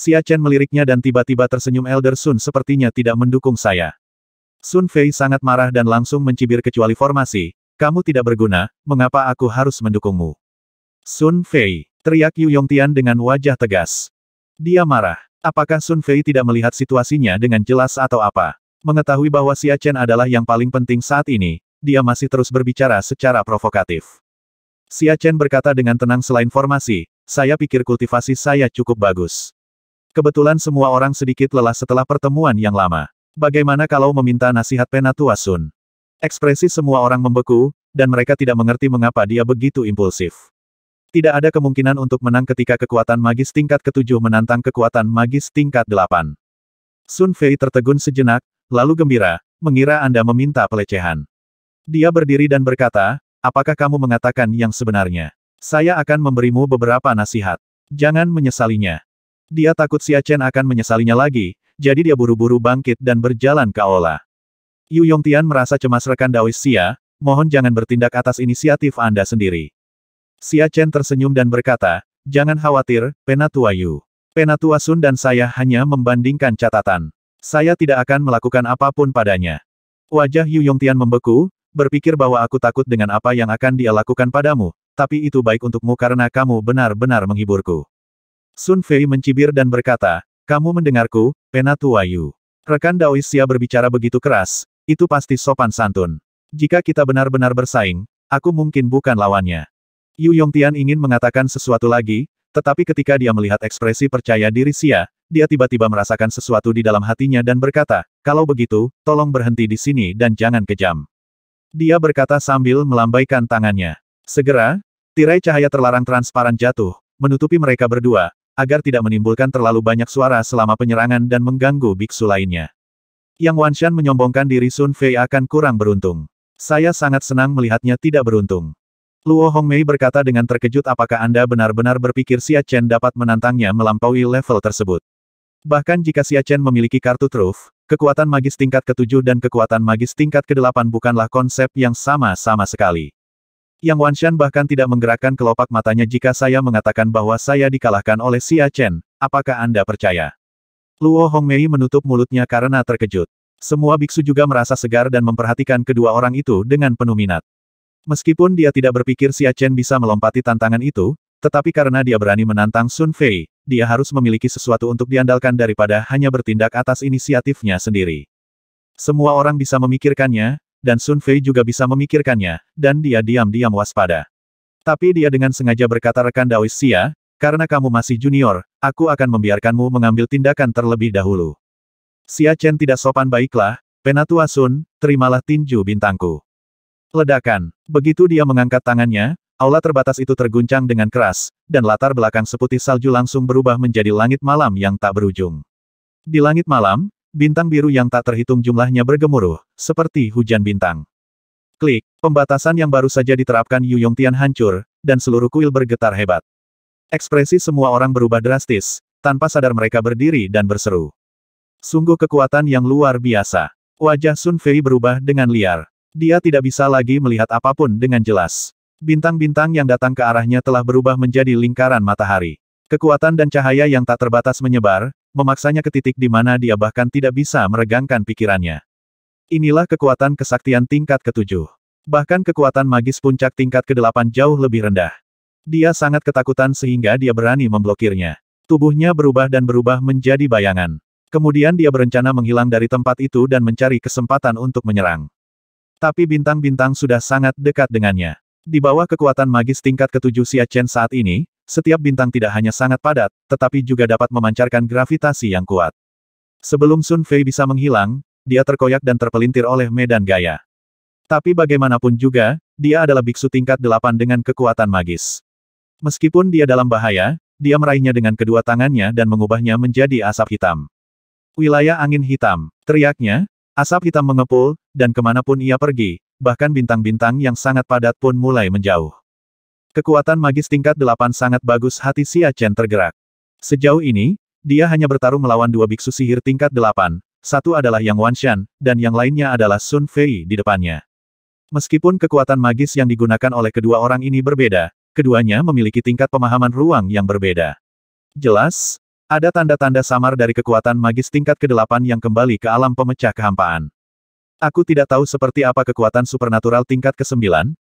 Xia Chen meliriknya dan tiba-tiba tersenyum Elder Sun sepertinya tidak mendukung saya. Sun Fei sangat marah dan langsung mencibir kecuali formasi, kamu tidak berguna, mengapa aku harus mendukungmu? Sun Fei, teriak Yu Yongtian dengan wajah tegas. Dia marah. Apakah Sun Fei tidak melihat situasinya dengan jelas atau apa? Mengetahui bahwa Xia Chen adalah yang paling penting saat ini, dia masih terus berbicara secara provokatif. Xia Chen berkata dengan tenang selain formasi, saya pikir kultivasi saya cukup bagus. Kebetulan semua orang sedikit lelah setelah pertemuan yang lama. Bagaimana kalau meminta nasihat Penatua Sun? Ekspresi semua orang membeku, dan mereka tidak mengerti mengapa dia begitu impulsif. Tidak ada kemungkinan untuk menang ketika kekuatan magis tingkat ketujuh menantang kekuatan magis tingkat delapan. Sun Fei tertegun sejenak, lalu gembira, mengira Anda meminta pelecehan. Dia berdiri dan berkata, apakah kamu mengatakan yang sebenarnya? Saya akan memberimu beberapa nasihat. Jangan menyesalinya. Dia takut Xia Chen akan menyesalinya lagi, jadi dia buru-buru bangkit dan berjalan ke aula. Yu Yongtian merasa cemas rekan Daois Xia, mohon jangan bertindak atas inisiatif Anda sendiri. Xia Chen tersenyum dan berkata, jangan khawatir, Penatua Yu. Penatua Sun dan saya hanya membandingkan catatan. Saya tidak akan melakukan apapun padanya. Wajah Yu Yongtian membeku, berpikir bahwa aku takut dengan apa yang akan dia lakukan padamu, tapi itu baik untukmu karena kamu benar-benar menghiburku. Sun Fei mencibir dan berkata, kamu mendengarku, Penatua Yu. Rekan Daoisya berbicara begitu keras, itu pasti sopan santun. Jika kita benar-benar bersaing, aku mungkin bukan lawannya. Yu Yongtian ingin mengatakan sesuatu lagi, tetapi ketika dia melihat ekspresi percaya diri Xia, dia tiba-tiba merasakan sesuatu di dalam hatinya dan berkata, kalau begitu, tolong berhenti di sini dan jangan kejam. Dia berkata sambil melambaikan tangannya. Segera, tirai cahaya terlarang transparan jatuh, menutupi mereka berdua, agar tidak menimbulkan terlalu banyak suara selama penyerangan dan mengganggu biksu lainnya. Yang Wanshan menyombongkan diri Sun Fei akan kurang beruntung. Saya sangat senang melihatnya tidak beruntung. Luo Hongmei berkata dengan terkejut apakah Anda benar-benar berpikir Xia Chen dapat menantangnya melampaui level tersebut. Bahkan jika Xia Chen memiliki kartu truf, kekuatan magis tingkat ke-7 dan kekuatan magis tingkat ke-8 bukanlah konsep yang sama-sama sekali. Yang Wanshan bahkan tidak menggerakkan kelopak matanya jika saya mengatakan bahwa saya dikalahkan oleh Xia Chen, apakah Anda percaya? Luo Hongmei menutup mulutnya karena terkejut. Semua biksu juga merasa segar dan memperhatikan kedua orang itu dengan penuh minat. Meskipun dia tidak berpikir Xia Chen bisa melompati tantangan itu, tetapi karena dia berani menantang Sun Fei, dia harus memiliki sesuatu untuk diandalkan daripada hanya bertindak atas inisiatifnya sendiri. Semua orang bisa memikirkannya, dan Sun Fei juga bisa memikirkannya, dan dia diam-diam waspada. Tapi dia dengan sengaja berkata rekan Daois Xia, karena kamu masih junior, aku akan membiarkanmu mengambil tindakan terlebih dahulu. Xia Chen tidak sopan baiklah, Penatua Sun, terimalah tinju bintangku. Ledakan. Begitu dia mengangkat tangannya, aula terbatas itu terguncang dengan keras, dan latar belakang seputih salju langsung berubah menjadi langit malam yang tak berujung. Di langit malam, bintang biru yang tak terhitung jumlahnya bergemuruh, seperti hujan bintang. Klik, pembatasan yang baru saja diterapkan Yu Yongtian hancur, dan seluruh kuil bergetar hebat. Ekspresi semua orang berubah drastis, tanpa sadar mereka berdiri dan berseru. Sungguh kekuatan yang luar biasa. Wajah Sun Fei berubah dengan liar. Dia tidak bisa lagi melihat apapun dengan jelas. Bintang-bintang yang datang ke arahnya telah berubah menjadi lingkaran matahari. Kekuatan dan cahaya yang tak terbatas menyebar, memaksanya ke titik di mana dia bahkan tidak bisa meregangkan pikirannya. Inilah kekuatan kesaktian tingkat ketujuh. Bahkan kekuatan magis puncak tingkat ke-8 jauh lebih rendah. Dia sangat ketakutan sehingga dia berani memblokirnya. Tubuhnya berubah dan berubah menjadi bayangan. Kemudian dia berencana menghilang dari tempat itu dan mencari kesempatan untuk menyerang. Tapi bintang-bintang sudah sangat dekat dengannya. Di bawah kekuatan magis tingkat ketujuh Sia Chen saat ini, setiap bintang tidak hanya sangat padat, tetapi juga dapat memancarkan gravitasi yang kuat. Sebelum Sun Fei bisa menghilang, dia terkoyak dan terpelintir oleh medan gaya. Tapi bagaimanapun juga, dia adalah biksu tingkat delapan dengan kekuatan magis. Meskipun dia dalam bahaya, dia meraihnya dengan kedua tangannya dan mengubahnya menjadi asap hitam. Wilayah angin hitam, teriaknya, asap hitam mengepul, dan kemanapun ia pergi, bahkan bintang-bintang yang sangat padat pun mulai menjauh. Kekuatan magis tingkat 8 sangat bagus hati Xia Chen tergerak. Sejauh ini, dia hanya bertarung melawan dua biksu sihir tingkat 8. Satu adalah Yang Wanshan, dan yang lainnya adalah Sun Fei di depannya. Meskipun kekuatan magis yang digunakan oleh kedua orang ini berbeda, keduanya memiliki tingkat pemahaman ruang yang berbeda. Jelas, ada tanda-tanda samar dari kekuatan magis tingkat ke-8 yang kembali ke alam pemecah kehampaan. Aku tidak tahu seperti apa kekuatan supernatural tingkat ke-9,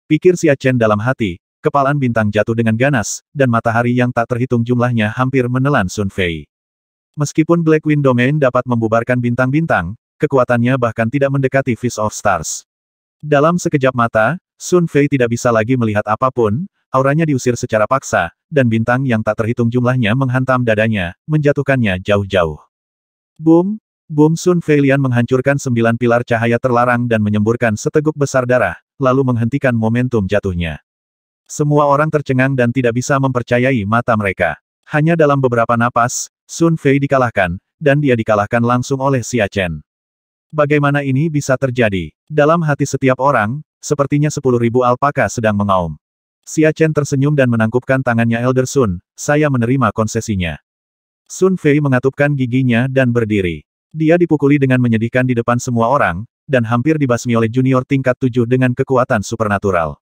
pikir Xia Chen dalam hati, Kepalan bintang jatuh dengan ganas, dan matahari yang tak terhitung jumlahnya hampir menelan Sun Fei. Meskipun Black Wind Domain dapat membubarkan bintang-bintang, kekuatannya bahkan tidak mendekati Fist of Stars. Dalam sekejap mata, Sun Fei tidak bisa lagi melihat apapun, auranya diusir secara paksa, dan bintang yang tak terhitung jumlahnya menghantam dadanya, menjatuhkannya jauh-jauh. Boom, boom Sun Fei Lian menghancurkan sembilan pilar cahaya terlarang dan menyemburkan seteguk besar darah, lalu menghentikan momentum jatuhnya. Semua orang tercengang dan tidak bisa mempercayai mata mereka. Hanya dalam beberapa napas, Sun Fei dikalahkan, dan dia dikalahkan langsung oleh Xia Chen. Bagaimana ini bisa terjadi? Dalam hati setiap orang, sepertinya sepuluh alpaka sedang mengaum. Xia Chen tersenyum dan menangkupkan tangannya Elder Sun, saya menerima konsesinya. Sun Fei mengatupkan giginya dan berdiri. Dia dipukuli dengan menyedihkan di depan semua orang, dan hampir dibasmi oleh junior tingkat tujuh dengan kekuatan supernatural.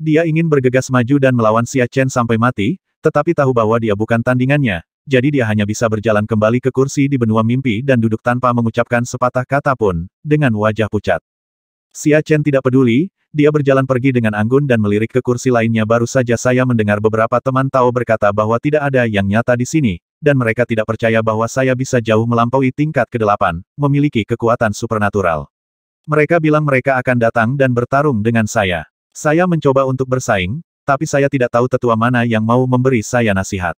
Dia ingin bergegas maju dan melawan Xia Chen sampai mati, tetapi tahu bahwa dia bukan tandingannya, jadi dia hanya bisa berjalan kembali ke kursi di benua mimpi dan duduk tanpa mengucapkan sepatah kata pun, dengan wajah pucat. Xia Chen tidak peduli, dia berjalan pergi dengan anggun dan melirik ke kursi lainnya baru saja saya mendengar beberapa teman tahu berkata bahwa tidak ada yang nyata di sini, dan mereka tidak percaya bahwa saya bisa jauh melampaui tingkat ke-8, memiliki kekuatan supernatural. Mereka bilang mereka akan datang dan bertarung dengan saya. Saya mencoba untuk bersaing, tapi saya tidak tahu tetua mana yang mau memberi saya nasihat.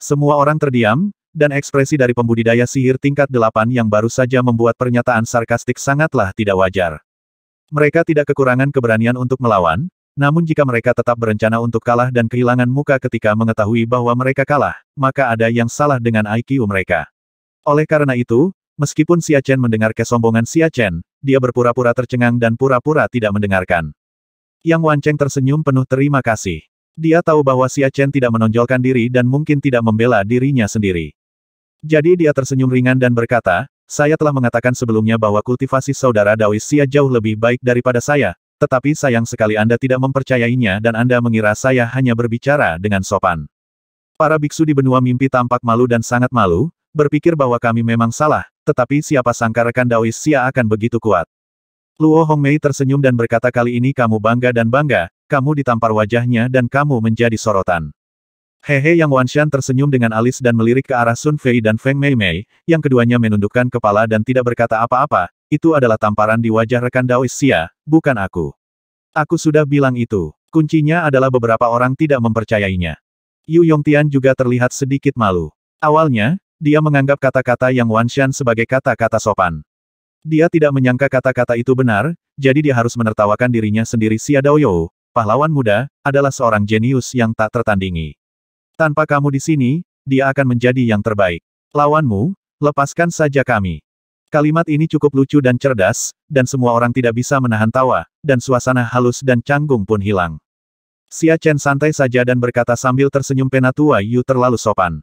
Semua orang terdiam, dan ekspresi dari pembudidaya sihir tingkat delapan yang baru saja membuat pernyataan sarkastik sangatlah tidak wajar. Mereka tidak kekurangan keberanian untuk melawan, namun jika mereka tetap berencana untuk kalah dan kehilangan muka ketika mengetahui bahwa mereka kalah, maka ada yang salah dengan IQ mereka. Oleh karena itu, meskipun Xia Chen mendengar kesombongan Xia Chen, dia berpura-pura tercengang dan pura-pura tidak mendengarkan. Yang Wanceng tersenyum penuh terima kasih. Dia tahu bahwa Xia Chen tidak menonjolkan diri dan mungkin tidak membela dirinya sendiri. Jadi dia tersenyum ringan dan berkata, saya telah mengatakan sebelumnya bahwa kultivasi saudara Dawis Xia jauh lebih baik daripada saya, tetapi sayang sekali Anda tidak mempercayainya dan Anda mengira saya hanya berbicara dengan sopan. Para biksu di benua mimpi tampak malu dan sangat malu, berpikir bahwa kami memang salah, tetapi siapa sangka rekan Dawis Xia akan begitu kuat. Luo Hongmei tersenyum dan berkata kali ini kamu bangga dan bangga, kamu ditampar wajahnya dan kamu menjadi sorotan. Hehe Yang Wanshan tersenyum dengan alis dan melirik ke arah Sun Fei dan Feng Mei Mei, yang keduanya menundukkan kepala dan tidak berkata apa-apa, itu adalah tamparan di wajah rekan Daois Xia, bukan aku. Aku sudah bilang itu. Kuncinya adalah beberapa orang tidak mempercayainya. Yu Yongtian juga terlihat sedikit malu. Awalnya, dia menganggap kata-kata Yang Wanshan sebagai kata-kata sopan. Dia tidak menyangka kata-kata itu benar, jadi dia harus menertawakan dirinya sendiri Xia Daoyou, pahlawan muda, adalah seorang jenius yang tak tertandingi. Tanpa kamu di sini, dia akan menjadi yang terbaik. Lawanmu, lepaskan saja kami. Kalimat ini cukup lucu dan cerdas, dan semua orang tidak bisa menahan tawa, dan suasana halus dan canggung pun hilang. Xia Chen santai saja dan berkata sambil tersenyum penatua Yu terlalu sopan.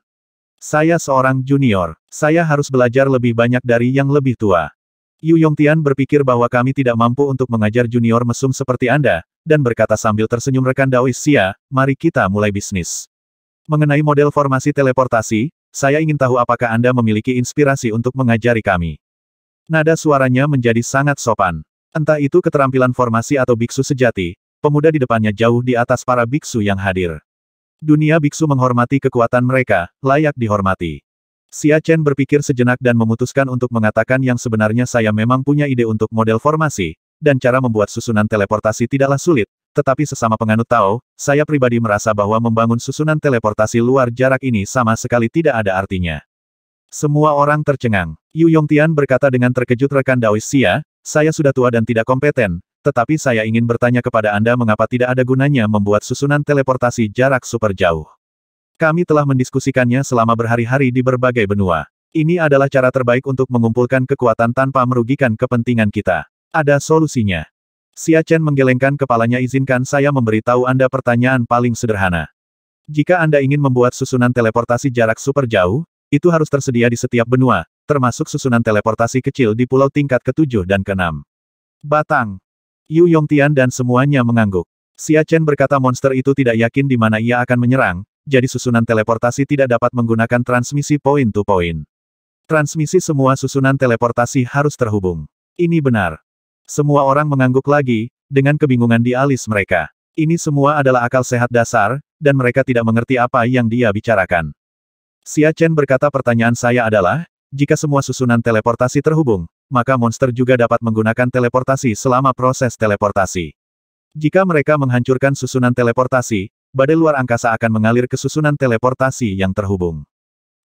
Saya seorang junior, saya harus belajar lebih banyak dari yang lebih tua. Yu Yongtian berpikir bahwa kami tidak mampu untuk mengajar junior mesum seperti Anda, dan berkata sambil tersenyum rekan Daois Xia, mari kita mulai bisnis. Mengenai model formasi teleportasi, saya ingin tahu apakah Anda memiliki inspirasi untuk mengajari kami. Nada suaranya menjadi sangat sopan. Entah itu keterampilan formasi atau biksu sejati, pemuda di depannya jauh di atas para biksu yang hadir. Dunia biksu menghormati kekuatan mereka, layak dihormati. Xia Chen berpikir sejenak dan memutuskan untuk mengatakan yang sebenarnya saya memang punya ide untuk model formasi, dan cara membuat susunan teleportasi tidaklah sulit, tetapi sesama penganut Tao, saya pribadi merasa bahwa membangun susunan teleportasi luar jarak ini sama sekali tidak ada artinya. Semua orang tercengang. Yu Yongtian berkata dengan terkejut rekan Daois Xia, saya sudah tua dan tidak kompeten, tetapi saya ingin bertanya kepada Anda mengapa tidak ada gunanya membuat susunan teleportasi jarak super jauh. Kami telah mendiskusikannya selama berhari-hari di berbagai benua. Ini adalah cara terbaik untuk mengumpulkan kekuatan tanpa merugikan kepentingan kita. Ada solusinya. Xia Chen menggelengkan kepalanya izinkan saya memberitahu Anda pertanyaan paling sederhana. Jika Anda ingin membuat susunan teleportasi jarak super jauh, itu harus tersedia di setiap benua, termasuk susunan teleportasi kecil di pulau tingkat ke-7 dan ke-6. Batang. Yu Yongtian dan semuanya mengangguk. Xia Chen berkata monster itu tidak yakin di mana ia akan menyerang, jadi susunan teleportasi tidak dapat menggunakan transmisi point-to-point. Transmisi semua susunan teleportasi harus terhubung. Ini benar. Semua orang mengangguk lagi, dengan kebingungan di alis mereka. Ini semua adalah akal sehat dasar, dan mereka tidak mengerti apa yang dia bicarakan. Xia Chen berkata pertanyaan saya adalah, jika semua susunan teleportasi terhubung, maka monster juga dapat menggunakan teleportasi selama proses teleportasi. Jika mereka menghancurkan susunan teleportasi, badai luar angkasa akan mengalir ke susunan teleportasi yang terhubung.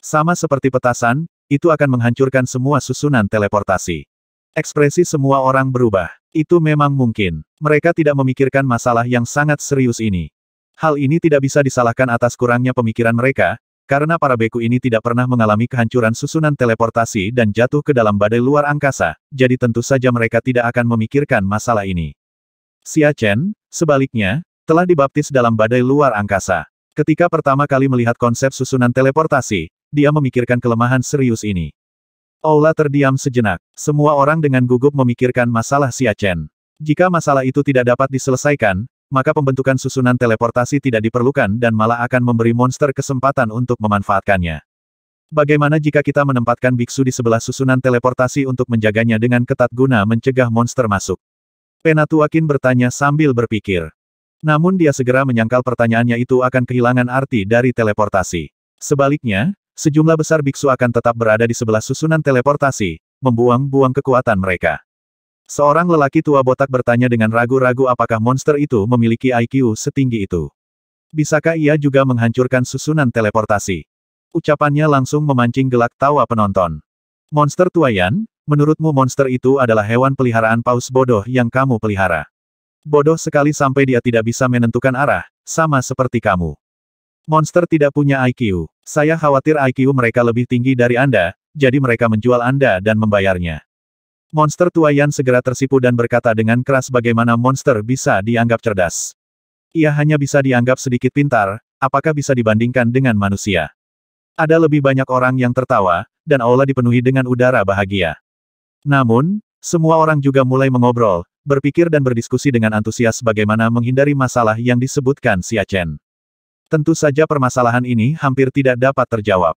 Sama seperti petasan, itu akan menghancurkan semua susunan teleportasi. Ekspresi semua orang berubah. Itu memang mungkin. Mereka tidak memikirkan masalah yang sangat serius ini. Hal ini tidak bisa disalahkan atas kurangnya pemikiran mereka, karena para beku ini tidak pernah mengalami kehancuran susunan teleportasi dan jatuh ke dalam badai luar angkasa, jadi tentu saja mereka tidak akan memikirkan masalah ini. Xia Chen, sebaliknya, telah dibaptis dalam badai luar angkasa. Ketika pertama kali melihat konsep susunan teleportasi, dia memikirkan kelemahan serius ini. Aula terdiam sejenak. Semua orang dengan gugup memikirkan masalah Siachen. Jika masalah itu tidak dapat diselesaikan, maka pembentukan susunan teleportasi tidak diperlukan dan malah akan memberi monster kesempatan untuk memanfaatkannya. Bagaimana jika kita menempatkan biksu di sebelah susunan teleportasi untuk menjaganya dengan ketat guna mencegah monster masuk? Penatua bertanya sambil berpikir. Namun dia segera menyangkal pertanyaannya itu akan kehilangan arti dari teleportasi. Sebaliknya, sejumlah besar biksu akan tetap berada di sebelah susunan teleportasi, membuang-buang kekuatan mereka. Seorang lelaki tua botak bertanya dengan ragu-ragu apakah monster itu memiliki IQ setinggi itu. Bisakah ia juga menghancurkan susunan teleportasi? Ucapannya langsung memancing gelak tawa penonton. Monster Tuayan, menurutmu monster itu adalah hewan peliharaan paus bodoh yang kamu pelihara? Bodoh sekali sampai dia tidak bisa menentukan arah, sama seperti kamu. Monster tidak punya IQ. Saya khawatir IQ mereka lebih tinggi dari Anda, jadi mereka menjual Anda dan membayarnya. Monster tua Yan segera tersipu dan berkata dengan keras bagaimana monster bisa dianggap cerdas. Ia hanya bisa dianggap sedikit pintar, apakah bisa dibandingkan dengan manusia. Ada lebih banyak orang yang tertawa, dan aula dipenuhi dengan udara bahagia. Namun, semua orang juga mulai mengobrol, berpikir dan berdiskusi dengan antusias bagaimana menghindari masalah yang disebutkan Siachen. Tentu saja permasalahan ini hampir tidak dapat terjawab.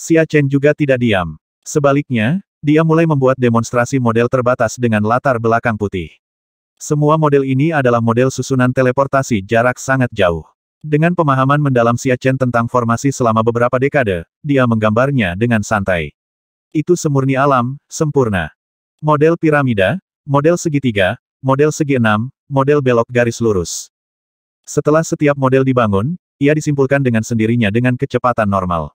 Siachen juga tidak diam. Sebaliknya, dia mulai membuat demonstrasi model terbatas dengan latar belakang putih. Semua model ini adalah model susunan teleportasi jarak sangat jauh. Dengan pemahaman mendalam Siachen tentang formasi selama beberapa dekade, dia menggambarnya dengan santai. Itu semurni alam, sempurna. Model piramida, model segitiga, model segi enam, model belok garis lurus. Setelah setiap model dibangun, ia disimpulkan dengan sendirinya dengan kecepatan normal.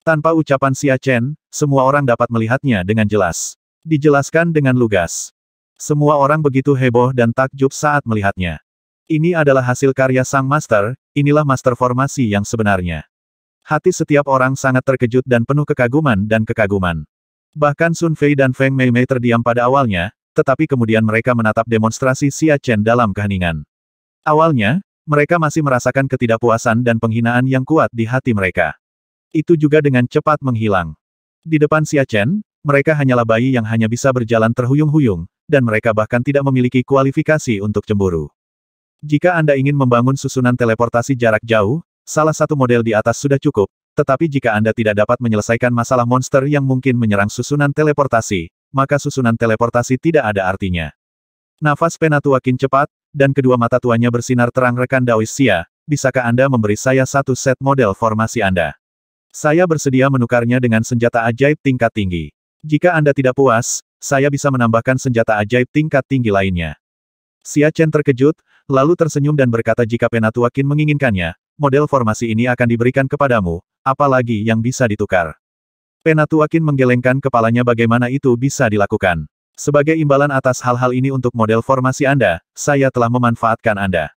Tanpa ucapan Xia Chen, semua orang dapat melihatnya dengan jelas. Dijelaskan dengan lugas. Semua orang begitu heboh dan takjub saat melihatnya. Ini adalah hasil karya sang master, inilah master formasi yang sebenarnya. Hati setiap orang sangat terkejut dan penuh kekaguman dan kekaguman. Bahkan Sun Fei dan Feng Mei Mei terdiam pada awalnya, tetapi kemudian mereka menatap demonstrasi Xia Chen dalam keheningan. Awalnya, mereka masih merasakan ketidakpuasan dan penghinaan yang kuat di hati mereka. Itu juga dengan cepat menghilang. Di depan Xia Chen, mereka hanyalah bayi yang hanya bisa berjalan terhuyung-huyung, dan mereka bahkan tidak memiliki kualifikasi untuk cemburu. Jika Anda ingin membangun susunan teleportasi jarak jauh, salah satu model di atas sudah cukup, tetapi jika Anda tidak dapat menyelesaikan masalah monster yang mungkin menyerang susunan teleportasi, maka susunan teleportasi tidak ada artinya. Nafas Penatua Kin cepat, dan kedua mata tuanya bersinar terang rekan Daois Xia, bisakah Anda memberi saya satu set model formasi Anda? Saya bersedia menukarnya dengan senjata ajaib tingkat tinggi. Jika Anda tidak puas, saya bisa menambahkan senjata ajaib tingkat tinggi lainnya. Xia Chen terkejut, lalu tersenyum dan berkata jika Penatua Kin menginginkannya, model formasi ini akan diberikan kepadamu, apalagi yang bisa ditukar. Penatuakin menggelengkan kepalanya bagaimana itu bisa dilakukan. Sebagai imbalan atas hal-hal ini untuk model formasi Anda, saya telah memanfaatkan Anda.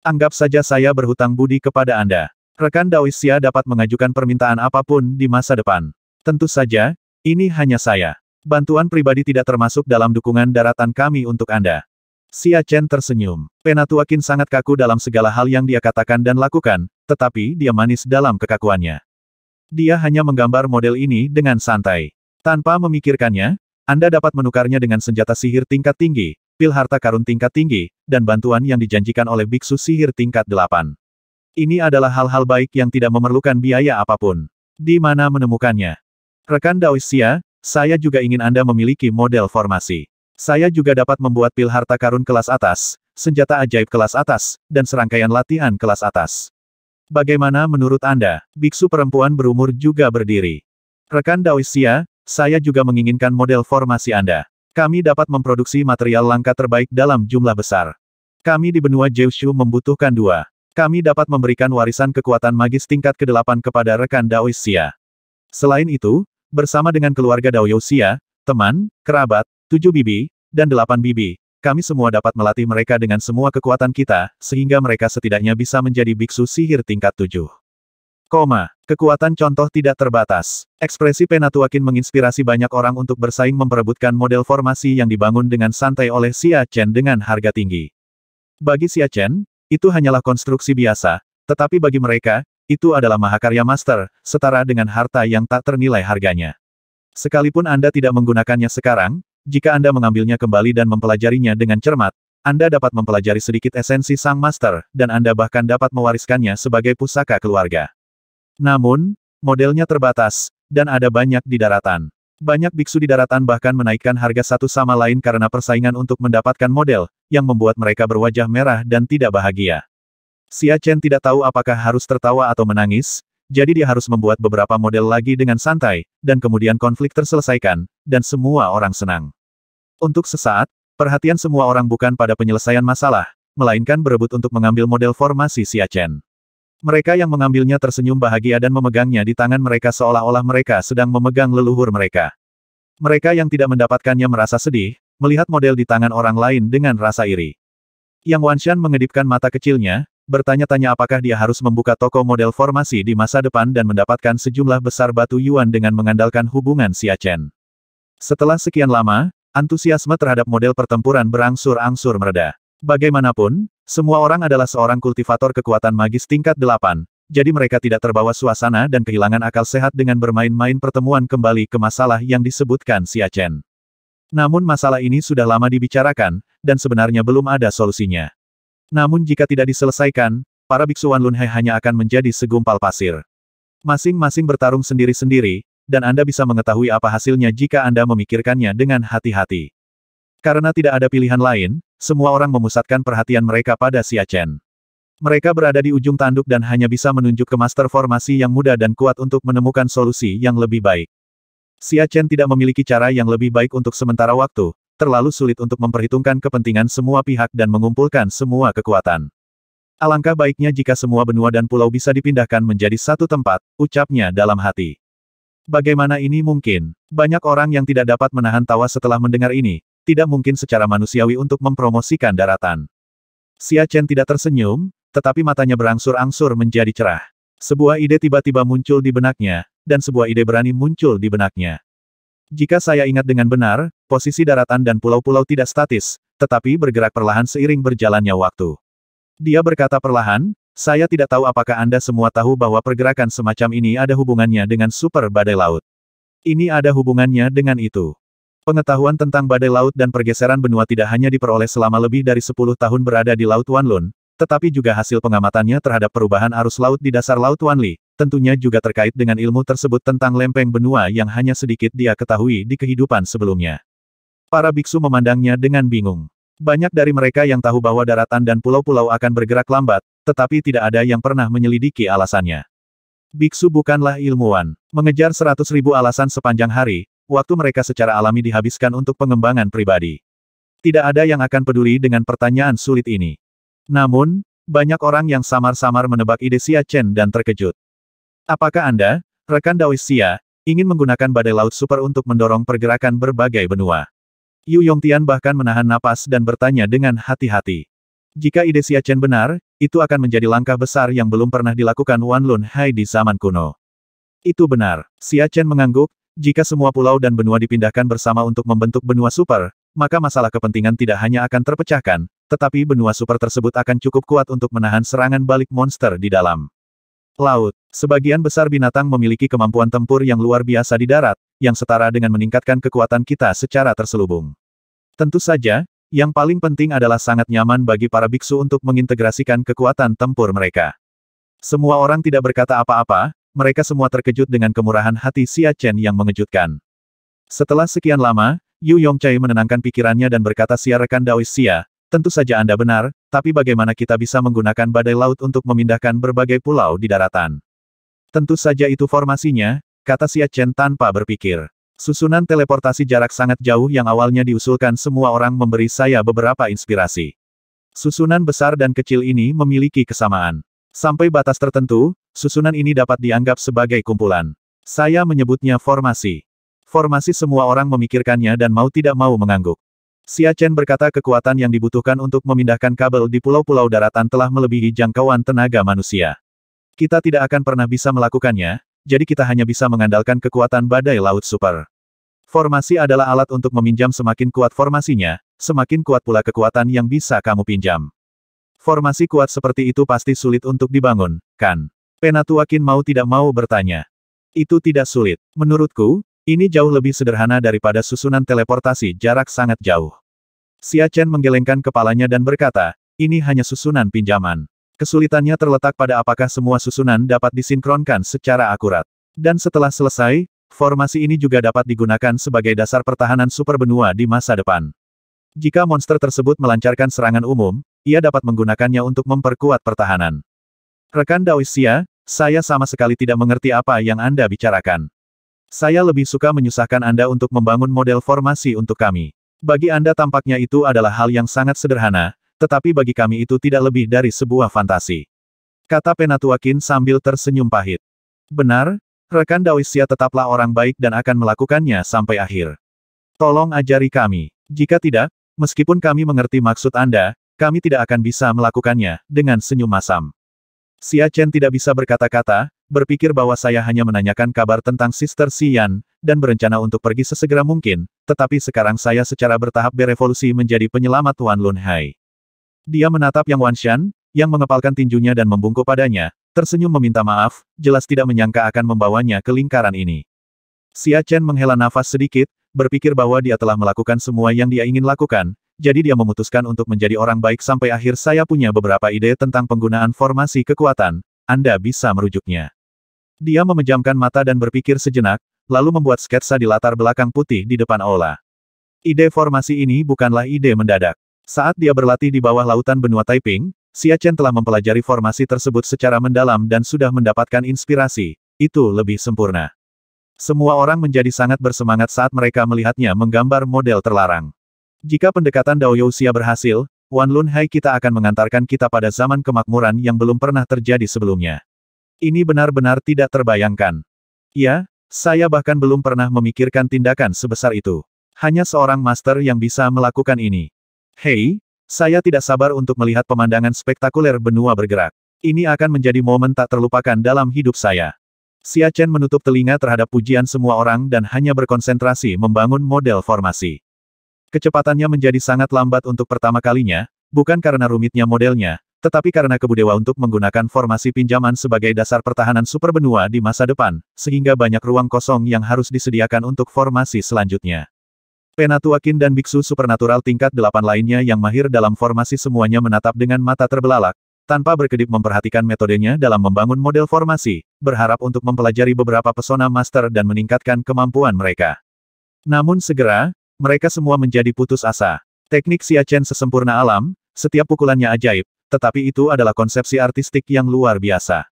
Anggap saja saya berhutang budi kepada Anda. Rekan Daoisia dapat mengajukan permintaan apapun di masa depan. Tentu saja, ini hanya saya. Bantuan pribadi tidak termasuk dalam dukungan daratan kami untuk Anda. Xia Chen tersenyum. Penatuakin sangat kaku dalam segala hal yang dia katakan dan lakukan, tetapi dia manis dalam kekakuannya. Dia hanya menggambar model ini dengan santai. Tanpa memikirkannya, Anda dapat menukarnya dengan senjata sihir tingkat tinggi, pil harta karun tingkat tinggi, dan bantuan yang dijanjikan oleh biksu sihir tingkat delapan. Ini adalah hal-hal baik yang tidak memerlukan biaya apapun. Di mana menemukannya? Rekan Daoisia, saya juga ingin Anda memiliki model formasi. Saya juga dapat membuat pil harta karun kelas atas, senjata ajaib kelas atas, dan serangkaian latihan kelas atas. Bagaimana menurut Anda? Biksu perempuan berumur juga berdiri. Rekan Daoisia, saya juga menginginkan model formasi Anda. Kami dapat memproduksi material langka terbaik dalam jumlah besar. Kami di benua Jeushu membutuhkan dua. Kami dapat memberikan warisan kekuatan magis tingkat ke-8 kepada rekan Daoisia. Selain itu, bersama dengan keluarga Daoisia, teman, kerabat, tujuh bibi, dan delapan bibi, kami semua dapat melatih mereka dengan semua kekuatan kita, sehingga mereka setidaknya bisa menjadi biksu sihir tingkat tujuh. Koma, kekuatan contoh tidak terbatas. Ekspresi Penatuakin menginspirasi banyak orang untuk bersaing memperebutkan model formasi yang dibangun dengan santai oleh Xia Chen dengan harga tinggi. Bagi Xia Chen, itu hanyalah konstruksi biasa, tetapi bagi mereka, itu adalah mahakarya master, setara dengan harta yang tak ternilai harganya. Sekalipun Anda tidak menggunakannya sekarang, jika Anda mengambilnya kembali dan mempelajarinya dengan cermat, Anda dapat mempelajari sedikit esensi Sang Master, dan Anda bahkan dapat mewariskannya sebagai pusaka keluarga. Namun, modelnya terbatas, dan ada banyak di daratan. Banyak biksu di daratan bahkan menaikkan harga satu sama lain karena persaingan untuk mendapatkan model, yang membuat mereka berwajah merah dan tidak bahagia. Xia Chen tidak tahu apakah harus tertawa atau menangis, jadi dia harus membuat beberapa model lagi dengan santai, dan kemudian konflik terselesaikan, dan semua orang senang. Untuk sesaat, perhatian semua orang bukan pada penyelesaian masalah, melainkan berebut untuk mengambil model formasi Siachen. Mereka yang mengambilnya tersenyum bahagia dan memegangnya di tangan mereka seolah-olah mereka sedang memegang leluhur mereka. Mereka yang tidak mendapatkannya merasa sedih, melihat model di tangan orang lain dengan rasa iri. Yang Wanshan mengedipkan mata kecilnya, bertanya-tanya apakah dia harus membuka toko model formasi di masa depan dan mendapatkan sejumlah besar batu yuan dengan mengandalkan hubungan Siachen. Setelah sekian lama, Antusiasme terhadap model pertempuran berangsur-angsur mereda. Bagaimanapun, semua orang adalah seorang kultivator kekuatan magis tingkat 8, jadi mereka tidak terbawa suasana dan kehilangan akal sehat dengan bermain-main pertemuan kembali ke masalah yang disebutkan Siachen. Namun masalah ini sudah lama dibicarakan, dan sebenarnya belum ada solusinya. Namun jika tidak diselesaikan, para biksuan Lunhe hanya akan menjadi segumpal pasir. Masing-masing bertarung sendiri-sendiri, dan Anda bisa mengetahui apa hasilnya jika Anda memikirkannya dengan hati-hati. Karena tidak ada pilihan lain, semua orang memusatkan perhatian mereka pada Xia Chen. Mereka berada di ujung tanduk dan hanya bisa menunjuk ke master formasi yang mudah dan kuat untuk menemukan solusi yang lebih baik. Xia Chen tidak memiliki cara yang lebih baik untuk sementara waktu, terlalu sulit untuk memperhitungkan kepentingan semua pihak dan mengumpulkan semua kekuatan. Alangkah baiknya jika semua benua dan pulau bisa dipindahkan menjadi satu tempat, ucapnya dalam hati. Bagaimana ini mungkin? Banyak orang yang tidak dapat menahan tawa setelah mendengar ini, tidak mungkin secara manusiawi untuk mempromosikan daratan. Xia Chen tidak tersenyum, tetapi matanya berangsur-angsur menjadi cerah. Sebuah ide tiba-tiba muncul di benaknya, dan sebuah ide berani muncul di benaknya. Jika saya ingat dengan benar, posisi daratan dan pulau-pulau tidak statis, tetapi bergerak perlahan seiring berjalannya waktu. Dia berkata perlahan, saya tidak tahu apakah Anda semua tahu bahwa pergerakan semacam ini ada hubungannya dengan super badai laut. Ini ada hubungannya dengan itu. Pengetahuan tentang badai laut dan pergeseran benua tidak hanya diperoleh selama lebih dari 10 tahun berada di Laut Wanlun, tetapi juga hasil pengamatannya terhadap perubahan arus laut di dasar Laut Wanli, tentunya juga terkait dengan ilmu tersebut tentang lempeng benua yang hanya sedikit dia ketahui di kehidupan sebelumnya. Para biksu memandangnya dengan bingung. Banyak dari mereka yang tahu bahwa daratan dan pulau-pulau akan bergerak lambat, tetapi tidak ada yang pernah menyelidiki alasannya. Biksu bukanlah ilmuwan. Mengejar seratus ribu alasan sepanjang hari, waktu mereka secara alami dihabiskan untuk pengembangan pribadi. Tidak ada yang akan peduli dengan pertanyaan sulit ini. Namun, banyak orang yang samar-samar menebak ide Xia Chen dan terkejut. Apakah Anda, rekan Daois Xia, ingin menggunakan badai laut super untuk mendorong pergerakan berbagai benua? Yu Yongtian bahkan menahan napas dan bertanya dengan hati-hati. Jika ide Xia Chen benar, itu akan menjadi langkah besar yang belum pernah dilakukan Wan Lun Hai di zaman kuno. Itu benar. Xia Chen mengangguk, jika semua pulau dan benua dipindahkan bersama untuk membentuk benua super, maka masalah kepentingan tidak hanya akan terpecahkan, tetapi benua super tersebut akan cukup kuat untuk menahan serangan balik monster di dalam. Laut. Sebagian besar binatang memiliki kemampuan tempur yang luar biasa di darat, yang setara dengan meningkatkan kekuatan kita secara terselubung. Tentu saja, yang paling penting adalah sangat nyaman bagi para biksu untuk mengintegrasikan kekuatan tempur mereka. Semua orang tidak berkata apa-apa, mereka semua terkejut dengan kemurahan hati Xia Chen yang mengejutkan. Setelah sekian lama, Yu Yongchai menenangkan pikirannya dan berkata Xia rekan Daois Xia, tentu saja Anda benar, tapi bagaimana kita bisa menggunakan badai laut untuk memindahkan berbagai pulau di daratan? Tentu saja itu formasinya, kata Xia Chen tanpa berpikir. Susunan teleportasi jarak sangat jauh yang awalnya diusulkan semua orang memberi saya beberapa inspirasi. Susunan besar dan kecil ini memiliki kesamaan. Sampai batas tertentu, susunan ini dapat dianggap sebagai kumpulan. Saya menyebutnya formasi. Formasi semua orang memikirkannya dan mau tidak mau mengangguk. Xia Chen berkata kekuatan yang dibutuhkan untuk memindahkan kabel di pulau-pulau daratan telah melebihi jangkauan tenaga manusia. Kita tidak akan pernah bisa melakukannya, jadi kita hanya bisa mengandalkan kekuatan badai laut super. Formasi adalah alat untuk meminjam semakin kuat formasinya, semakin kuat pula kekuatan yang bisa kamu pinjam. Formasi kuat seperti itu pasti sulit untuk dibangun, kan? Penatuakin mau tidak mau bertanya. Itu tidak sulit. Menurutku, ini jauh lebih sederhana daripada susunan teleportasi jarak sangat jauh. Xia Chen menggelengkan kepalanya dan berkata, ini hanya susunan pinjaman. Kesulitannya terletak pada apakah semua susunan dapat disinkronkan secara akurat. Dan setelah selesai, formasi ini juga dapat digunakan sebagai dasar pertahanan super benua di masa depan. Jika monster tersebut melancarkan serangan umum, ia dapat menggunakannya untuk memperkuat pertahanan. Rekan Daoisia, saya sama sekali tidak mengerti apa yang Anda bicarakan. Saya lebih suka menyusahkan Anda untuk membangun model formasi untuk kami. Bagi Anda tampaknya itu adalah hal yang sangat sederhana, tetapi bagi kami itu tidak lebih dari sebuah fantasi. Kata Penatua Kin sambil tersenyum pahit. Benar, rekan Dawisya tetaplah orang baik dan akan melakukannya sampai akhir. Tolong ajari kami. Jika tidak, meskipun kami mengerti maksud Anda, kami tidak akan bisa melakukannya, dengan senyum masam. Xia Chen tidak bisa berkata-kata, berpikir bahwa saya hanya menanyakan kabar tentang Sister Xian, dan berencana untuk pergi sesegera mungkin, tetapi sekarang saya secara bertahap berevolusi menjadi penyelamat Tuan Lun Hai. Dia menatap Yang Wanshan, yang mengepalkan tinjunya dan membungkuk padanya, tersenyum meminta maaf, jelas tidak menyangka akan membawanya ke lingkaran ini. Xia Chen menghela nafas sedikit, berpikir bahwa dia telah melakukan semua yang dia ingin lakukan, jadi dia memutuskan untuk menjadi orang baik sampai akhir saya punya beberapa ide tentang penggunaan formasi kekuatan, Anda bisa merujuknya. Dia memejamkan mata dan berpikir sejenak, lalu membuat sketsa di latar belakang putih di depan aula. Ide formasi ini bukanlah ide mendadak. Saat dia berlatih di bawah lautan benua Taiping, Xia Chen telah mempelajari formasi tersebut secara mendalam dan sudah mendapatkan inspirasi, itu lebih sempurna. Semua orang menjadi sangat bersemangat saat mereka melihatnya menggambar model terlarang. Jika pendekatan Dao Xia berhasil, Wan Lun Hai kita akan mengantarkan kita pada zaman kemakmuran yang belum pernah terjadi sebelumnya. Ini benar-benar tidak terbayangkan. Ya, saya bahkan belum pernah memikirkan tindakan sebesar itu. Hanya seorang master yang bisa melakukan ini. Hei, saya tidak sabar untuk melihat pemandangan spektakuler benua bergerak. Ini akan menjadi momen tak terlupakan dalam hidup saya. Xia Chen menutup telinga terhadap pujian semua orang dan hanya berkonsentrasi membangun model formasi. Kecepatannya menjadi sangat lambat untuk pertama kalinya, bukan karena rumitnya modelnya, tetapi karena kebudewa untuk menggunakan formasi pinjaman sebagai dasar pertahanan super benua di masa depan, sehingga banyak ruang kosong yang harus disediakan untuk formasi selanjutnya. Penatuakin dan biksu supernatural tingkat delapan lainnya yang mahir dalam formasi semuanya menatap dengan mata terbelalak, tanpa berkedip memperhatikan metodenya dalam membangun model formasi, berharap untuk mempelajari beberapa pesona master dan meningkatkan kemampuan mereka. Namun segera, mereka semua menjadi putus asa. Teknik Chen sesempurna alam, setiap pukulannya ajaib, tetapi itu adalah konsepsi artistik yang luar biasa.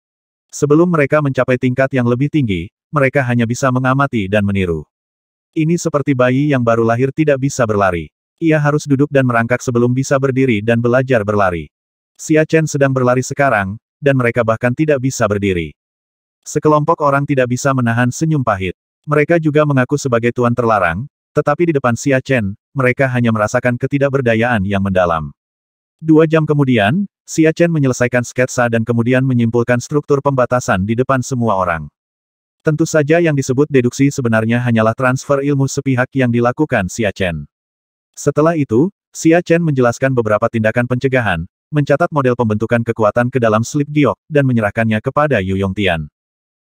Sebelum mereka mencapai tingkat yang lebih tinggi, mereka hanya bisa mengamati dan meniru. Ini seperti bayi yang baru lahir tidak bisa berlari. Ia harus duduk dan merangkak sebelum bisa berdiri dan belajar berlari. Xia Chen sedang berlari sekarang, dan mereka bahkan tidak bisa berdiri. Sekelompok orang tidak bisa menahan senyum pahit. Mereka juga mengaku sebagai tuan terlarang, tetapi di depan Xia Chen, mereka hanya merasakan ketidakberdayaan yang mendalam. Dua jam kemudian, Xia Chen menyelesaikan sketsa dan kemudian menyimpulkan struktur pembatasan di depan semua orang. Tentu saja yang disebut deduksi sebenarnya hanyalah transfer ilmu sepihak yang dilakukan Xia Chen. Setelah itu, Xia Chen menjelaskan beberapa tindakan pencegahan, mencatat model pembentukan kekuatan ke dalam slip giok, dan menyerahkannya kepada Yu Yongtian.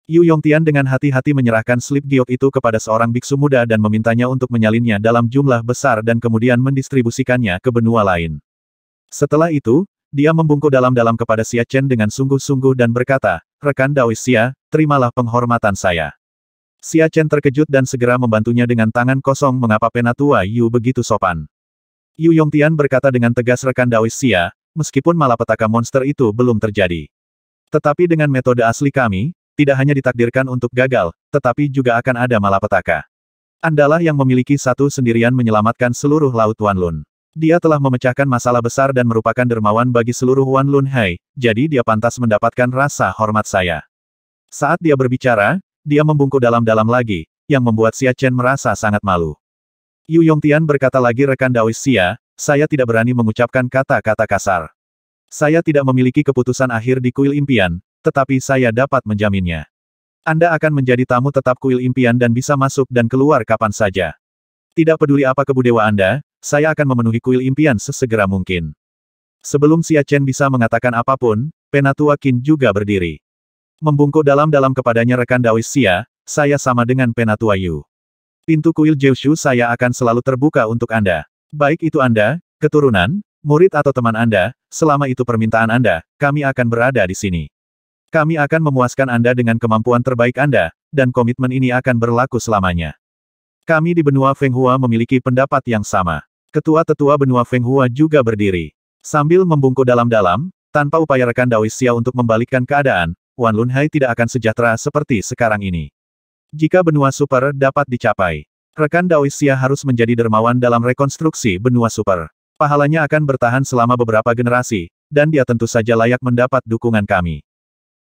Yu Yongtian dengan hati-hati menyerahkan slip giok itu kepada seorang biksu muda dan memintanya untuk menyalinnya dalam jumlah besar dan kemudian mendistribusikannya ke benua lain. Setelah itu, dia membungkuk dalam-dalam kepada Xia Chen dengan sungguh-sungguh dan berkata, Rekan Daois Xia, terimalah penghormatan saya. Xia Chen terkejut dan segera membantunya dengan tangan kosong mengapa penatua Yu begitu sopan. Yu Yongtian berkata dengan tegas rekan Daois Xia, meskipun malapetaka monster itu belum terjadi. Tetapi dengan metode asli kami, tidak hanya ditakdirkan untuk gagal, tetapi juga akan ada malapetaka. Andalah yang memiliki satu sendirian menyelamatkan seluruh Laut Wanlun. Dia telah memecahkan masalah besar dan merupakan dermawan bagi seluruh Wan Lun Hai, jadi dia pantas mendapatkan rasa hormat saya. Saat dia berbicara, dia membungkuk dalam-dalam lagi, yang membuat Xia Chen merasa sangat malu. Yu Yongtian berkata lagi rekan Daois Xia, saya tidak berani mengucapkan kata-kata kasar. Saya tidak memiliki keputusan akhir di kuil impian, tetapi saya dapat menjaminnya. Anda akan menjadi tamu tetap kuil impian dan bisa masuk dan keluar kapan saja. Tidak peduli apa kebudewa Anda, saya akan memenuhi kuil impian sesegera mungkin. Sebelum Xia Chen bisa mengatakan apapun, Penatua Qin juga berdiri. Membungkuk dalam-dalam kepadanya rekan Dawis Xia, saya sama dengan Penatua Yu. Pintu kuil Jiushu saya akan selalu terbuka untuk Anda. Baik itu Anda, keturunan, murid atau teman Anda, selama itu permintaan Anda, kami akan berada di sini. Kami akan memuaskan Anda dengan kemampuan terbaik Anda, dan komitmen ini akan berlaku selamanya. Kami di benua Fenghua memiliki pendapat yang sama. Ketua-tetua benua Feng Hua juga berdiri. Sambil membungkuk dalam-dalam, tanpa upaya rekan Dawis Xiao untuk membalikkan keadaan, Wan Lun Lunhai tidak akan sejahtera seperti sekarang ini. Jika benua super dapat dicapai, rekan Daoistia Xia harus menjadi dermawan dalam rekonstruksi benua super. Pahalanya akan bertahan selama beberapa generasi, dan dia tentu saja layak mendapat dukungan kami.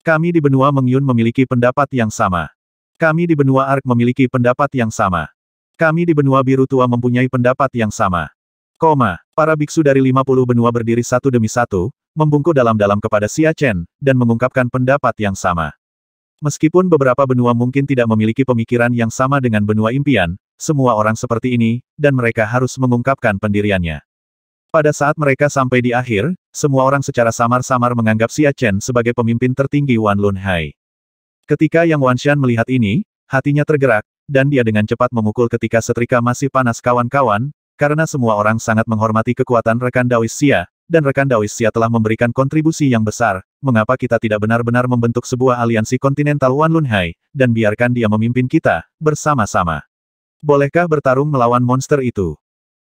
Kami di benua Mengyun memiliki pendapat yang sama. Kami di benua Ark memiliki pendapat yang sama. Kami di benua biru tua mempunyai pendapat yang sama. Koma, para biksu dari 50 benua berdiri satu demi satu, membungkuk dalam-dalam kepada Xia Chen, dan mengungkapkan pendapat yang sama. Meskipun beberapa benua mungkin tidak memiliki pemikiran yang sama dengan benua impian, semua orang seperti ini, dan mereka harus mengungkapkan pendiriannya. Pada saat mereka sampai di akhir, semua orang secara samar-samar menganggap Xia Chen sebagai pemimpin tertinggi Wan Lun Hai. Ketika Yang Wanshan melihat ini, hatinya tergerak, dan dia dengan cepat memukul ketika setrika masih panas kawan-kawan, karena semua orang sangat menghormati kekuatan rekan Dawis Xia, dan rekan Dawis Xia telah memberikan kontribusi yang besar, mengapa kita tidak benar-benar membentuk sebuah aliansi kontinental Wan Lunhai, dan biarkan dia memimpin kita, bersama-sama. Bolehkah bertarung melawan monster itu?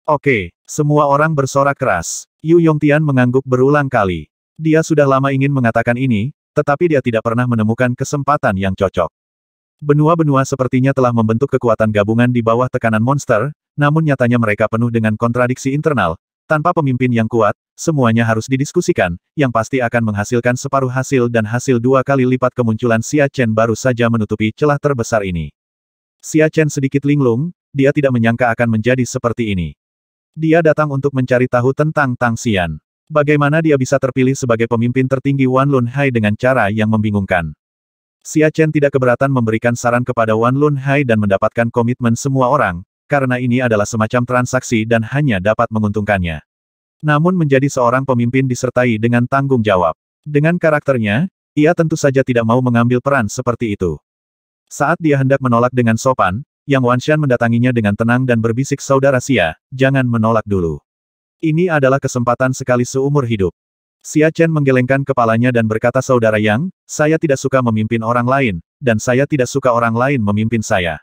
Oke, semua orang bersorak keras. Yu Yongtian mengangguk berulang kali. Dia sudah lama ingin mengatakan ini, tetapi dia tidak pernah menemukan kesempatan yang cocok. Benua-benua sepertinya telah membentuk kekuatan gabungan di bawah tekanan monster, namun nyatanya mereka penuh dengan kontradiksi internal. Tanpa pemimpin yang kuat, semuanya harus didiskusikan, yang pasti akan menghasilkan separuh hasil dan hasil dua kali lipat kemunculan Xia Chen baru saja menutupi celah terbesar ini. Xia Chen sedikit linglung, dia tidak menyangka akan menjadi seperti ini. Dia datang untuk mencari tahu tentang Tang Xian. Bagaimana dia bisa terpilih sebagai pemimpin tertinggi Wan Lun Hai dengan cara yang membingungkan. Xia Chen tidak keberatan memberikan saran kepada Wan Lun Hai dan mendapatkan komitmen semua orang, karena ini adalah semacam transaksi dan hanya dapat menguntungkannya. Namun menjadi seorang pemimpin disertai dengan tanggung jawab. Dengan karakternya, ia tentu saja tidak mau mengambil peran seperti itu. Saat dia hendak menolak dengan sopan, Yang Wanshan mendatanginya dengan tenang dan berbisik saudara Xia, jangan menolak dulu. Ini adalah kesempatan sekali seumur hidup. Xia Chen menggelengkan kepalanya dan berkata Saudara Yang, saya tidak suka memimpin orang lain, dan saya tidak suka orang lain memimpin saya.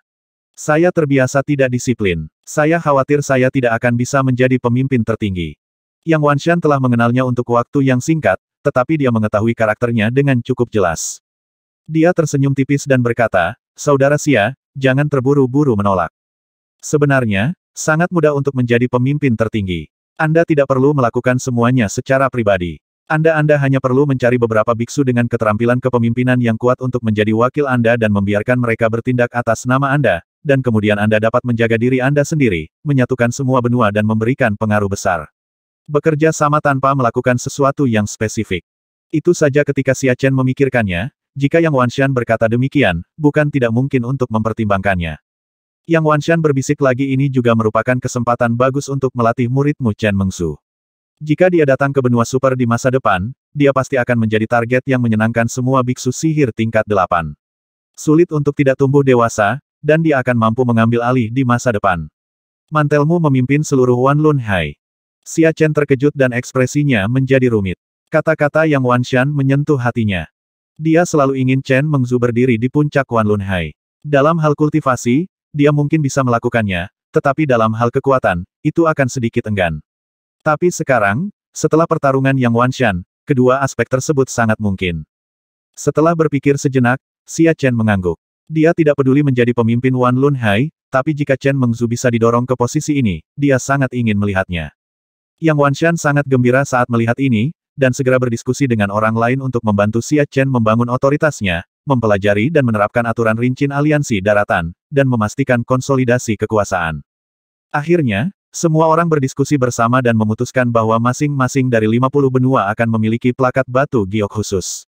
Saya terbiasa tidak disiplin. Saya khawatir saya tidak akan bisa menjadi pemimpin tertinggi. Yang Wanshan telah mengenalnya untuk waktu yang singkat, tetapi dia mengetahui karakternya dengan cukup jelas. Dia tersenyum tipis dan berkata, Saudara Xia, jangan terburu-buru menolak. Sebenarnya, sangat mudah untuk menjadi pemimpin tertinggi. Anda tidak perlu melakukan semuanya secara pribadi. Anda-Anda hanya perlu mencari beberapa biksu dengan keterampilan kepemimpinan yang kuat untuk menjadi wakil Anda dan membiarkan mereka bertindak atas nama Anda, dan kemudian Anda dapat menjaga diri Anda sendiri, menyatukan semua benua dan memberikan pengaruh besar. Bekerja sama tanpa melakukan sesuatu yang spesifik. Itu saja ketika Xia Chen memikirkannya, jika Yang Wanshan berkata demikian, bukan tidak mungkin untuk mempertimbangkannya. Yang Wanshan berbisik lagi ini juga merupakan kesempatan bagus untuk melatih muridmu Chen Mengsu. Jika dia datang ke benua super di masa depan, dia pasti akan menjadi target yang menyenangkan semua biksu sihir tingkat delapan. Sulit untuk tidak tumbuh dewasa, dan dia akan mampu mengambil alih di masa depan. Mantelmu memimpin seluruh Wan Lun Hai. Xia Chen terkejut dan ekspresinya menjadi rumit. Kata-kata yang Wan Shan menyentuh hatinya. Dia selalu ingin Chen Mengzu berdiri di puncak Wan Lun Hai. Dalam hal kultivasi, dia mungkin bisa melakukannya, tetapi dalam hal kekuatan, itu akan sedikit enggan. Tapi sekarang, setelah pertarungan yang Wanshan, kedua aspek tersebut sangat mungkin. Setelah berpikir sejenak, Xia Chen mengangguk. Dia tidak peduli menjadi pemimpin Wan Lun Hai, tapi jika Chen Mengzu bisa didorong ke posisi ini, dia sangat ingin melihatnya. Yang Wanshan sangat gembira saat melihat ini, dan segera berdiskusi dengan orang lain untuk membantu Xia Chen membangun otoritasnya, mempelajari dan menerapkan aturan rincin aliansi daratan, dan memastikan konsolidasi kekuasaan. Akhirnya, semua orang berdiskusi bersama dan memutuskan bahwa masing-masing dari 50 benua akan memiliki plakat batu giok khusus.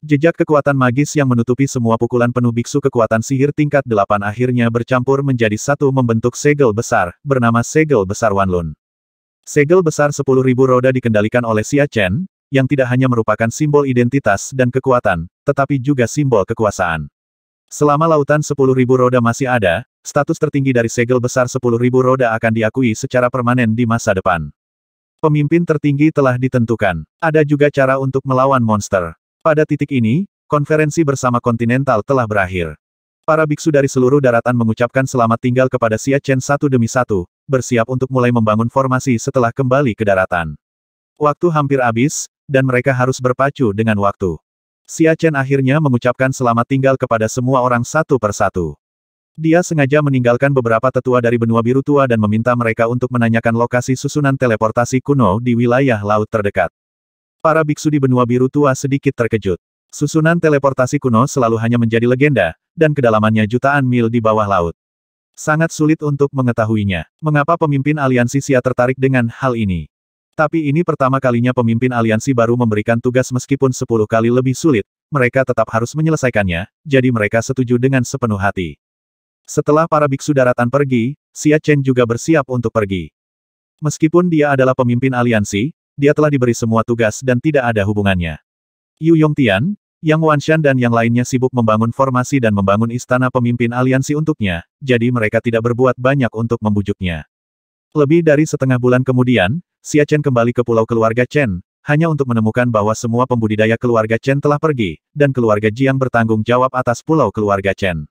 Jejak kekuatan magis yang menutupi semua pukulan penuh biksu kekuatan sihir tingkat 8 akhirnya bercampur menjadi satu membentuk segel besar, bernama segel besar Wanlun. Segel besar 10.000 roda dikendalikan oleh Xia Chen, yang tidak hanya merupakan simbol identitas dan kekuatan, tetapi juga simbol kekuasaan. Selama lautan 10.000 roda masih ada, status tertinggi dari segel besar 10.000 roda akan diakui secara permanen di masa depan. Pemimpin tertinggi telah ditentukan. Ada juga cara untuk melawan monster. Pada titik ini, konferensi bersama kontinental telah berakhir. Para biksu dari seluruh daratan mengucapkan selamat tinggal kepada Xia Chen satu demi satu, bersiap untuk mulai membangun formasi setelah kembali ke daratan. Waktu hampir habis, dan mereka harus berpacu dengan waktu. Xia Chen akhirnya mengucapkan selamat tinggal kepada semua orang satu persatu. Dia sengaja meninggalkan beberapa tetua dari benua biru tua dan meminta mereka untuk menanyakan lokasi susunan teleportasi kuno di wilayah laut terdekat. Para biksu di benua biru tua sedikit terkejut. Susunan teleportasi kuno selalu hanya menjadi legenda, dan kedalamannya jutaan mil di bawah laut. Sangat sulit untuk mengetahuinya. Mengapa pemimpin aliansi Sia tertarik dengan hal ini? Tapi ini pertama kalinya pemimpin aliansi baru memberikan tugas meskipun sepuluh kali lebih sulit, mereka tetap harus menyelesaikannya, jadi mereka setuju dengan sepenuh hati. Setelah para biksu daratan pergi, Xia Chen juga bersiap untuk pergi. Meskipun dia adalah pemimpin aliansi, dia telah diberi semua tugas dan tidak ada hubungannya. Yu Yongtian, Yang Wanshan dan yang lainnya sibuk membangun formasi dan membangun istana pemimpin aliansi untuknya, jadi mereka tidak berbuat banyak untuk membujuknya. Lebih dari setengah bulan kemudian, Xia Chen kembali ke pulau keluarga Chen, hanya untuk menemukan bahwa semua pembudidaya keluarga Chen telah pergi, dan keluarga Jiang bertanggung jawab atas pulau keluarga Chen.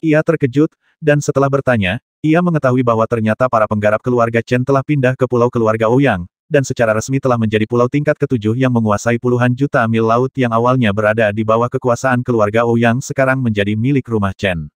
Ia terkejut, dan setelah bertanya, ia mengetahui bahwa ternyata para penggarap keluarga Chen telah pindah ke pulau keluarga Ouyang, dan secara resmi telah menjadi pulau tingkat ketujuh yang menguasai puluhan juta mil laut yang awalnya berada di bawah kekuasaan keluarga Ouyang sekarang menjadi milik rumah Chen.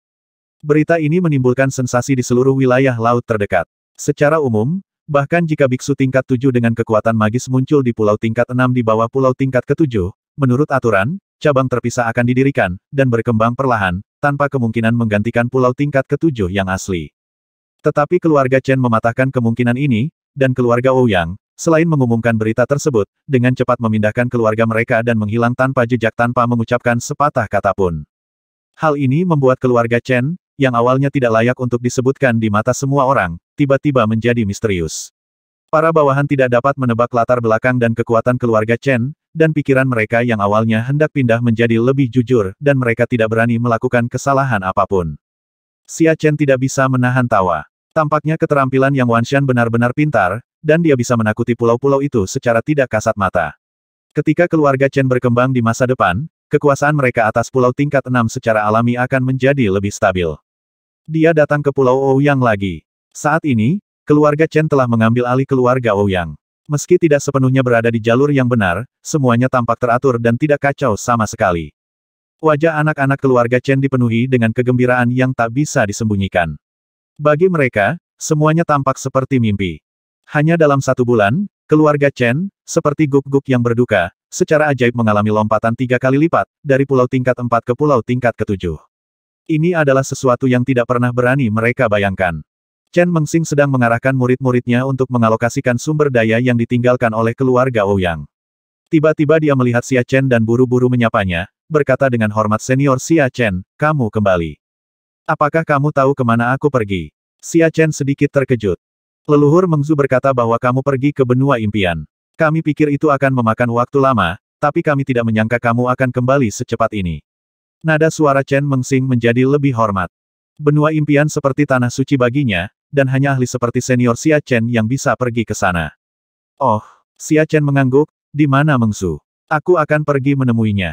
Berita ini menimbulkan sensasi di seluruh wilayah laut terdekat. Secara umum, bahkan jika biksu tingkat tujuh dengan kekuatan magis muncul di pulau tingkat enam di bawah pulau tingkat ketujuh, menurut aturan, cabang terpisah akan didirikan, dan berkembang perlahan, tanpa kemungkinan menggantikan pulau tingkat ketujuh yang asli. Tetapi keluarga Chen mematahkan kemungkinan ini, dan keluarga Ouyang, selain mengumumkan berita tersebut, dengan cepat memindahkan keluarga mereka dan menghilang tanpa jejak tanpa mengucapkan sepatah kata pun. Hal ini membuat keluarga Chen, yang awalnya tidak layak untuk disebutkan di mata semua orang, tiba-tiba menjadi misterius. Para bawahan tidak dapat menebak latar belakang dan kekuatan keluarga Chen, dan pikiran mereka yang awalnya hendak pindah menjadi lebih jujur, dan mereka tidak berani melakukan kesalahan apapun. Xia Chen tidak bisa menahan tawa. Tampaknya keterampilan yang Wanshan benar-benar pintar, dan dia bisa menakuti pulau-pulau itu secara tidak kasat mata. Ketika keluarga Chen berkembang di masa depan, kekuasaan mereka atas pulau tingkat 6 secara alami akan menjadi lebih stabil. Dia datang ke pulau Ouyang lagi. Saat ini, keluarga Chen telah mengambil alih keluarga Ouyang. Meski tidak sepenuhnya berada di jalur yang benar, semuanya tampak teratur dan tidak kacau sama sekali. Wajah anak-anak keluarga Chen dipenuhi dengan kegembiraan yang tak bisa disembunyikan. Bagi mereka, semuanya tampak seperti mimpi. Hanya dalam satu bulan, keluarga Chen, seperti guk-guk yang berduka, secara ajaib mengalami lompatan tiga kali lipat, dari pulau tingkat empat ke pulau tingkat ketujuh. Ini adalah sesuatu yang tidak pernah berani mereka bayangkan. Chen Mengsing sedang mengarahkan murid-muridnya untuk mengalokasikan sumber daya yang ditinggalkan oleh keluarga Ouyang. Tiba-tiba dia melihat Xia Chen dan buru-buru menyapanya, berkata dengan hormat senior Xia Chen, kamu kembali. Apakah kamu tahu kemana aku pergi? Xia Chen sedikit terkejut. Leluhur Mengzu berkata bahwa kamu pergi ke benua impian. Kami pikir itu akan memakan waktu lama, tapi kami tidak menyangka kamu akan kembali secepat ini. Nada suara Chen Mengsing menjadi lebih hormat. Benua impian seperti tanah suci baginya, dan hanya ahli seperti senior Xia Chen yang bisa pergi ke sana. Oh, Xia Chen mengangguk, di mana Mengzu? Aku akan pergi menemuinya.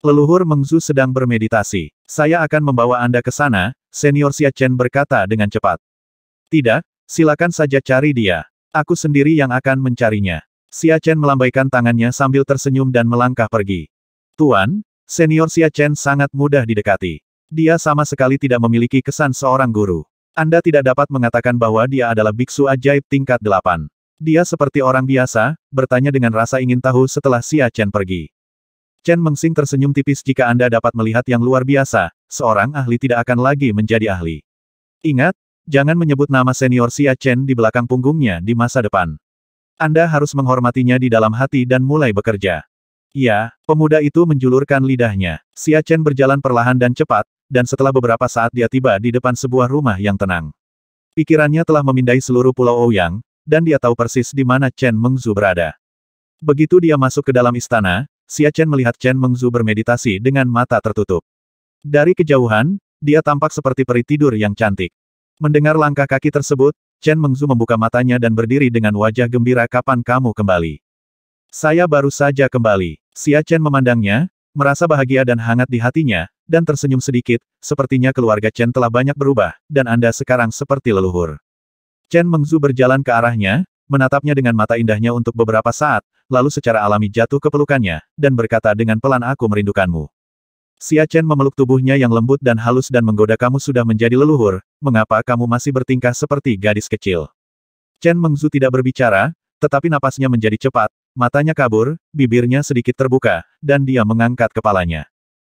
Leluhur Mengzu sedang bermeditasi. Saya akan membawa Anda ke sana, senior Xia Chen berkata dengan cepat. Tidak, silakan saja cari dia. Aku sendiri yang akan mencarinya. Xia Chen melambaikan tangannya sambil tersenyum dan melangkah pergi. Tuan, senior Xia Chen sangat mudah didekati. Dia sama sekali tidak memiliki kesan seorang guru. Anda tidak dapat mengatakan bahwa dia adalah biksu ajaib tingkat delapan. Dia seperti orang biasa, bertanya dengan rasa ingin tahu setelah Xia Chen pergi. Chen Mengsing tersenyum tipis jika Anda dapat melihat yang luar biasa, seorang ahli tidak akan lagi menjadi ahli. Ingat, jangan menyebut nama senior Xia Chen di belakang punggungnya di masa depan. Anda harus menghormatinya di dalam hati dan mulai bekerja. Ya, pemuda itu menjulurkan lidahnya. Xia Chen berjalan perlahan dan cepat, dan setelah beberapa saat dia tiba di depan sebuah rumah yang tenang. Pikirannya telah memindai seluruh pulau Ouyang, dan dia tahu persis di mana Chen Mengzu berada. Begitu dia masuk ke dalam istana, Xia Chen melihat Chen Mengzu bermeditasi dengan mata tertutup. Dari kejauhan, dia tampak seperti peri tidur yang cantik. Mendengar langkah kaki tersebut, Chen Mengzu membuka matanya dan berdiri dengan wajah gembira kapan kamu kembali. Saya baru saja kembali. Xia Chen memandangnya, merasa bahagia dan hangat di hatinya, dan tersenyum sedikit, sepertinya keluarga Chen telah banyak berubah, dan Anda sekarang seperti leluhur. Chen Mengzu berjalan ke arahnya, menatapnya dengan mata indahnya untuk beberapa saat, lalu secara alami jatuh ke pelukannya, dan berkata dengan pelan aku merindukanmu. Xia Chen memeluk tubuhnya yang lembut dan halus dan menggoda kamu sudah menjadi leluhur, mengapa kamu masih bertingkah seperti gadis kecil? Chen Mengzu tidak berbicara, tetapi napasnya menjadi cepat, Matanya kabur, bibirnya sedikit terbuka, dan dia mengangkat kepalanya.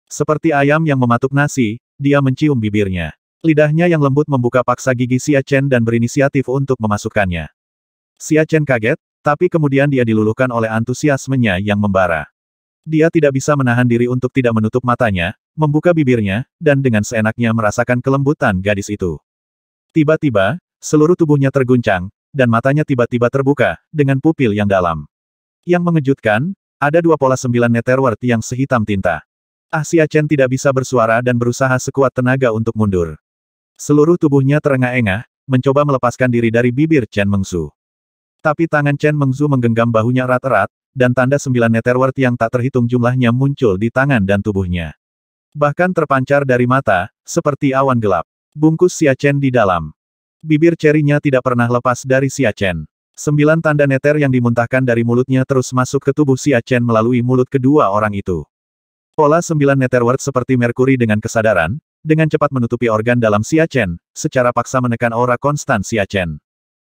Seperti ayam yang mematuk nasi, dia mencium bibirnya. Lidahnya yang lembut membuka paksa gigi Xia Chen dan berinisiatif untuk memasukkannya. Xia Chen kaget, tapi kemudian dia diluluhkan oleh antusiasmenya yang membara. Dia tidak bisa menahan diri untuk tidak menutup matanya, membuka bibirnya, dan dengan seenaknya merasakan kelembutan gadis itu. Tiba-tiba, seluruh tubuhnya terguncang, dan matanya tiba-tiba terbuka, dengan pupil yang dalam. Yang mengejutkan, ada dua pola sembilan Netherward yang sehitam tinta. Xia ah, Chen tidak bisa bersuara dan berusaha sekuat tenaga untuk mundur. Seluruh tubuhnya terengah-engah, mencoba melepaskan diri dari bibir Chen Mengzu. Tapi tangan Chen Mengzu menggenggam bahunya erat-erat, dan tanda sembilan Netherward yang tak terhitung jumlahnya muncul di tangan dan tubuhnya. Bahkan terpancar dari mata, seperti awan gelap. Bungkus Xia Chen di dalam. Bibir cerinya tidak pernah lepas dari Xia Chen. Sembilan tanda neter yang dimuntahkan dari mulutnya terus masuk ke tubuh Xia Chen melalui mulut kedua orang itu. Pola sembilan word seperti merkuri dengan kesadaran, dengan cepat menutupi organ dalam Xia Chen, secara paksa menekan aura konstan Xia Chen.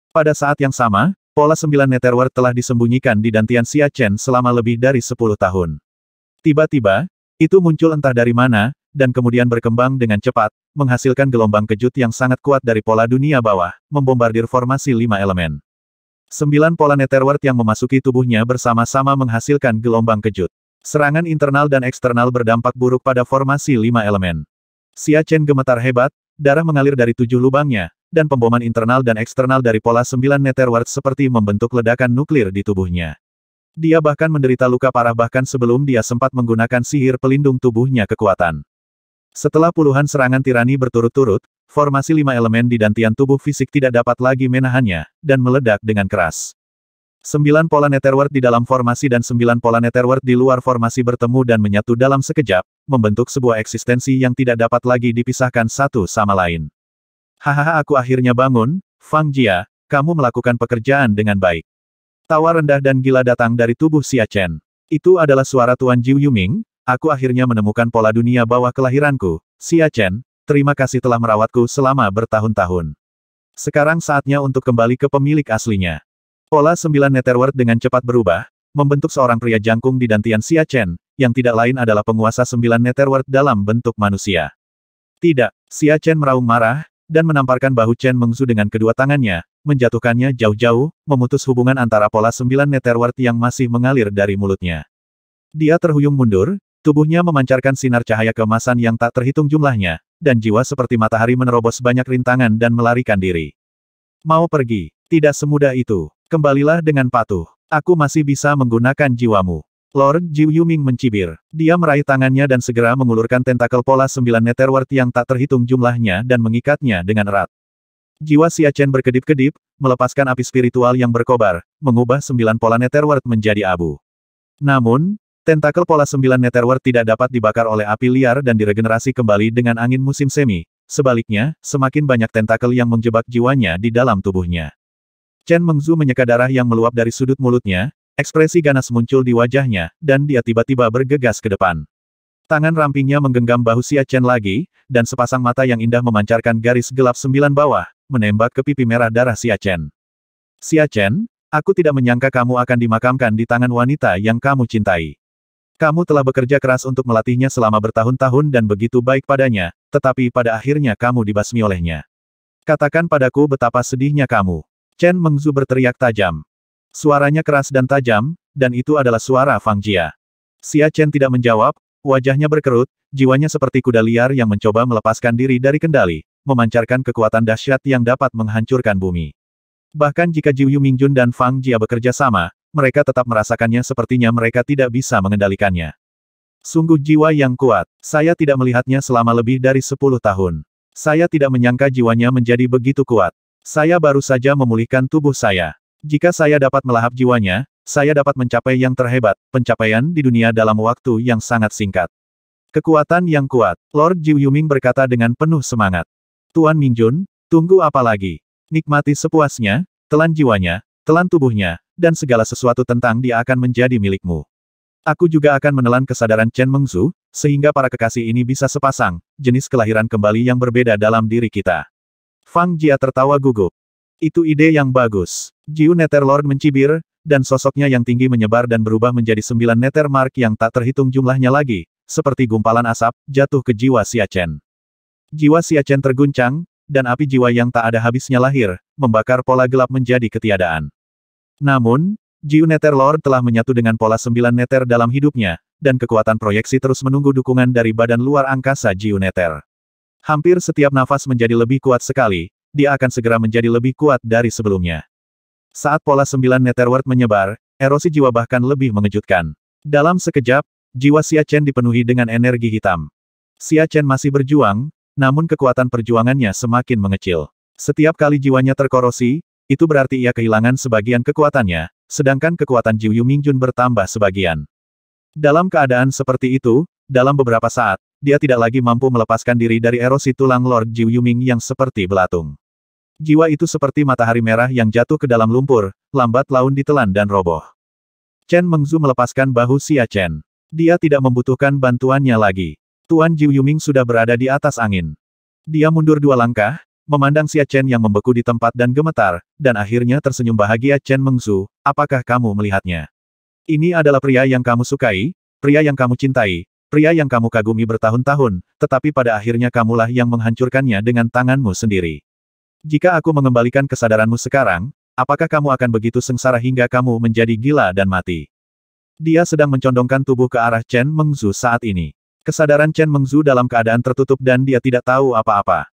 Pada saat yang sama, pola sembilan word telah disembunyikan di dantian Xia Chen selama lebih dari sepuluh tahun. Tiba-tiba, itu muncul entah dari mana, dan kemudian berkembang dengan cepat, menghasilkan gelombang kejut yang sangat kuat dari pola dunia bawah, membombardir formasi lima elemen. Sembilan pola Netherworld yang memasuki tubuhnya bersama-sama menghasilkan gelombang kejut. Serangan internal dan eksternal berdampak buruk pada formasi lima elemen. Xia Chen gemetar hebat, darah mengalir dari tujuh lubangnya, dan pemboman internal dan eksternal dari pola sembilan Netherworld seperti membentuk ledakan nuklir di tubuhnya. Dia bahkan menderita luka parah bahkan sebelum dia sempat menggunakan sihir pelindung tubuhnya kekuatan. Setelah puluhan serangan tirani berturut-turut, formasi lima elemen di dantian tubuh fisik tidak dapat lagi menahannya, dan meledak dengan keras. Sembilan pola netherworld di dalam formasi dan sembilan pola netherworld di luar formasi bertemu dan menyatu dalam sekejap, membentuk sebuah eksistensi yang tidak dapat lagi dipisahkan satu sama lain. Hahaha aku akhirnya bangun, Fang Jia, kamu melakukan pekerjaan dengan baik. Tawa rendah dan gila datang dari tubuh Xia Chen. Itu adalah suara Tuan Jiu Yuming, Aku akhirnya menemukan pola dunia bawah kelahiranku, Xia Chen, terima kasih telah merawatku selama bertahun-tahun. Sekarang saatnya untuk kembali ke pemilik aslinya. Pola sembilan Netherworld dengan cepat berubah, membentuk seorang pria jangkung di Dantian Xia Chen, yang tidak lain adalah penguasa sembilan Netherworld dalam bentuk manusia. Tidak, Xia Chen meraung marah, dan menamparkan bahu Chen Mengzu dengan kedua tangannya, menjatuhkannya jauh-jauh, memutus hubungan antara pola sembilan Netherworld yang masih mengalir dari mulutnya. Dia terhuyung mundur, Tubuhnya memancarkan sinar cahaya kemasan yang tak terhitung jumlahnya, dan jiwa seperti matahari menerobos banyak rintangan dan melarikan diri. Mau pergi? Tidak semudah itu. Kembalilah dengan patuh. Aku masih bisa menggunakan jiwamu. Lord Jiu Yuming mencibir. Dia meraih tangannya dan segera mengulurkan tentakel pola sembilan netherworld yang tak terhitung jumlahnya dan mengikatnya dengan erat. Jiwa Siachen berkedip-kedip, melepaskan api spiritual yang berkobar, mengubah sembilan pola netherworld menjadi abu. Namun, Tentakel pola sembilan Netherworld tidak dapat dibakar oleh api liar dan diregenerasi kembali dengan angin musim semi. Sebaliknya, semakin banyak tentakel yang menjebak jiwanya di dalam tubuhnya. Chen Mengzu menyeka darah yang meluap dari sudut mulutnya, ekspresi ganas muncul di wajahnya, dan dia tiba-tiba bergegas ke depan. Tangan rampingnya menggenggam bahu Xia Chen lagi, dan sepasang mata yang indah memancarkan garis gelap sembilan bawah, menembak ke pipi merah darah Xia Chen. Xia Chen, aku tidak menyangka kamu akan dimakamkan di tangan wanita yang kamu cintai. Kamu telah bekerja keras untuk melatihnya selama bertahun-tahun dan begitu baik padanya, tetapi pada akhirnya kamu dibasmi olehnya. Katakan padaku betapa sedihnya kamu. Chen Mengzu berteriak tajam. Suaranya keras dan tajam, dan itu adalah suara Fang Jia. Xia Chen tidak menjawab, wajahnya berkerut, jiwanya seperti kuda liar yang mencoba melepaskan diri dari kendali, memancarkan kekuatan dahsyat yang dapat menghancurkan bumi. Bahkan jika Jiu Yu Mingjun dan Fang Jia bekerja sama, mereka tetap merasakannya sepertinya mereka tidak bisa mengendalikannya. Sungguh jiwa yang kuat. Saya tidak melihatnya selama lebih dari sepuluh tahun. Saya tidak menyangka jiwanya menjadi begitu kuat. Saya baru saja memulihkan tubuh saya. Jika saya dapat melahap jiwanya, saya dapat mencapai yang terhebat, pencapaian di dunia dalam waktu yang sangat singkat. Kekuatan yang kuat, Lord Jiu Yuming berkata dengan penuh semangat. Tuan Minjun, tunggu apa lagi? Nikmati sepuasnya, telan jiwanya, telan tubuhnya, dan segala sesuatu tentang dia akan menjadi milikmu. Aku juga akan menelan kesadaran Chen Mengzu, sehingga para kekasih ini bisa sepasang, jenis kelahiran kembali yang berbeda dalam diri kita. Fang Jia tertawa gugup. Itu ide yang bagus. Jiu Lord mencibir, dan sosoknya yang tinggi menyebar dan berubah menjadi sembilan Nether Mark yang tak terhitung jumlahnya lagi, seperti gumpalan asap, jatuh ke jiwa Chen. Jiwa Chen terguncang, dan api jiwa yang tak ada habisnya lahir, membakar pola gelap menjadi ketiadaan. Namun, Nether Lord telah menyatu dengan pola sembilan neter dalam hidupnya, dan kekuatan proyeksi terus menunggu dukungan dari badan luar angkasa Nether. Hampir setiap nafas menjadi lebih kuat sekali, dia akan segera menjadi lebih kuat dari sebelumnya. Saat pola sembilan Netherworld menyebar, erosi jiwa bahkan lebih mengejutkan. Dalam sekejap, jiwa Xia Chen dipenuhi dengan energi hitam. Xia Chen masih berjuang, namun kekuatan perjuangannya semakin mengecil. Setiap kali jiwanya terkorosi, itu berarti ia kehilangan sebagian kekuatannya, sedangkan kekuatan Jiu Mingjun bertambah sebagian. Dalam keadaan seperti itu, dalam beberapa saat, dia tidak lagi mampu melepaskan diri dari erosi tulang Lord Jiu Ming yang seperti belatung. Jiwa itu seperti matahari merah yang jatuh ke dalam lumpur, lambat laun ditelan dan roboh. Chen Mengzu melepaskan bahu Xia Chen. Dia tidak membutuhkan bantuannya lagi. Tuan Jiu Yuming sudah berada di atas angin. Dia mundur dua langkah, memandang Xia Chen yang membeku di tempat dan gemetar, dan akhirnya tersenyum bahagia Chen Mengzu, apakah kamu melihatnya? Ini adalah pria yang kamu sukai, pria yang kamu cintai, pria yang kamu kagumi bertahun-tahun, tetapi pada akhirnya kamulah yang menghancurkannya dengan tanganmu sendiri. Jika aku mengembalikan kesadaranmu sekarang, apakah kamu akan begitu sengsara hingga kamu menjadi gila dan mati? Dia sedang mencondongkan tubuh ke arah Chen Mengzu saat ini. Kesadaran Chen Mengzu dalam keadaan tertutup dan dia tidak tahu apa-apa.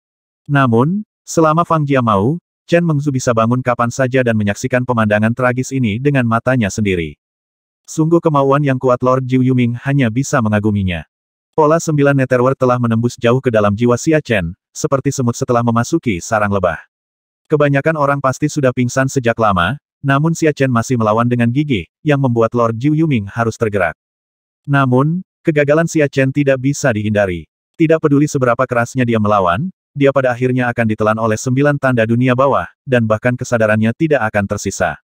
Namun, selama Fang Jia mau, Chen Mengzu bisa bangun kapan saja dan menyaksikan pemandangan tragis ini dengan matanya sendiri. Sungguh kemauan yang kuat Lord Jiu Yuming hanya bisa mengaguminya. Pola sembilan Netherworld telah menembus jauh ke dalam jiwa Xia Chen, seperti semut setelah memasuki sarang lebah. Kebanyakan orang pasti sudah pingsan sejak lama, namun Xia Chen masih melawan dengan gigi, yang membuat Lord Jiu Yuming harus tergerak. Namun, kegagalan Xia Chen tidak bisa dihindari. Tidak peduli seberapa kerasnya dia melawan, dia pada akhirnya akan ditelan oleh sembilan tanda dunia bawah, dan bahkan kesadarannya tidak akan tersisa.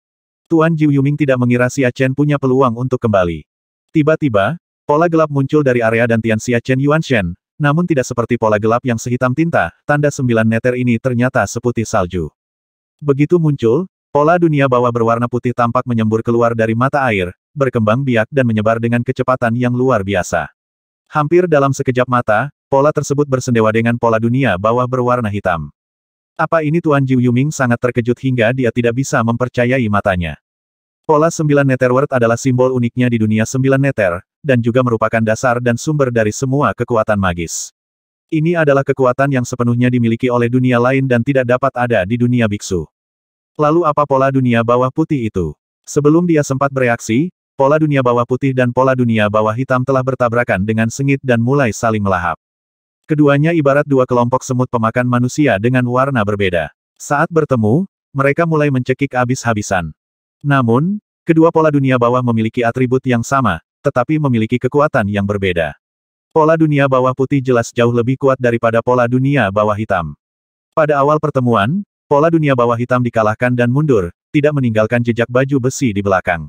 Tuan Jiu Yuming tidak mengira Xia Chen punya peluang untuk kembali. Tiba-tiba, pola gelap muncul dari area dan Tian Xia Chen Yuan Shen, namun tidak seperti pola gelap yang sehitam tinta, tanda sembilan neter ini ternyata seputih salju. Begitu muncul, pola dunia bawah berwarna putih tampak menyembur keluar dari mata air, berkembang biak dan menyebar dengan kecepatan yang luar biasa. Hampir dalam sekejap mata, Pola tersebut bersendewa dengan pola dunia bawah berwarna hitam. Apa ini Tuan Jiu Yuming sangat terkejut hingga dia tidak bisa mempercayai matanya. Pola sembilan netherworld adalah simbol uniknya di dunia sembilan nether, dan juga merupakan dasar dan sumber dari semua kekuatan magis. Ini adalah kekuatan yang sepenuhnya dimiliki oleh dunia lain dan tidak dapat ada di dunia biksu. Lalu apa pola dunia bawah putih itu? Sebelum dia sempat bereaksi, pola dunia bawah putih dan pola dunia bawah hitam telah bertabrakan dengan sengit dan mulai saling melahap. Keduanya ibarat dua kelompok semut pemakan manusia dengan warna berbeda. Saat bertemu, mereka mulai mencekik habis-habisan. Namun, kedua pola dunia bawah memiliki atribut yang sama, tetapi memiliki kekuatan yang berbeda. Pola dunia bawah putih jelas jauh lebih kuat daripada pola dunia bawah hitam. Pada awal pertemuan, pola dunia bawah hitam dikalahkan dan mundur, tidak meninggalkan jejak baju besi di belakang.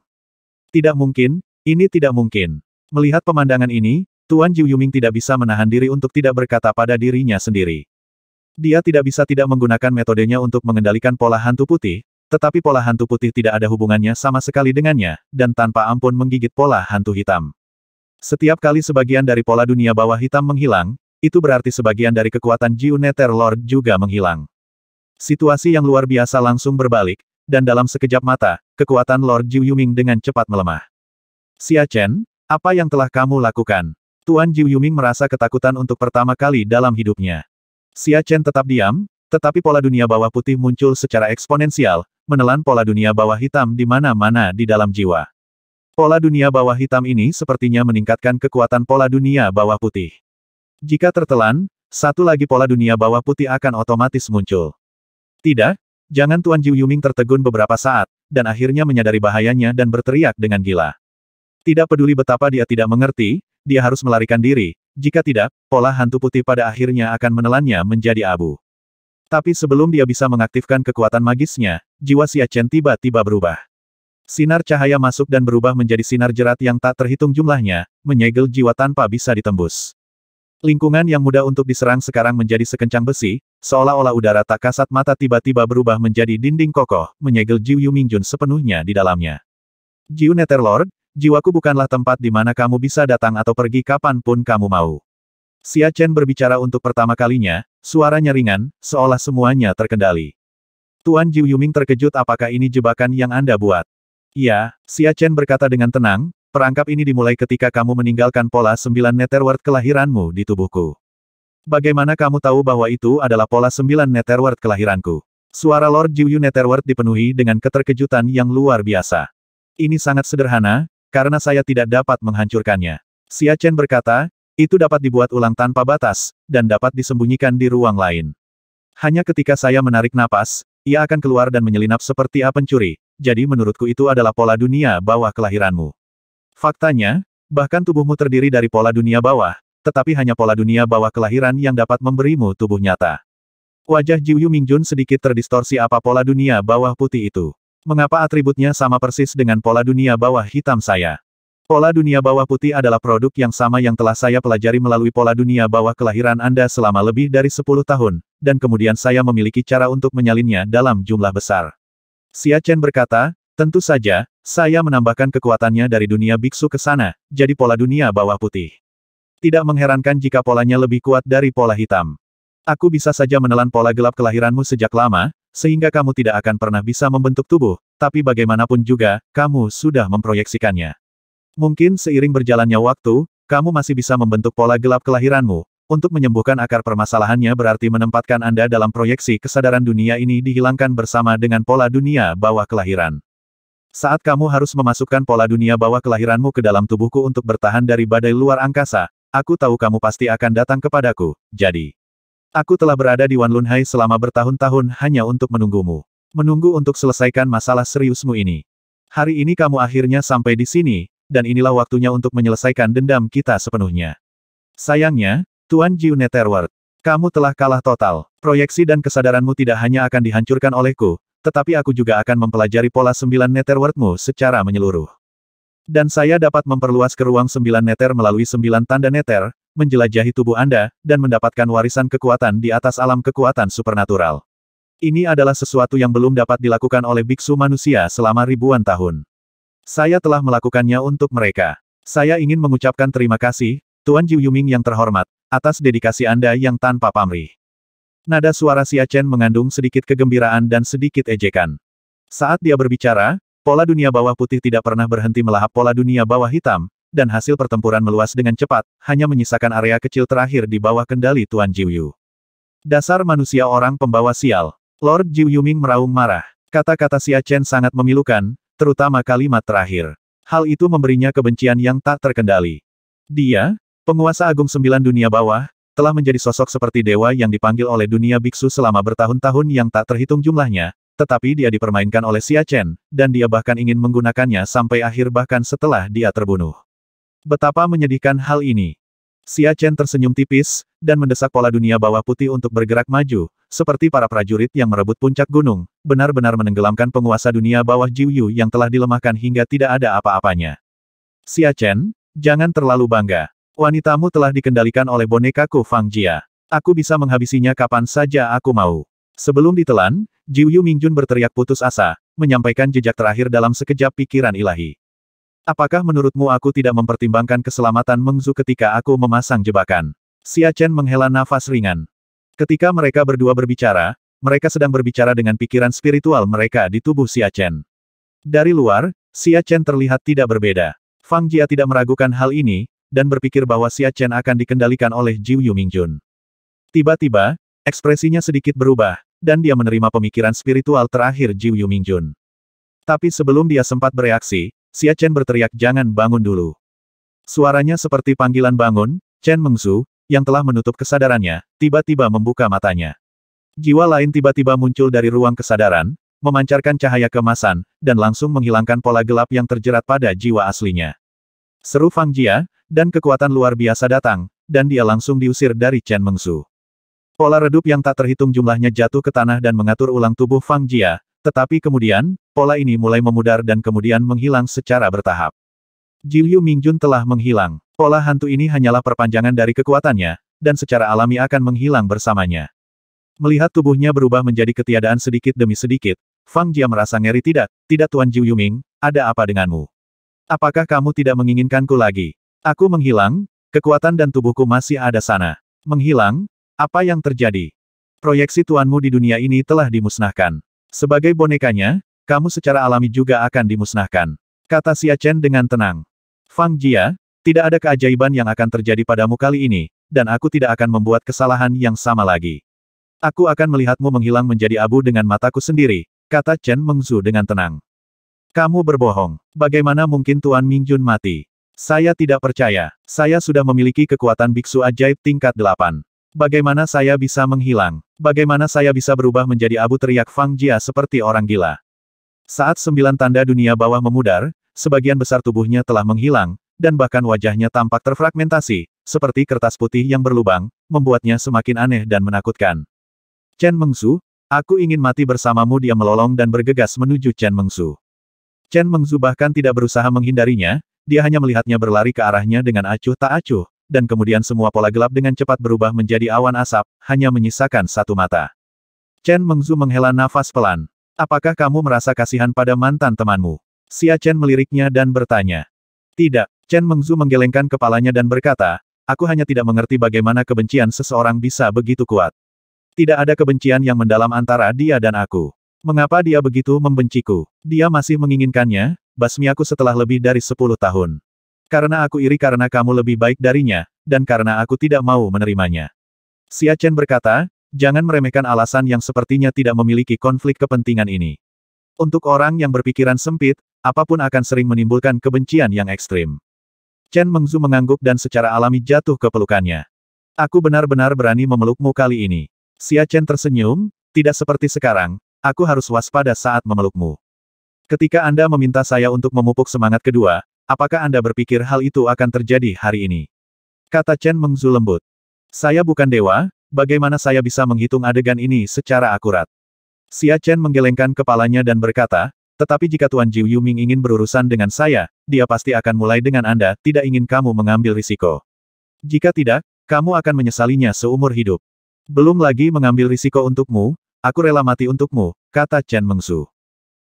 Tidak mungkin, ini tidak mungkin. Melihat pemandangan ini, Tuan Jiu Yuming tidak bisa menahan diri untuk tidak berkata pada dirinya sendiri. Dia tidak bisa tidak menggunakan metodenya untuk mengendalikan pola hantu putih, tetapi pola hantu putih tidak ada hubungannya sama sekali dengannya, dan tanpa ampun menggigit pola hantu hitam. Setiap kali sebagian dari pola dunia bawah hitam menghilang, itu berarti sebagian dari kekuatan Nether Lord juga menghilang. Situasi yang luar biasa langsung berbalik, dan dalam sekejap mata, kekuatan Lord Jiu Yuming dengan cepat melemah. Xia Chen, apa yang telah kamu lakukan? Tuan Jiu Yuming merasa ketakutan untuk pertama kali dalam hidupnya. Xia Chen tetap diam, tetapi pola dunia bawah putih muncul secara eksponensial, menelan pola dunia bawah hitam di mana-mana di dalam jiwa. Pola dunia bawah hitam ini sepertinya meningkatkan kekuatan pola dunia bawah putih. Jika tertelan, satu lagi pola dunia bawah putih akan otomatis muncul. Tidak, jangan Tuan Jiu Yuming tertegun beberapa saat, dan akhirnya menyadari bahayanya dan berteriak dengan gila. Tidak peduli betapa dia tidak mengerti, dia harus melarikan diri, jika tidak, pola hantu putih pada akhirnya akan menelannya menjadi abu. Tapi sebelum dia bisa mengaktifkan kekuatan magisnya, jiwa Chen tiba-tiba berubah. Sinar cahaya masuk dan berubah menjadi sinar jerat yang tak terhitung jumlahnya, menyegel jiwa tanpa bisa ditembus. Lingkungan yang mudah untuk diserang sekarang menjadi sekencang besi, seolah-olah udara tak kasat mata tiba-tiba berubah menjadi dinding kokoh, menyegel Jiu Mingjun sepenuhnya di dalamnya. Jiu Netherlord, jiwaku bukanlah tempat di mana kamu bisa datang atau pergi kapanpun kamu mau. Xia Chen berbicara untuk pertama kalinya, suaranya ringan, seolah semuanya terkendali. Tuan Jiu Yuming terkejut apakah ini jebakan yang Anda buat. Ya, Xia Chen berkata dengan tenang, perangkap ini dimulai ketika kamu meninggalkan pola sembilan netherworld kelahiranmu di tubuhku. Bagaimana kamu tahu bahwa itu adalah pola sembilan netherworld kelahiranku? Suara Lord Jiuyu Netherworld dipenuhi dengan keterkejutan yang luar biasa. Ini sangat sederhana, karena saya tidak dapat menghancurkannya. Xia Chen berkata, itu dapat dibuat ulang tanpa batas, dan dapat disembunyikan di ruang lain. Hanya ketika saya menarik napas, ia akan keluar dan menyelinap seperti A pencuri, jadi menurutku itu adalah pola dunia bawah kelahiranmu. Faktanya, bahkan tubuhmu terdiri dari pola dunia bawah, tetapi hanya pola dunia bawah kelahiran yang dapat memberimu tubuh nyata. Wajah Jiuyu Mingjun sedikit terdistorsi apa pola dunia bawah putih itu. Mengapa atributnya sama persis dengan pola dunia bawah hitam saya? Pola dunia bawah putih adalah produk yang sama yang telah saya pelajari melalui pola dunia bawah kelahiran Anda selama lebih dari 10 tahun, dan kemudian saya memiliki cara untuk menyalinnya dalam jumlah besar. Xia Chen berkata, tentu saja, saya menambahkan kekuatannya dari dunia biksu ke sana, jadi pola dunia bawah putih. Tidak mengherankan jika polanya lebih kuat dari pola hitam. Aku bisa saja menelan pola gelap kelahiranmu sejak lama, sehingga kamu tidak akan pernah bisa membentuk tubuh, tapi bagaimanapun juga, kamu sudah memproyeksikannya. Mungkin seiring berjalannya waktu, kamu masih bisa membentuk pola gelap kelahiranmu. Untuk menyembuhkan akar permasalahannya berarti menempatkan Anda dalam proyeksi kesadaran dunia ini dihilangkan bersama dengan pola dunia bawah kelahiran. Saat kamu harus memasukkan pola dunia bawah kelahiranmu ke dalam tubuhku untuk bertahan dari badai luar angkasa, aku tahu kamu pasti akan datang kepadaku, jadi. Aku telah berada di Wan Lunhai selama bertahun-tahun hanya untuk menunggumu. Menunggu untuk selesaikan masalah seriusmu ini. Hari ini kamu akhirnya sampai di sini, dan inilah waktunya untuk menyelesaikan dendam kita sepenuhnya. Sayangnya, Tuan Jiune Terward, kamu telah kalah total. Proyeksi dan kesadaranmu tidak hanya akan dihancurkan olehku, tetapi aku juga akan mempelajari pola sembilan netherwardmu secara menyeluruh. Dan saya dapat memperluas ke ruang sembilan neter melalui sembilan tanda neter, menjelajahi tubuh Anda, dan mendapatkan warisan kekuatan di atas alam kekuatan supernatural. Ini adalah sesuatu yang belum dapat dilakukan oleh biksu manusia selama ribuan tahun. Saya telah melakukannya untuk mereka. Saya ingin mengucapkan terima kasih, Tuan Jiu Yuming yang terhormat, atas dedikasi Anda yang tanpa pamrih. Nada suara Xia Chen mengandung sedikit kegembiraan dan sedikit ejekan. Saat dia berbicara, pola dunia bawah putih tidak pernah berhenti melahap pola dunia bawah hitam, dan hasil pertempuran meluas dengan cepat, hanya menyisakan area kecil terakhir di bawah kendali Tuan Jiuyu. Dasar manusia orang pembawa sial. Lord Jiuyuming Ming meraung marah. Kata-kata Xia Chen sangat memilukan, terutama kalimat terakhir. Hal itu memberinya kebencian yang tak terkendali. Dia, penguasa agung sembilan dunia bawah, telah menjadi sosok seperti dewa yang dipanggil oleh dunia biksu selama bertahun-tahun yang tak terhitung jumlahnya, tetapi dia dipermainkan oleh Xia Chen, dan dia bahkan ingin menggunakannya sampai akhir bahkan setelah dia terbunuh. Betapa menyedihkan hal ini. Xia Chen tersenyum tipis, dan mendesak pola dunia bawah putih untuk bergerak maju, seperti para prajurit yang merebut puncak gunung, benar-benar menenggelamkan penguasa dunia bawah Jiu Yu yang telah dilemahkan hingga tidak ada apa-apanya. Xia Chen, jangan terlalu bangga. Wanitamu telah dikendalikan oleh bonekaku Fang Jia. Aku bisa menghabisinya kapan saja aku mau. Sebelum ditelan, Jiu Yu Mingjun berteriak putus asa, menyampaikan jejak terakhir dalam sekejap pikiran ilahi. Apakah menurutmu aku tidak mempertimbangkan keselamatan Mengzu ketika aku memasang jebakan? Xia Chen menghela nafas ringan. Ketika mereka berdua berbicara, mereka sedang berbicara dengan pikiran spiritual mereka di tubuh Xia Chen. Dari luar, Xia Chen terlihat tidak berbeda. Fang Jia tidak meragukan hal ini, dan berpikir bahwa Xia Chen akan dikendalikan oleh Jiu Mingjun. Tiba-tiba, ekspresinya sedikit berubah, dan dia menerima pemikiran spiritual terakhir Jiu Mingjun. Tapi sebelum dia sempat bereaksi, Xia Chen berteriak jangan bangun dulu. Suaranya seperti panggilan bangun, Chen Mengzu, yang telah menutup kesadarannya, tiba-tiba membuka matanya. Jiwa lain tiba-tiba muncul dari ruang kesadaran, memancarkan cahaya kemasan, dan langsung menghilangkan pola gelap yang terjerat pada jiwa aslinya. Seru Fang Jia, dan kekuatan luar biasa datang, dan dia langsung diusir dari Chen Mengzu. Pola redup yang tak terhitung jumlahnya jatuh ke tanah dan mengatur ulang tubuh Fang Jia, tetapi kemudian, pola ini mulai memudar dan kemudian menghilang secara bertahap. Jiuyu Mingjun telah menghilang. Pola hantu ini hanyalah perpanjangan dari kekuatannya, dan secara alami akan menghilang bersamanya. Melihat tubuhnya berubah menjadi ketiadaan sedikit demi sedikit, Fang Jia merasa ngeri tidak, tidak Tuan Jiu Ming, ada apa denganmu? Apakah kamu tidak menginginkanku lagi? Aku menghilang, kekuatan dan tubuhku masih ada sana. Menghilang? Apa yang terjadi? Proyeksi tuanmu di dunia ini telah dimusnahkan. Sebagai bonekanya, kamu secara alami juga akan dimusnahkan. Kata Xia Chen dengan tenang. Fang Jia, tidak ada keajaiban yang akan terjadi padamu kali ini, dan aku tidak akan membuat kesalahan yang sama lagi. Aku akan melihatmu menghilang menjadi abu dengan mataku sendiri, kata Chen Mengzu dengan tenang. Kamu berbohong. Bagaimana mungkin Tuan Mingjun mati? Saya tidak percaya. Saya sudah memiliki kekuatan biksu ajaib tingkat 8. Bagaimana saya bisa menghilang? Bagaimana saya bisa berubah menjadi abu teriak Fang Jia seperti orang gila? Saat sembilan tanda dunia bawah memudar, sebagian besar tubuhnya telah menghilang, dan bahkan wajahnya tampak terfragmentasi, seperti kertas putih yang berlubang, membuatnya semakin aneh dan menakutkan. Chen Mengsu, aku ingin mati bersamamu dia melolong dan bergegas menuju Chen Mengsu. Chen Mengsu bahkan tidak berusaha menghindarinya, dia hanya melihatnya berlari ke arahnya dengan acuh tak acuh, dan kemudian semua pola gelap dengan cepat berubah menjadi awan asap, hanya menyisakan satu mata. Chen Mengzu menghela nafas pelan. Apakah kamu merasa kasihan pada mantan temanmu? Xia Chen meliriknya dan bertanya. Tidak, Chen Mengzu menggelengkan kepalanya dan berkata, aku hanya tidak mengerti bagaimana kebencian seseorang bisa begitu kuat. Tidak ada kebencian yang mendalam antara dia dan aku. Mengapa dia begitu membenciku? Dia masih menginginkannya, basmi aku setelah lebih dari sepuluh tahun. Karena aku iri karena kamu lebih baik darinya, dan karena aku tidak mau menerimanya. Xia Chen berkata, jangan meremehkan alasan yang sepertinya tidak memiliki konflik kepentingan ini. Untuk orang yang berpikiran sempit, apapun akan sering menimbulkan kebencian yang ekstrim. Chen Mengzu mengangguk dan secara alami jatuh ke pelukannya. Aku benar-benar berani memelukmu kali ini. Xia Chen tersenyum, tidak seperti sekarang, aku harus waspada saat memelukmu. Ketika Anda meminta saya untuk memupuk semangat kedua, Apakah Anda berpikir hal itu akan terjadi hari ini? Kata Chen Mengzu lembut. Saya bukan dewa, bagaimana saya bisa menghitung adegan ini secara akurat? Xia Chen menggelengkan kepalanya dan berkata, tetapi jika Tuan Jiu Yuming ingin berurusan dengan saya, dia pasti akan mulai dengan Anda, tidak ingin kamu mengambil risiko. Jika tidak, kamu akan menyesalinya seumur hidup. Belum lagi mengambil risiko untukmu, aku rela mati untukmu, kata Chen Mengzu.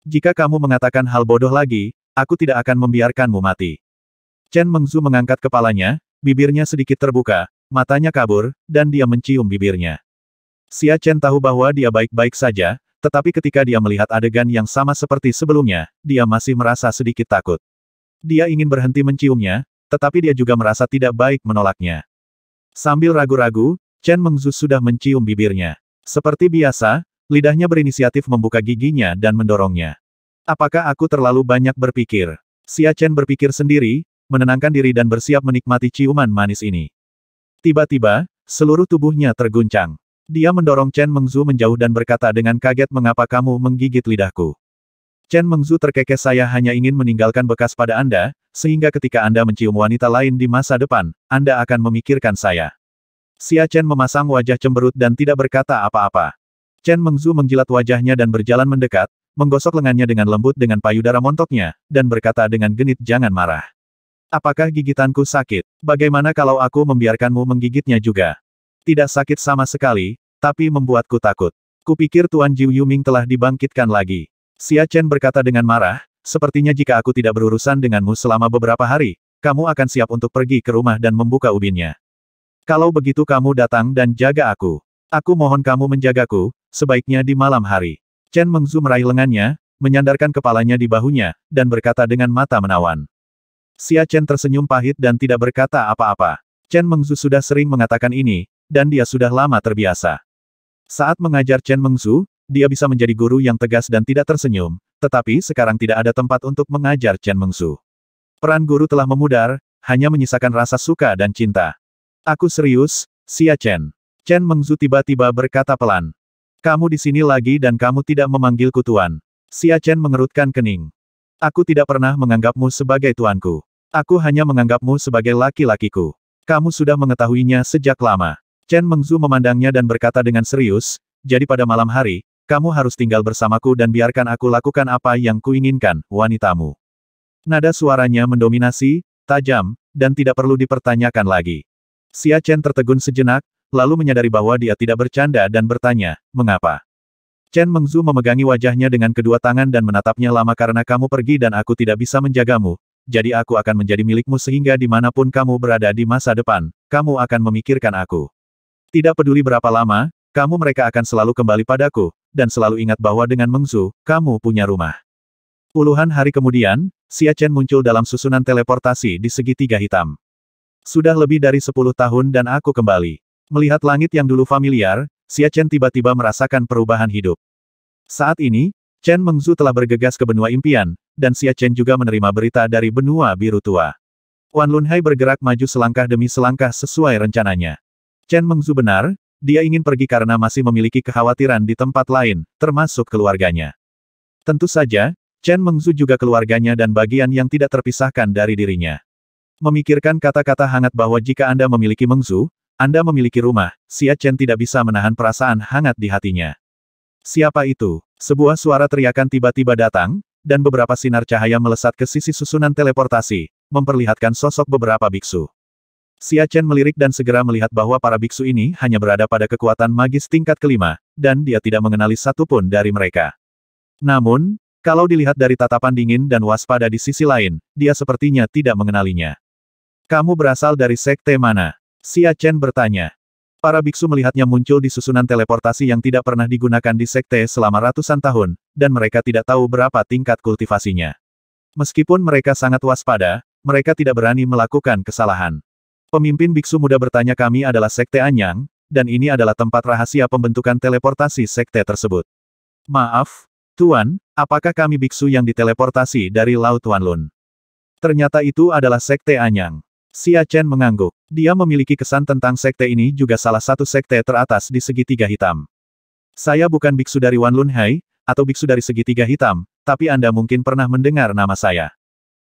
Jika kamu mengatakan hal bodoh lagi, Aku tidak akan membiarkanmu mati. Chen Mengzu mengangkat kepalanya, bibirnya sedikit terbuka, matanya kabur, dan dia mencium bibirnya. Xia Chen tahu bahwa dia baik-baik saja, tetapi ketika dia melihat adegan yang sama seperti sebelumnya, dia masih merasa sedikit takut. Dia ingin berhenti menciumnya, tetapi dia juga merasa tidak baik menolaknya. Sambil ragu-ragu, Chen Mengzu sudah mencium bibirnya. Seperti biasa, lidahnya berinisiatif membuka giginya dan mendorongnya. Apakah aku terlalu banyak berpikir? Xia Chen berpikir sendiri, menenangkan diri dan bersiap menikmati ciuman manis ini. Tiba-tiba, seluruh tubuhnya terguncang. Dia mendorong Chen Mengzu menjauh dan berkata dengan kaget mengapa kamu menggigit lidahku. Chen Mengzu terkekeh saya hanya ingin meninggalkan bekas pada Anda, sehingga ketika Anda mencium wanita lain di masa depan, Anda akan memikirkan saya. Xia Chen memasang wajah cemberut dan tidak berkata apa-apa. Chen Mengzu menjilat wajahnya dan berjalan mendekat, menggosok lengannya dengan lembut dengan payudara montoknya, dan berkata dengan genit jangan marah. Apakah gigitanku sakit? Bagaimana kalau aku membiarkanmu menggigitnya juga? Tidak sakit sama sekali, tapi membuatku takut. Kupikir Tuan Jiu Yuming telah dibangkitkan lagi. Xia Chen berkata dengan marah, sepertinya jika aku tidak berurusan denganmu selama beberapa hari, kamu akan siap untuk pergi ke rumah dan membuka ubinnya. Kalau begitu kamu datang dan jaga aku. Aku mohon kamu menjagaku, sebaiknya di malam hari. Chen Mengzu meraih lengannya, menyandarkan kepalanya di bahunya, dan berkata dengan mata menawan. Xia Chen tersenyum pahit dan tidak berkata apa-apa. Chen Mengzu sudah sering mengatakan ini, dan dia sudah lama terbiasa. Saat mengajar Chen Mengzu, dia bisa menjadi guru yang tegas dan tidak tersenyum, tetapi sekarang tidak ada tempat untuk mengajar Chen Mengzu. Peran guru telah memudar, hanya menyisakan rasa suka dan cinta. Aku serius, Xia Chen. Chen Mengzu tiba-tiba berkata pelan. Kamu di sini lagi dan kamu tidak memanggilku tuan. Xia Chen mengerutkan kening. Aku tidak pernah menganggapmu sebagai tuanku. Aku hanya menganggapmu sebagai laki-lakiku. Kamu sudah mengetahuinya sejak lama. Chen Mengzu memandangnya dan berkata dengan serius, jadi pada malam hari, kamu harus tinggal bersamaku dan biarkan aku lakukan apa yang kuinginkan, wanitamu. Nada suaranya mendominasi, tajam, dan tidak perlu dipertanyakan lagi. Xia Chen tertegun sejenak, lalu menyadari bahwa dia tidak bercanda dan bertanya, mengapa? Chen Mengzu memegangi wajahnya dengan kedua tangan dan menatapnya lama karena kamu pergi dan aku tidak bisa menjagamu, jadi aku akan menjadi milikmu sehingga dimanapun kamu berada di masa depan, kamu akan memikirkan aku. Tidak peduli berapa lama, kamu mereka akan selalu kembali padaku, dan selalu ingat bahwa dengan Mengzu, kamu punya rumah. Puluhan hari kemudian, Xia Chen muncul dalam susunan teleportasi di segitiga hitam. Sudah lebih dari sepuluh tahun dan aku kembali. Melihat langit yang dulu familiar, Xia Chen tiba-tiba merasakan perubahan hidup. Saat ini, Chen Mengzu telah bergegas ke benua impian, dan Xia Chen juga menerima berita dari benua biru tua. Wan Lunhai bergerak maju selangkah demi selangkah sesuai rencananya. Chen Mengzu benar, dia ingin pergi karena masih memiliki kekhawatiran di tempat lain, termasuk keluarganya. Tentu saja, Chen Mengzu juga keluarganya dan bagian yang tidak terpisahkan dari dirinya. Memikirkan kata-kata hangat bahwa jika Anda memiliki Mengzu, anda memiliki rumah, Xia Chen tidak bisa menahan perasaan hangat di hatinya. Siapa itu? Sebuah suara teriakan tiba-tiba datang, dan beberapa sinar cahaya melesat ke sisi susunan teleportasi, memperlihatkan sosok beberapa biksu. Xia Chen melirik dan segera melihat bahwa para biksu ini hanya berada pada kekuatan magis tingkat kelima, dan dia tidak mengenali satupun dari mereka. Namun, kalau dilihat dari tatapan dingin dan waspada di sisi lain, dia sepertinya tidak mengenalinya. Kamu berasal dari sekte mana? Xia Chen bertanya. Para biksu melihatnya muncul di susunan teleportasi yang tidak pernah digunakan di sekte selama ratusan tahun, dan mereka tidak tahu berapa tingkat kultivasinya. Meskipun mereka sangat waspada, mereka tidak berani melakukan kesalahan. Pemimpin biksu muda bertanya kami adalah sekte Anyang, dan ini adalah tempat rahasia pembentukan teleportasi sekte tersebut. Maaf, Tuan, apakah kami biksu yang diteleportasi dari Laut Lun? Ternyata itu adalah sekte Anyang. Xia Chen mengangguk. Dia memiliki kesan tentang sekte ini juga salah satu sekte teratas di segitiga hitam. Saya bukan biksu dari Wan Lun Hai, atau biksu dari segitiga hitam, tapi Anda mungkin pernah mendengar nama saya.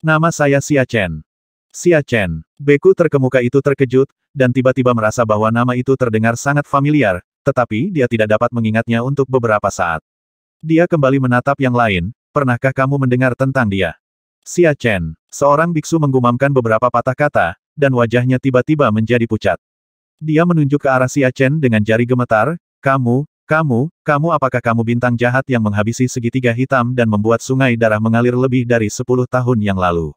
Nama saya Xia Chen. Xia Chen, beku terkemuka itu terkejut, dan tiba-tiba merasa bahwa nama itu terdengar sangat familiar, tetapi dia tidak dapat mengingatnya untuk beberapa saat. Dia kembali menatap yang lain, pernahkah kamu mendengar tentang dia? Xia Chen, Seorang biksu menggumamkan beberapa patah kata, dan wajahnya tiba-tiba menjadi pucat. Dia menunjuk ke arah Xia Chen dengan jari gemetar, kamu, kamu, kamu apakah kamu bintang jahat yang menghabisi segitiga hitam dan membuat sungai darah mengalir lebih dari sepuluh tahun yang lalu.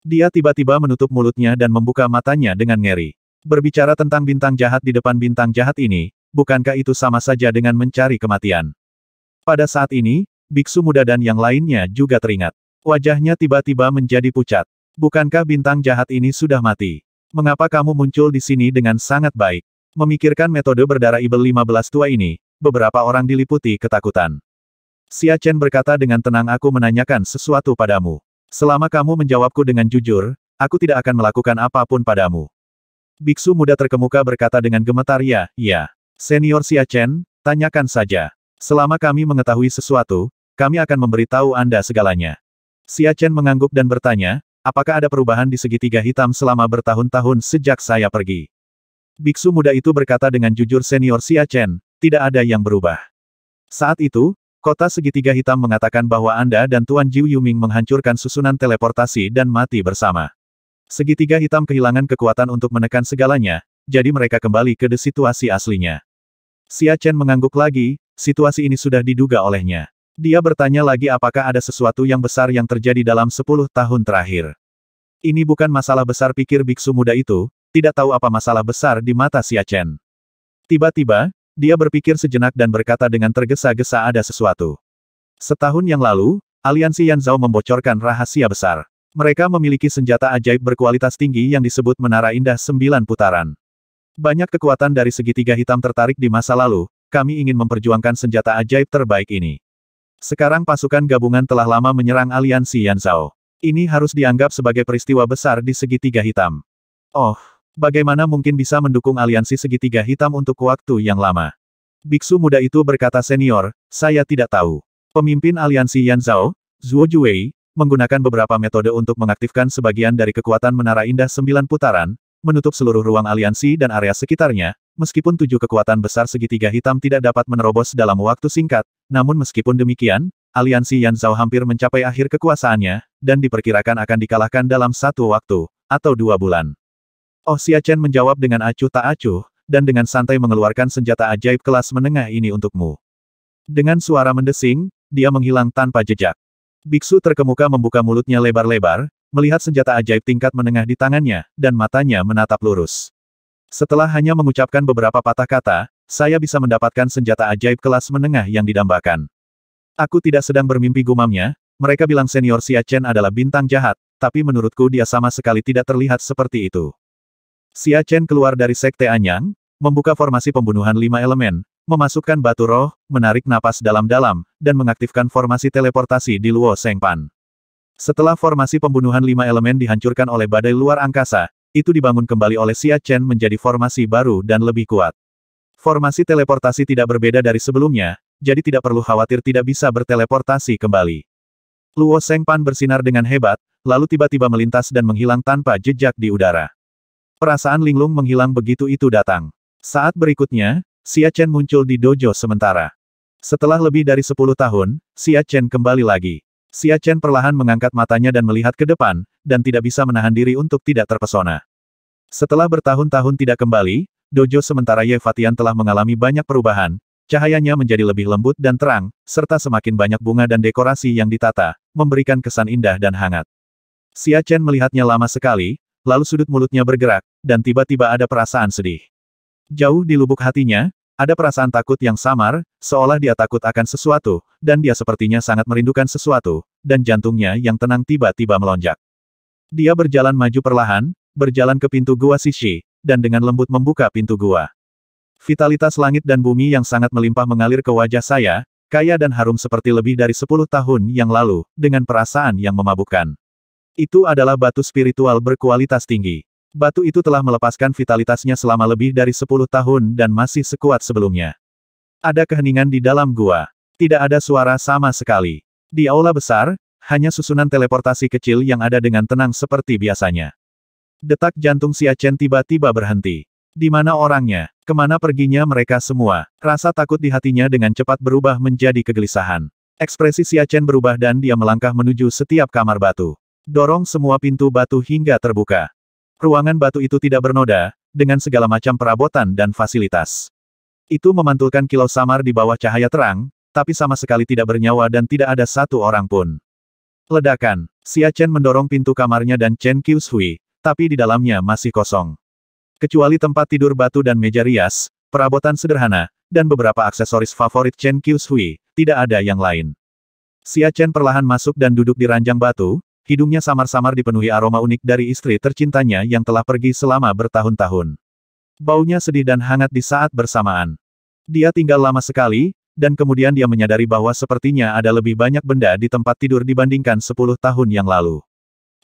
Dia tiba-tiba menutup mulutnya dan membuka matanya dengan ngeri. Berbicara tentang bintang jahat di depan bintang jahat ini, bukankah itu sama saja dengan mencari kematian? Pada saat ini, biksu muda dan yang lainnya juga teringat. Wajahnya tiba-tiba menjadi pucat. Bukankah bintang jahat ini sudah mati? Mengapa kamu muncul di sini dengan sangat baik? Memikirkan metode berdarah Ibel 15 tua ini, beberapa orang diliputi ketakutan. Xia Chen berkata dengan tenang aku menanyakan sesuatu padamu. Selama kamu menjawabku dengan jujur, aku tidak akan melakukan apapun padamu. Biksu muda terkemuka berkata dengan gemetar ya, ya. Senior Xia Chen, tanyakan saja. Selama kami mengetahui sesuatu, kami akan memberitahu Anda segalanya. Xia Chen mengangguk dan bertanya, apakah ada perubahan di segitiga hitam selama bertahun-tahun sejak saya pergi? Biksu muda itu berkata dengan jujur senior Xia Chen, tidak ada yang berubah. Saat itu, kota segitiga hitam mengatakan bahwa Anda dan Tuan Jiu Yuming menghancurkan susunan teleportasi dan mati bersama. Segitiga hitam kehilangan kekuatan untuk menekan segalanya, jadi mereka kembali ke situasi aslinya. Xia Chen mengangguk lagi, situasi ini sudah diduga olehnya. Dia bertanya lagi apakah ada sesuatu yang besar yang terjadi dalam sepuluh tahun terakhir. Ini bukan masalah besar pikir biksu muda itu, tidak tahu apa masalah besar di mata Xia Chen. Tiba-tiba, dia berpikir sejenak dan berkata dengan tergesa-gesa ada sesuatu. Setahun yang lalu, aliansi Yan Zhao membocorkan rahasia besar. Mereka memiliki senjata ajaib berkualitas tinggi yang disebut Menara Indah Sembilan Putaran. Banyak kekuatan dari segitiga hitam tertarik di masa lalu, kami ingin memperjuangkan senjata ajaib terbaik ini. Sekarang pasukan gabungan telah lama menyerang aliansi Yan Zhao. Ini harus dianggap sebagai peristiwa besar di segitiga hitam. Oh, bagaimana mungkin bisa mendukung aliansi segitiga hitam untuk waktu yang lama? Biksu muda itu berkata senior, saya tidak tahu. Pemimpin aliansi Yan Zhao, Zhuo Juwei, menggunakan beberapa metode untuk mengaktifkan sebagian dari kekuatan Menara Indah Sembilan Putaran, menutup seluruh ruang aliansi dan area sekitarnya, meskipun tujuh kekuatan besar segitiga hitam tidak dapat menerobos dalam waktu singkat, namun meskipun demikian, aliansi Yan Zhao hampir mencapai akhir kekuasaannya, dan diperkirakan akan dikalahkan dalam satu waktu, atau dua bulan. Oh Xia Chen menjawab dengan acuh tak acuh, dan dengan santai mengeluarkan senjata ajaib kelas menengah ini untukmu. Dengan suara mendesing, dia menghilang tanpa jejak. Biksu terkemuka membuka mulutnya lebar-lebar, melihat senjata ajaib tingkat menengah di tangannya, dan matanya menatap lurus. Setelah hanya mengucapkan beberapa patah kata, saya bisa mendapatkan senjata ajaib kelas menengah yang didambakan. Aku tidak sedang bermimpi gumamnya, mereka bilang senior Xia Chen adalah bintang jahat, tapi menurutku dia sama sekali tidak terlihat seperti itu. Xia Chen keluar dari sekte Anyang, membuka formasi pembunuhan lima elemen, memasukkan batu roh, menarik napas dalam-dalam, dan mengaktifkan formasi teleportasi di Luo Sengpan. Setelah formasi pembunuhan lima elemen dihancurkan oleh badai luar angkasa, itu dibangun kembali oleh Xia Chen menjadi formasi baru dan lebih kuat. Formasi teleportasi tidak berbeda dari sebelumnya, jadi tidak perlu khawatir tidak bisa berteleportasi kembali. Luo Pan bersinar dengan hebat, lalu tiba-tiba melintas dan menghilang tanpa jejak di udara. Perasaan linglung menghilang begitu itu datang. Saat berikutnya, Xia Chen muncul di dojo sementara. Setelah lebih dari 10 tahun, Xia Chen kembali lagi. Xia Chen perlahan mengangkat matanya dan melihat ke depan, dan tidak bisa menahan diri untuk tidak terpesona. Setelah bertahun-tahun tidak kembali, dojo sementara Ye Fatian telah mengalami banyak perubahan, cahayanya menjadi lebih lembut dan terang, serta semakin banyak bunga dan dekorasi yang ditata, memberikan kesan indah dan hangat. Xia Chen melihatnya lama sekali, lalu sudut mulutnya bergerak, dan tiba-tiba ada perasaan sedih. Jauh di lubuk hatinya, ada perasaan takut yang samar, seolah dia takut akan sesuatu, dan dia sepertinya sangat merindukan sesuatu, dan jantungnya yang tenang tiba-tiba melonjak. Dia berjalan maju perlahan, berjalan ke pintu gua Sishi, dan dengan lembut membuka pintu gua. Vitalitas langit dan bumi yang sangat melimpah mengalir ke wajah saya, kaya dan harum seperti lebih dari sepuluh tahun yang lalu, dengan perasaan yang memabukkan. Itu adalah batu spiritual berkualitas tinggi. Batu itu telah melepaskan vitalitasnya selama lebih dari sepuluh tahun dan masih sekuat sebelumnya. Ada keheningan di dalam gua. Tidak ada suara sama sekali. Di aula besar, hanya susunan teleportasi kecil yang ada dengan tenang seperti biasanya. Detak jantung Xia Chen tiba-tiba berhenti. Di mana orangnya? Kemana perginya mereka semua? Rasa takut di hatinya dengan cepat berubah menjadi kegelisahan. Ekspresi Xia Chen berubah dan dia melangkah menuju setiap kamar batu. Dorong semua pintu batu hingga terbuka. Ruangan batu itu tidak bernoda, dengan segala macam perabotan dan fasilitas. Itu memantulkan kilau samar di bawah cahaya terang, tapi sama sekali tidak bernyawa dan tidak ada satu orang pun. Ledakan, Xia Chen mendorong pintu kamarnya dan Chen Qiushui, tapi di dalamnya masih kosong. Kecuali tempat tidur batu dan meja rias, perabotan sederhana, dan beberapa aksesoris favorit Chen Qiushui, tidak ada yang lain. Xia Chen perlahan masuk dan duduk di ranjang batu, hidungnya samar-samar dipenuhi aroma unik dari istri tercintanya yang telah pergi selama bertahun-tahun. Baunya sedih dan hangat di saat bersamaan. Dia tinggal lama sekali, dan kemudian dia menyadari bahwa sepertinya ada lebih banyak benda di tempat tidur dibandingkan 10 tahun yang lalu.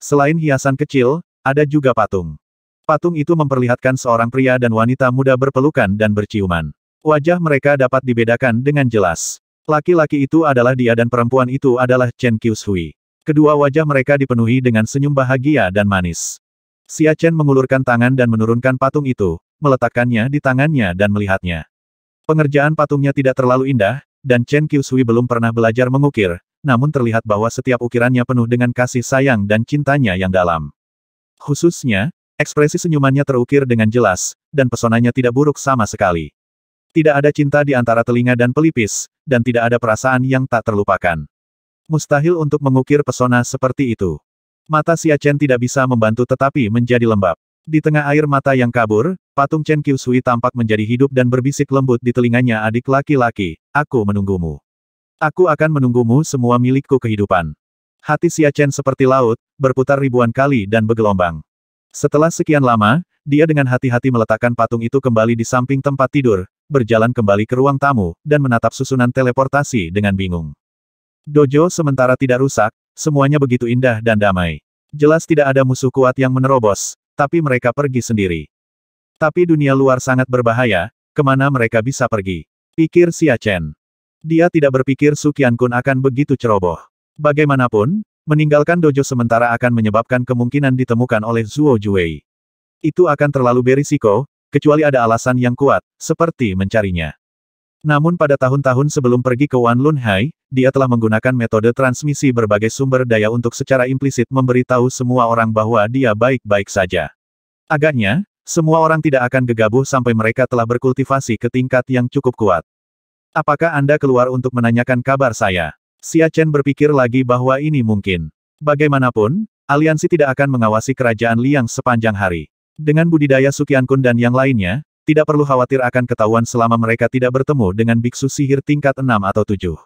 Selain hiasan kecil, ada juga patung. Patung itu memperlihatkan seorang pria dan wanita muda berpelukan dan berciuman. Wajah mereka dapat dibedakan dengan jelas. Laki-laki itu adalah dia dan perempuan itu adalah Chen Qiushui. Kedua wajah mereka dipenuhi dengan senyum bahagia dan manis. Xia Chen mengulurkan tangan dan menurunkan patung itu, meletakkannya di tangannya dan melihatnya. Pengerjaan patungnya tidak terlalu indah, dan Chen Qiushui belum pernah belajar mengukir, namun terlihat bahwa setiap ukirannya penuh dengan kasih sayang dan cintanya yang dalam. Khususnya, ekspresi senyumannya terukir dengan jelas, dan pesonanya tidak buruk sama sekali. Tidak ada cinta di antara telinga dan pelipis, dan tidak ada perasaan yang tak terlupakan. Mustahil untuk mengukir pesona seperti itu. Mata Xia Chen tidak bisa membantu tetapi menjadi lembab. Di tengah air mata yang kabur, patung Chen Qiushui tampak menjadi hidup dan berbisik lembut di telinganya adik laki-laki, aku menunggumu. Aku akan menunggumu semua milikku kehidupan. Hati Siachen seperti laut, berputar ribuan kali dan bergelombang. Setelah sekian lama, dia dengan hati-hati meletakkan patung itu kembali di samping tempat tidur, berjalan kembali ke ruang tamu, dan menatap susunan teleportasi dengan bingung. Dojo sementara tidak rusak, semuanya begitu indah dan damai. Jelas tidak ada musuh kuat yang menerobos, tapi mereka pergi sendiri. Tapi dunia luar sangat berbahaya, kemana mereka bisa pergi? Pikir Siachen. Dia tidak berpikir Su Qiankun akan begitu ceroboh. Bagaimanapun, meninggalkan dojo sementara akan menyebabkan kemungkinan ditemukan oleh Zuo Juwei. Itu akan terlalu berisiko, kecuali ada alasan yang kuat, seperti mencarinya. Namun pada tahun-tahun sebelum pergi ke Wan Lunhai, dia telah menggunakan metode transmisi berbagai sumber daya untuk secara implisit memberitahu semua orang bahwa dia baik-baik saja. Agaknya, semua orang tidak akan gegabah sampai mereka telah berkultivasi ke tingkat yang cukup kuat. Apakah Anda keluar untuk menanyakan kabar saya? Xia Chen berpikir lagi bahwa ini mungkin. Bagaimanapun, aliansi tidak akan mengawasi kerajaan Liang sepanjang hari. Dengan budidaya Sukian Kun dan yang lainnya, tidak perlu khawatir akan ketahuan selama mereka tidak bertemu dengan biksu sihir tingkat 6 atau 7.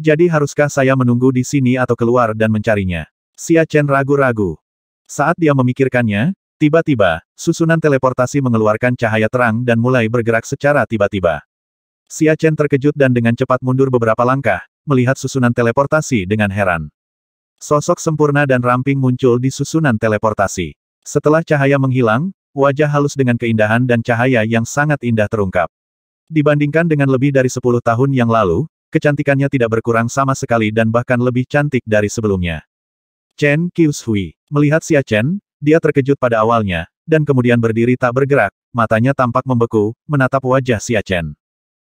Jadi haruskah saya menunggu di sini atau keluar dan mencarinya? Xia Chen ragu-ragu. Saat dia memikirkannya, tiba-tiba, susunan teleportasi mengeluarkan cahaya terang dan mulai bergerak secara tiba-tiba. Xia Chen terkejut dan dengan cepat mundur beberapa langkah, melihat susunan teleportasi dengan heran. Sosok sempurna dan ramping muncul di susunan teleportasi. Setelah cahaya menghilang, wajah halus dengan keindahan dan cahaya yang sangat indah terungkap. Dibandingkan dengan lebih dari 10 tahun yang lalu, kecantikannya tidak berkurang sama sekali dan bahkan lebih cantik dari sebelumnya. Chen Qiushui melihat Xia Chen, dia terkejut pada awalnya, dan kemudian berdiri tak bergerak, matanya tampak membeku, menatap wajah Xia Chen.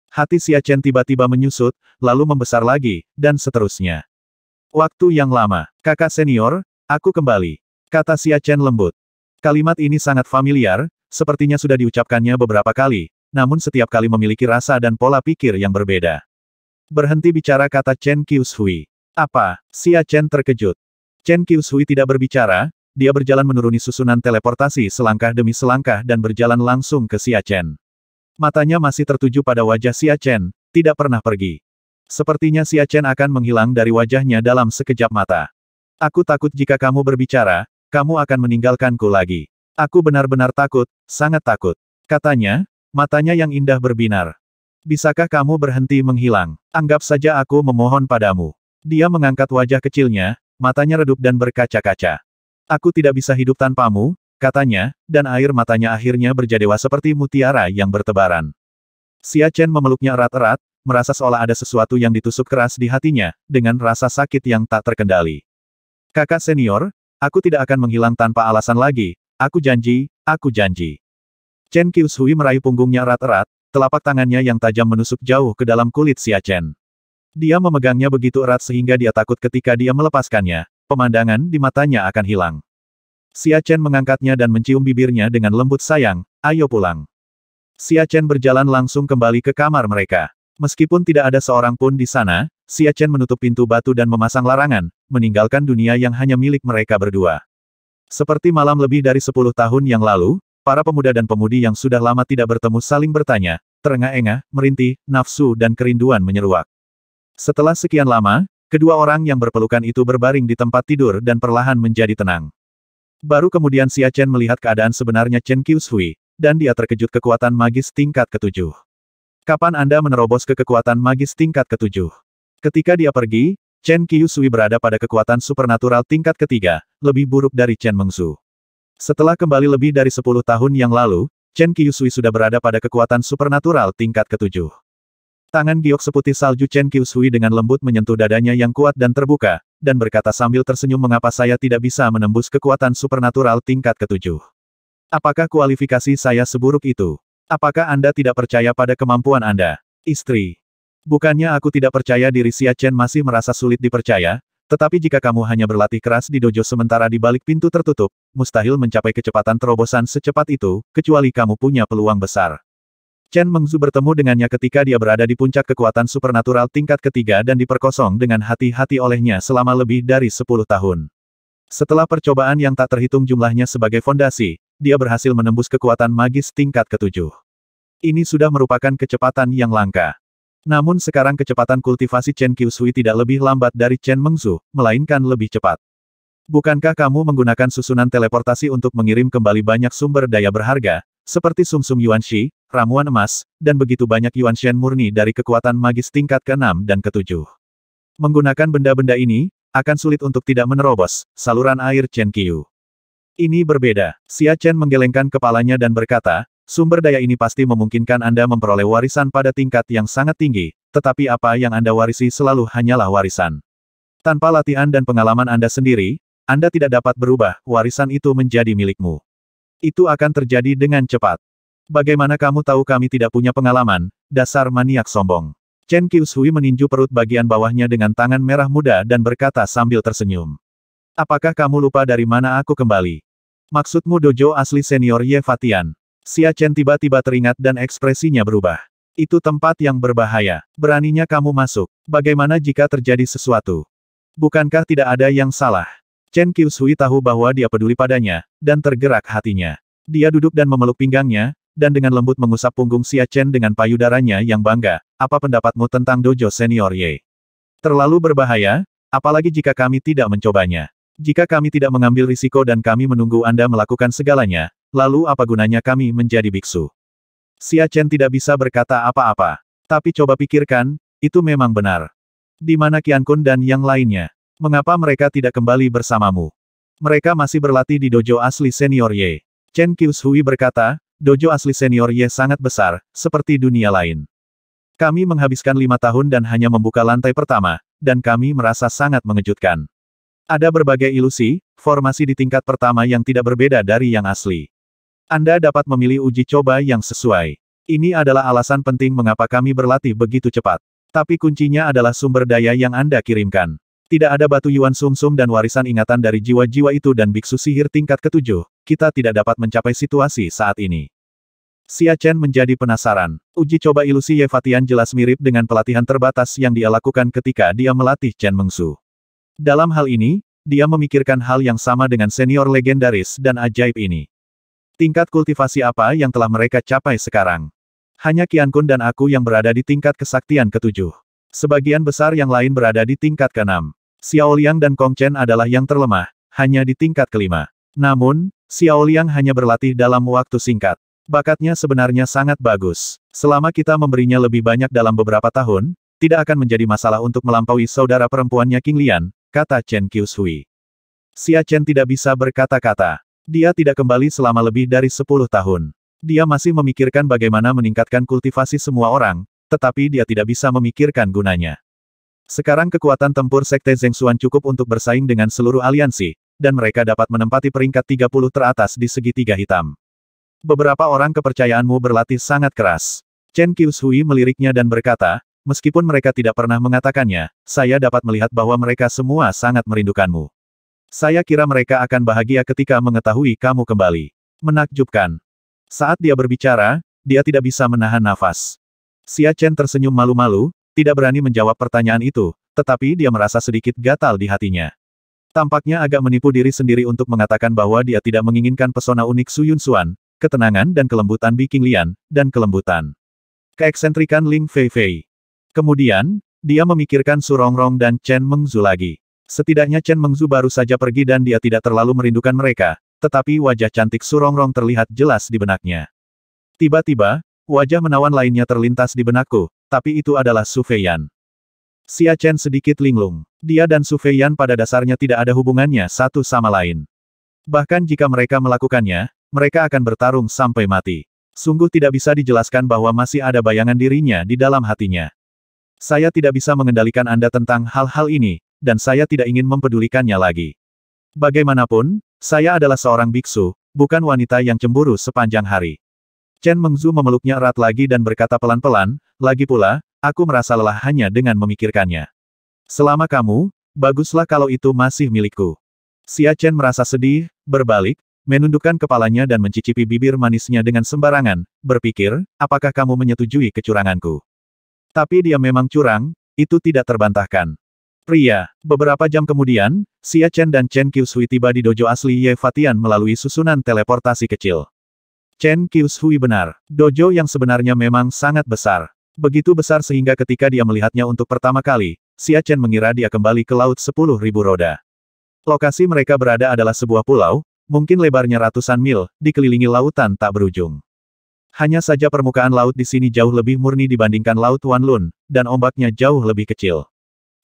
Hati Xia Chen tiba-tiba menyusut, lalu membesar lagi, dan seterusnya. Waktu yang lama. Kakak senior, aku kembali. Kata Xia Chen lembut. Kalimat ini sangat familiar, sepertinya sudah diucapkannya beberapa kali, namun setiap kali memiliki rasa dan pola pikir yang berbeda. Berhenti bicara kata Chen Qiushui. Apa? Xia Chen terkejut. Chen Qiushui tidak berbicara, dia berjalan menuruni susunan teleportasi selangkah demi selangkah dan berjalan langsung ke Xia Chen. Matanya masih tertuju pada wajah Xia Chen, tidak pernah pergi. Sepertinya Xia Chen akan menghilang dari wajahnya dalam sekejap mata. Aku takut jika kamu berbicara, kamu akan meninggalkanku lagi. Aku benar-benar takut, sangat takut. Katanya, matanya yang indah berbinar. Bisakah kamu berhenti menghilang? Anggap saja aku memohon padamu. Dia mengangkat wajah kecilnya, matanya redup dan berkaca-kaca. Aku tidak bisa hidup tanpamu, Katanya, dan air matanya akhirnya berjadewa seperti mutiara yang bertebaran. Xia Chen memeluknya erat-erat, merasa seolah ada sesuatu yang ditusuk keras di hatinya, dengan rasa sakit yang tak terkendali. Kakak senior, aku tidak akan menghilang tanpa alasan lagi, aku janji, aku janji. Chen Qiushui meraih punggungnya erat-erat, telapak tangannya yang tajam menusuk jauh ke dalam kulit Xia Chen. Dia memegangnya begitu erat sehingga dia takut ketika dia melepaskannya, pemandangan di matanya akan hilang. Xia Chen mengangkatnya dan mencium bibirnya dengan lembut sayang, ayo pulang. Xia Chen berjalan langsung kembali ke kamar mereka. Meskipun tidak ada seorang pun di sana, Xia Chen menutup pintu batu dan memasang larangan, meninggalkan dunia yang hanya milik mereka berdua. Seperti malam lebih dari sepuluh tahun yang lalu, para pemuda dan pemudi yang sudah lama tidak bertemu saling bertanya, terengah-engah, merintih, nafsu dan kerinduan menyeruak. Setelah sekian lama, kedua orang yang berpelukan itu berbaring di tempat tidur dan perlahan menjadi tenang. Baru kemudian Xia Chen melihat keadaan sebenarnya Chen Qiushui, dan dia terkejut kekuatan magis tingkat ketujuh. Kapan Anda menerobos ke kekuatan magis tingkat ketujuh? Ketika dia pergi, Chen Qiushui berada pada kekuatan supernatural tingkat ketiga, lebih buruk dari Chen Mengsu. Setelah kembali lebih dari sepuluh tahun yang lalu, Chen Qiushui sudah berada pada kekuatan supernatural tingkat ketujuh. Tangan giok seputih salju Chen Qiushui dengan lembut menyentuh dadanya yang kuat dan terbuka, dan berkata sambil tersenyum mengapa saya tidak bisa menembus kekuatan supernatural tingkat ketujuh. Apakah kualifikasi saya seburuk itu? Apakah Anda tidak percaya pada kemampuan Anda? Istri. Bukannya aku tidak percaya diri Xia Chen masih merasa sulit dipercaya, tetapi jika kamu hanya berlatih keras di dojo sementara di balik pintu tertutup, mustahil mencapai kecepatan terobosan secepat itu, kecuali kamu punya peluang besar. Chen Mengzu bertemu dengannya ketika dia berada di puncak kekuatan supernatural tingkat ketiga dan diperkosong dengan hati-hati olehnya selama lebih dari 10 tahun. Setelah percobaan yang tak terhitung jumlahnya sebagai fondasi, dia berhasil menembus kekuatan magis tingkat ketujuh. Ini sudah merupakan kecepatan yang langka. Namun sekarang kecepatan kultivasi Chen Qiushui tidak lebih lambat dari Chen Mengzu, melainkan lebih cepat. Bukankah kamu menggunakan susunan teleportasi untuk mengirim kembali banyak sumber daya berharga, seperti sumsum -sum Yuan Shi, ramuan emas, dan begitu banyak Yuan Shen murni dari kekuatan magis tingkat ke-6 dan ke-7. Menggunakan benda-benda ini, akan sulit untuk tidak menerobos saluran air Chen Qiu. Ini berbeda. Xia Chen menggelengkan kepalanya dan berkata, sumber daya ini pasti memungkinkan Anda memperoleh warisan pada tingkat yang sangat tinggi, tetapi apa yang Anda warisi selalu hanyalah warisan. Tanpa latihan dan pengalaman Anda sendiri, anda tidak dapat berubah, warisan itu menjadi milikmu. Itu akan terjadi dengan cepat. Bagaimana kamu tahu kami tidak punya pengalaman, dasar maniak sombong. Chen Qiushui meninju perut bagian bawahnya dengan tangan merah muda dan berkata sambil tersenyum. Apakah kamu lupa dari mana aku kembali? Maksudmu dojo asli senior Ye Fatian? Xia Chen tiba-tiba teringat dan ekspresinya berubah. Itu tempat yang berbahaya. Beraninya kamu masuk. Bagaimana jika terjadi sesuatu? Bukankah tidak ada yang salah? Chen Qiushui tahu bahwa dia peduli padanya, dan tergerak hatinya. Dia duduk dan memeluk pinggangnya, dan dengan lembut mengusap punggung Xia Chen dengan payudaranya yang bangga, apa pendapatmu tentang dojo senior Ye? Terlalu berbahaya, apalagi jika kami tidak mencobanya. Jika kami tidak mengambil risiko dan kami menunggu Anda melakukan segalanya, lalu apa gunanya kami menjadi biksu? Xia Chen tidak bisa berkata apa-apa. Tapi coba pikirkan, itu memang benar. Di mana Qian Kun dan yang lainnya? Mengapa mereka tidak kembali bersamamu? Mereka masih berlatih di dojo asli senior Ye. Chen Qiushui berkata, dojo asli senior Ye sangat besar, seperti dunia lain. Kami menghabiskan lima tahun dan hanya membuka lantai pertama, dan kami merasa sangat mengejutkan. Ada berbagai ilusi, formasi di tingkat pertama yang tidak berbeda dari yang asli. Anda dapat memilih uji coba yang sesuai. Ini adalah alasan penting mengapa kami berlatih begitu cepat. Tapi kuncinya adalah sumber daya yang Anda kirimkan. Tidak ada batu Yuan sumsum Sum dan warisan ingatan dari jiwa-jiwa itu dan biksu sihir tingkat ketujuh, kita tidak dapat mencapai situasi saat ini. Xia Chen menjadi penasaran. Uji coba ilusi Ye Fatian jelas mirip dengan pelatihan terbatas yang dia lakukan ketika dia melatih Chen Mengsu. Dalam hal ini, dia memikirkan hal yang sama dengan senior legendaris dan ajaib ini. Tingkat kultivasi apa yang telah mereka capai sekarang? Hanya Qian Kun dan aku yang berada di tingkat kesaktian ketujuh. Sebagian besar yang lain berada di tingkat keenam. Xiao Liang dan Kong Chen adalah yang terlemah, hanya di tingkat kelima. Namun, Xiao Liang hanya berlatih dalam waktu singkat. Bakatnya sebenarnya sangat bagus. Selama kita memberinya lebih banyak dalam beberapa tahun, tidak akan menjadi masalah untuk melampaui saudara perempuannya King Lian, kata Chen Qiushui. Xia Chen tidak bisa berkata-kata. Dia tidak kembali selama lebih dari 10 tahun. Dia masih memikirkan bagaimana meningkatkan kultivasi semua orang, tetapi dia tidak bisa memikirkan gunanya. Sekarang kekuatan tempur Sekte Zhengxuan cukup untuk bersaing dengan seluruh aliansi, dan mereka dapat menempati peringkat 30 teratas di segitiga hitam. Beberapa orang kepercayaanmu berlatih sangat keras. Chen Qiushui meliriknya dan berkata, meskipun mereka tidak pernah mengatakannya, saya dapat melihat bahwa mereka semua sangat merindukanmu. Saya kira mereka akan bahagia ketika mengetahui kamu kembali. Menakjubkan. Saat dia berbicara, dia tidak bisa menahan nafas. Xia Chen tersenyum malu-malu, tidak berani menjawab pertanyaan itu, tetapi dia merasa sedikit gatal di hatinya. Tampaknya agak menipu diri sendiri untuk mengatakan bahwa dia tidak menginginkan pesona unik Su Yun Suan, ketenangan dan kelembutan Biking Lian, dan kelembutan. Keeksentrikan Ling Fei Fei. Kemudian, dia memikirkan Su Rong Rong dan Chen Mengzu lagi. Setidaknya Chen Mengzu baru saja pergi dan dia tidak terlalu merindukan mereka, tetapi wajah cantik Su Rong Rong terlihat jelas di benaknya. Tiba-tiba, wajah menawan lainnya terlintas di benakku, tapi itu adalah Su Feiyan. Xia Chen sedikit linglung. Dia dan Su Feiyan pada dasarnya tidak ada hubungannya satu sama lain. Bahkan jika mereka melakukannya, mereka akan bertarung sampai mati. Sungguh tidak bisa dijelaskan bahwa masih ada bayangan dirinya di dalam hatinya. Saya tidak bisa mengendalikan Anda tentang hal-hal ini, dan saya tidak ingin mempedulikannya lagi. Bagaimanapun, saya adalah seorang biksu, bukan wanita yang cemburu sepanjang hari. Chen Mengzu memeluknya erat lagi dan berkata pelan-pelan, lagi pula, aku merasa lelah hanya dengan memikirkannya. Selama kamu, baguslah kalau itu masih milikku. Xia Chen merasa sedih, berbalik, menundukkan kepalanya dan mencicipi bibir manisnya dengan sembarangan, berpikir, apakah kamu menyetujui kecuranganku? Tapi dia memang curang, itu tidak terbantahkan. Pria, beberapa jam kemudian, Xia Chen dan Chen Qiushui tiba di dojo asli Ye Fatian melalui susunan teleportasi kecil. Chen Qiushui benar. Dojo yang sebenarnya memang sangat besar. Begitu besar sehingga ketika dia melihatnya untuk pertama kali, Xia Chen mengira dia kembali ke Laut Sepuluh Ribu Roda. Lokasi mereka berada adalah sebuah pulau, mungkin lebarnya ratusan mil, dikelilingi lautan tak berujung. Hanya saja permukaan laut di sini jauh lebih murni dibandingkan Laut Lun, dan ombaknya jauh lebih kecil.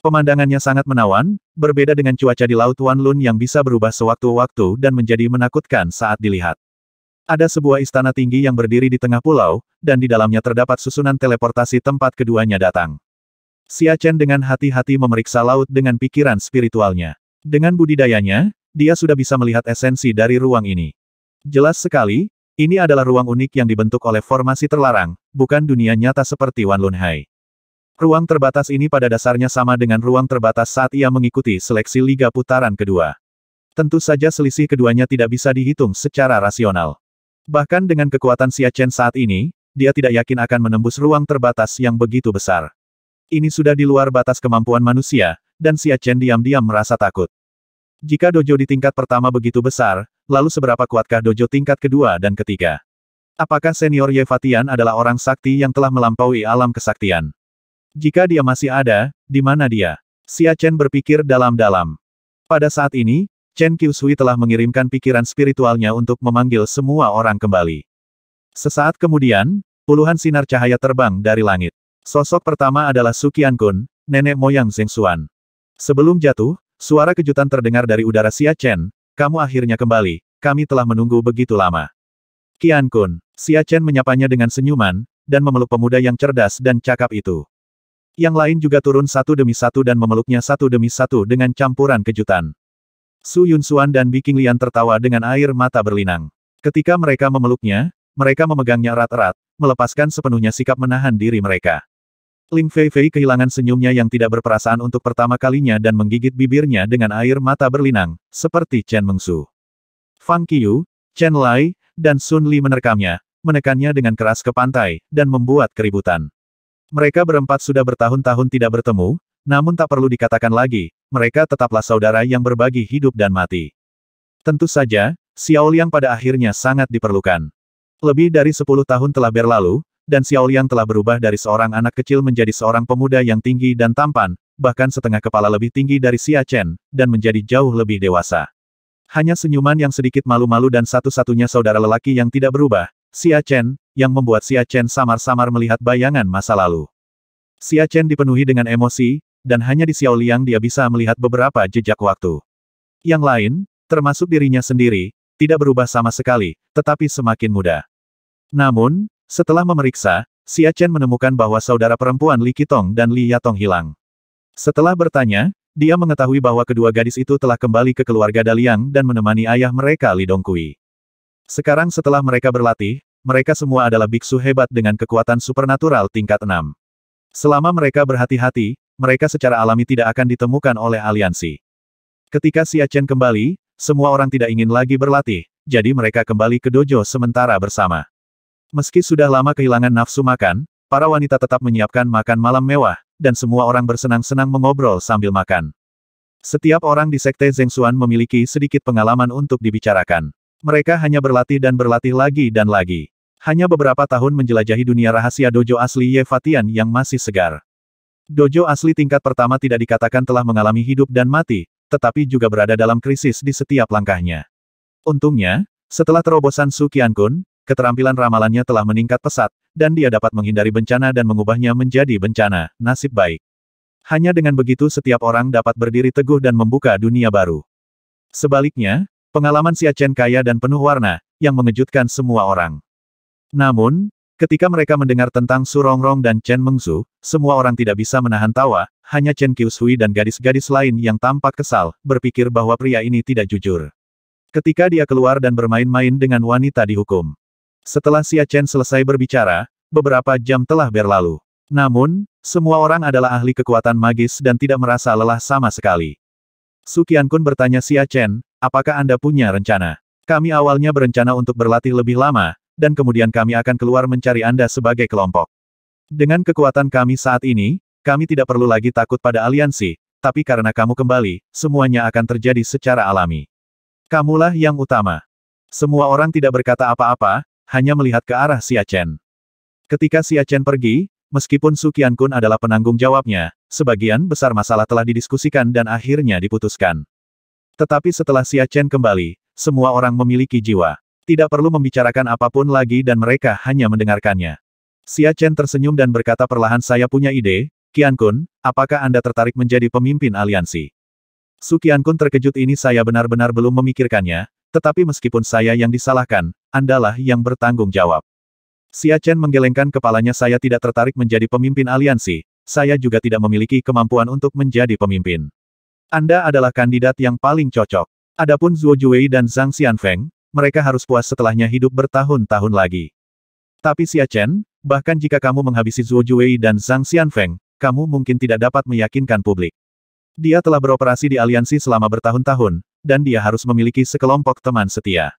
Pemandangannya sangat menawan, berbeda dengan cuaca di Laut Lun yang bisa berubah sewaktu-waktu dan menjadi menakutkan saat dilihat. Ada sebuah istana tinggi yang berdiri di tengah pulau, dan di dalamnya terdapat susunan teleportasi tempat keduanya datang. Xia Chen dengan hati-hati memeriksa laut dengan pikiran spiritualnya. Dengan budidayanya, dia sudah bisa melihat esensi dari ruang ini. Jelas sekali, ini adalah ruang unik yang dibentuk oleh formasi terlarang, bukan dunia nyata seperti Wan Lunhai. Ruang terbatas ini pada dasarnya sama dengan ruang terbatas saat ia mengikuti seleksi Liga Putaran Kedua. Tentu saja selisih keduanya tidak bisa dihitung secara rasional. Bahkan dengan kekuatan Siachen saat ini, dia tidak yakin akan menembus ruang terbatas yang begitu besar. Ini sudah di luar batas kemampuan manusia, dan Siachen diam-diam merasa takut. Jika dojo di tingkat pertama begitu besar, lalu seberapa kuatkah dojo tingkat kedua dan ketiga? Apakah senior Ye Fatian adalah orang sakti yang telah melampaui alam kesaktian? Jika dia masih ada, di mana dia? Siachen berpikir dalam-dalam. Pada saat ini, Chen Qiushui telah mengirimkan pikiran spiritualnya untuk memanggil semua orang kembali. Sesaat kemudian, puluhan sinar cahaya terbang dari langit. Sosok pertama adalah Su Qiankun, nenek moyang Zeng Xuan. Sebelum jatuh, suara kejutan terdengar dari udara Xia Chen, kamu akhirnya kembali, kami telah menunggu begitu lama. Qiankun, Xia Chen menyapanya dengan senyuman, dan memeluk pemuda yang cerdas dan cakap itu. Yang lain juga turun satu demi satu dan memeluknya satu demi satu dengan campuran kejutan. Su Yun Suan dan Biking Lian tertawa dengan air mata berlinang. Ketika mereka memeluknya, mereka memegangnya erat-erat, melepaskan sepenuhnya sikap menahan diri mereka. Ling Fei Fei kehilangan senyumnya yang tidak berperasaan untuk pertama kalinya dan menggigit bibirnya dengan air mata berlinang, seperti Chen Mengsu. Fang Qiu, Chen Lai, dan Sun Li menerkamnya, menekannya dengan keras ke pantai, dan membuat keributan. Mereka berempat sudah bertahun-tahun tidak bertemu, namun tak perlu dikatakan lagi, mereka tetaplah saudara yang berbagi hidup dan mati. Tentu saja, Xiao Liang pada akhirnya sangat diperlukan. Lebih dari 10 tahun telah berlalu, dan Xiao Liang telah berubah dari seorang anak kecil menjadi seorang pemuda yang tinggi dan tampan, bahkan setengah kepala lebih tinggi dari Xia Chen, dan menjadi jauh lebih dewasa. Hanya senyuman yang sedikit malu-malu dan satu-satunya saudara lelaki yang tidak berubah, Xia Chen, yang membuat Xia Chen samar-samar melihat bayangan masa lalu. Xia Chen dipenuhi dengan emosi, dan hanya di Xiaoliang dia bisa melihat beberapa jejak waktu. Yang lain, termasuk dirinya sendiri, tidak berubah sama sekali, tetapi semakin muda. Namun, setelah memeriksa, Xia Chen menemukan bahwa saudara perempuan Li Kitong dan Li Yatong hilang. Setelah bertanya, dia mengetahui bahwa kedua gadis itu telah kembali ke keluarga Daliang dan menemani ayah mereka Li Dongkui. Sekarang setelah mereka berlatih, mereka semua adalah biksu hebat dengan kekuatan supernatural tingkat 6. Selama mereka berhati-hati, mereka secara alami tidak akan ditemukan oleh aliansi. Ketika Chen kembali, semua orang tidak ingin lagi berlatih, jadi mereka kembali ke dojo sementara bersama. Meski sudah lama kehilangan nafsu makan, para wanita tetap menyiapkan makan malam mewah, dan semua orang bersenang-senang mengobrol sambil makan. Setiap orang di Sekte Zengsuan memiliki sedikit pengalaman untuk dibicarakan. Mereka hanya berlatih dan berlatih lagi dan lagi. Hanya beberapa tahun menjelajahi dunia rahasia dojo asli Ye Fatian yang masih segar. Dojo asli tingkat pertama tidak dikatakan telah mengalami hidup dan mati, tetapi juga berada dalam krisis di setiap langkahnya. Untungnya, setelah terobosan Su Qiankun, keterampilan ramalannya telah meningkat pesat, dan dia dapat menghindari bencana dan mengubahnya menjadi bencana, nasib baik. Hanya dengan begitu setiap orang dapat berdiri teguh dan membuka dunia baru. Sebaliknya, pengalaman si kaya dan penuh warna, yang mengejutkan semua orang. Namun, Ketika mereka mendengar tentang Su Rongrong dan Chen Mengzu, semua orang tidak bisa menahan tawa, hanya Chen Qiushui dan gadis-gadis lain yang tampak kesal, berpikir bahwa pria ini tidak jujur. Ketika dia keluar dan bermain-main dengan wanita dihukum. Setelah Xia Chen selesai berbicara, beberapa jam telah berlalu. Namun, semua orang adalah ahli kekuatan magis dan tidak merasa lelah sama sekali. Su Qiankun bertanya Xia Chen, apakah Anda punya rencana? Kami awalnya berencana untuk berlatih lebih lama, dan kemudian kami akan keluar mencari Anda sebagai kelompok. Dengan kekuatan kami saat ini, kami tidak perlu lagi takut pada aliansi, tapi karena kamu kembali, semuanya akan terjadi secara alami. Kamulah yang utama. Semua orang tidak berkata apa-apa, hanya melihat ke arah Siachen. Ketika Siachen pergi, meskipun Su Kun adalah penanggung jawabnya, sebagian besar masalah telah didiskusikan dan akhirnya diputuskan. Tetapi setelah Siachen kembali, semua orang memiliki jiwa. Tidak perlu membicarakan apapun lagi dan mereka hanya mendengarkannya. Xia Chen tersenyum dan berkata perlahan saya punya ide, Qian Kun, apakah Anda tertarik menjadi pemimpin aliansi? Su Qian Kun terkejut ini saya benar-benar belum memikirkannya, tetapi meskipun saya yang disalahkan, Andalah yang bertanggung jawab. Xia Chen menggelengkan kepalanya saya tidak tertarik menjadi pemimpin aliansi, saya juga tidak memiliki kemampuan untuk menjadi pemimpin. Anda adalah kandidat yang paling cocok. Adapun Zhuo Jue dan Zhang Xianfeng, mereka harus puas setelahnya hidup bertahun-tahun lagi. Tapi Xia Chen, bahkan jika kamu menghabisi Zhuo Juwei dan Zhang Xianfeng, kamu mungkin tidak dapat meyakinkan publik. Dia telah beroperasi di aliansi selama bertahun-tahun, dan dia harus memiliki sekelompok teman setia.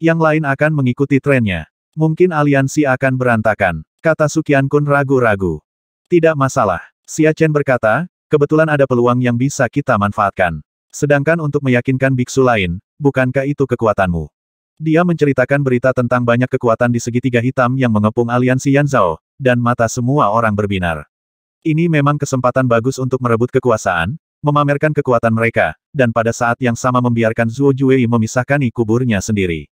Yang lain akan mengikuti trennya. Mungkin aliansi akan berantakan, kata Sukian Kun ragu-ragu. Tidak masalah, Xia Chen berkata, kebetulan ada peluang yang bisa kita manfaatkan. Sedangkan untuk meyakinkan biksu lain, bukankah itu kekuatanmu? Dia menceritakan berita tentang banyak kekuatan di segitiga hitam yang mengepung aliansi Yan Zhao, dan mata semua orang berbinar. Ini memang kesempatan bagus untuk merebut kekuasaan, memamerkan kekuatan mereka, dan pada saat yang sama membiarkan Zhuo memisahkan memisahkan kuburnya sendiri.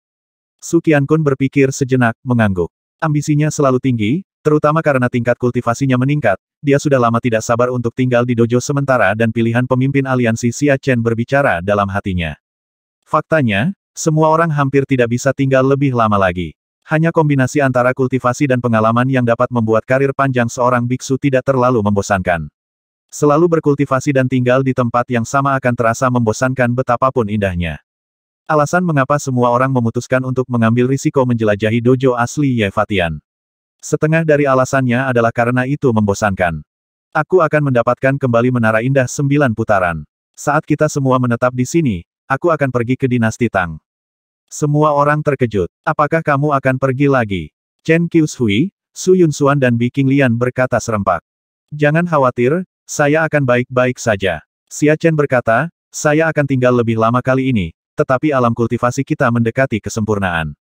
Su Kun berpikir sejenak, mengangguk. Ambisinya selalu tinggi, terutama karena tingkat kultivasinya meningkat, dia sudah lama tidak sabar untuk tinggal di dojo sementara dan pilihan pemimpin aliansi Xia Chen berbicara dalam hatinya. Faktanya, semua orang hampir tidak bisa tinggal lebih lama lagi. Hanya kombinasi antara kultivasi dan pengalaman yang dapat membuat karir panjang seorang biksu tidak terlalu membosankan. Selalu berkultivasi dan tinggal di tempat yang sama akan terasa membosankan betapapun indahnya. Alasan mengapa semua orang memutuskan untuk mengambil risiko menjelajahi dojo asli Yevatian. Setengah dari alasannya adalah karena itu membosankan. Aku akan mendapatkan kembali menara indah sembilan putaran. Saat kita semua menetap di sini, aku akan pergi ke dinasti Tang. Semua orang terkejut. Apakah kamu akan pergi lagi? Chen Qiushui, Su Yunsuan dan Biking Lian berkata serempak. Jangan khawatir, saya akan baik-baik saja. Xia Chen berkata, saya akan tinggal lebih lama kali ini, tetapi alam kultivasi kita mendekati kesempurnaan.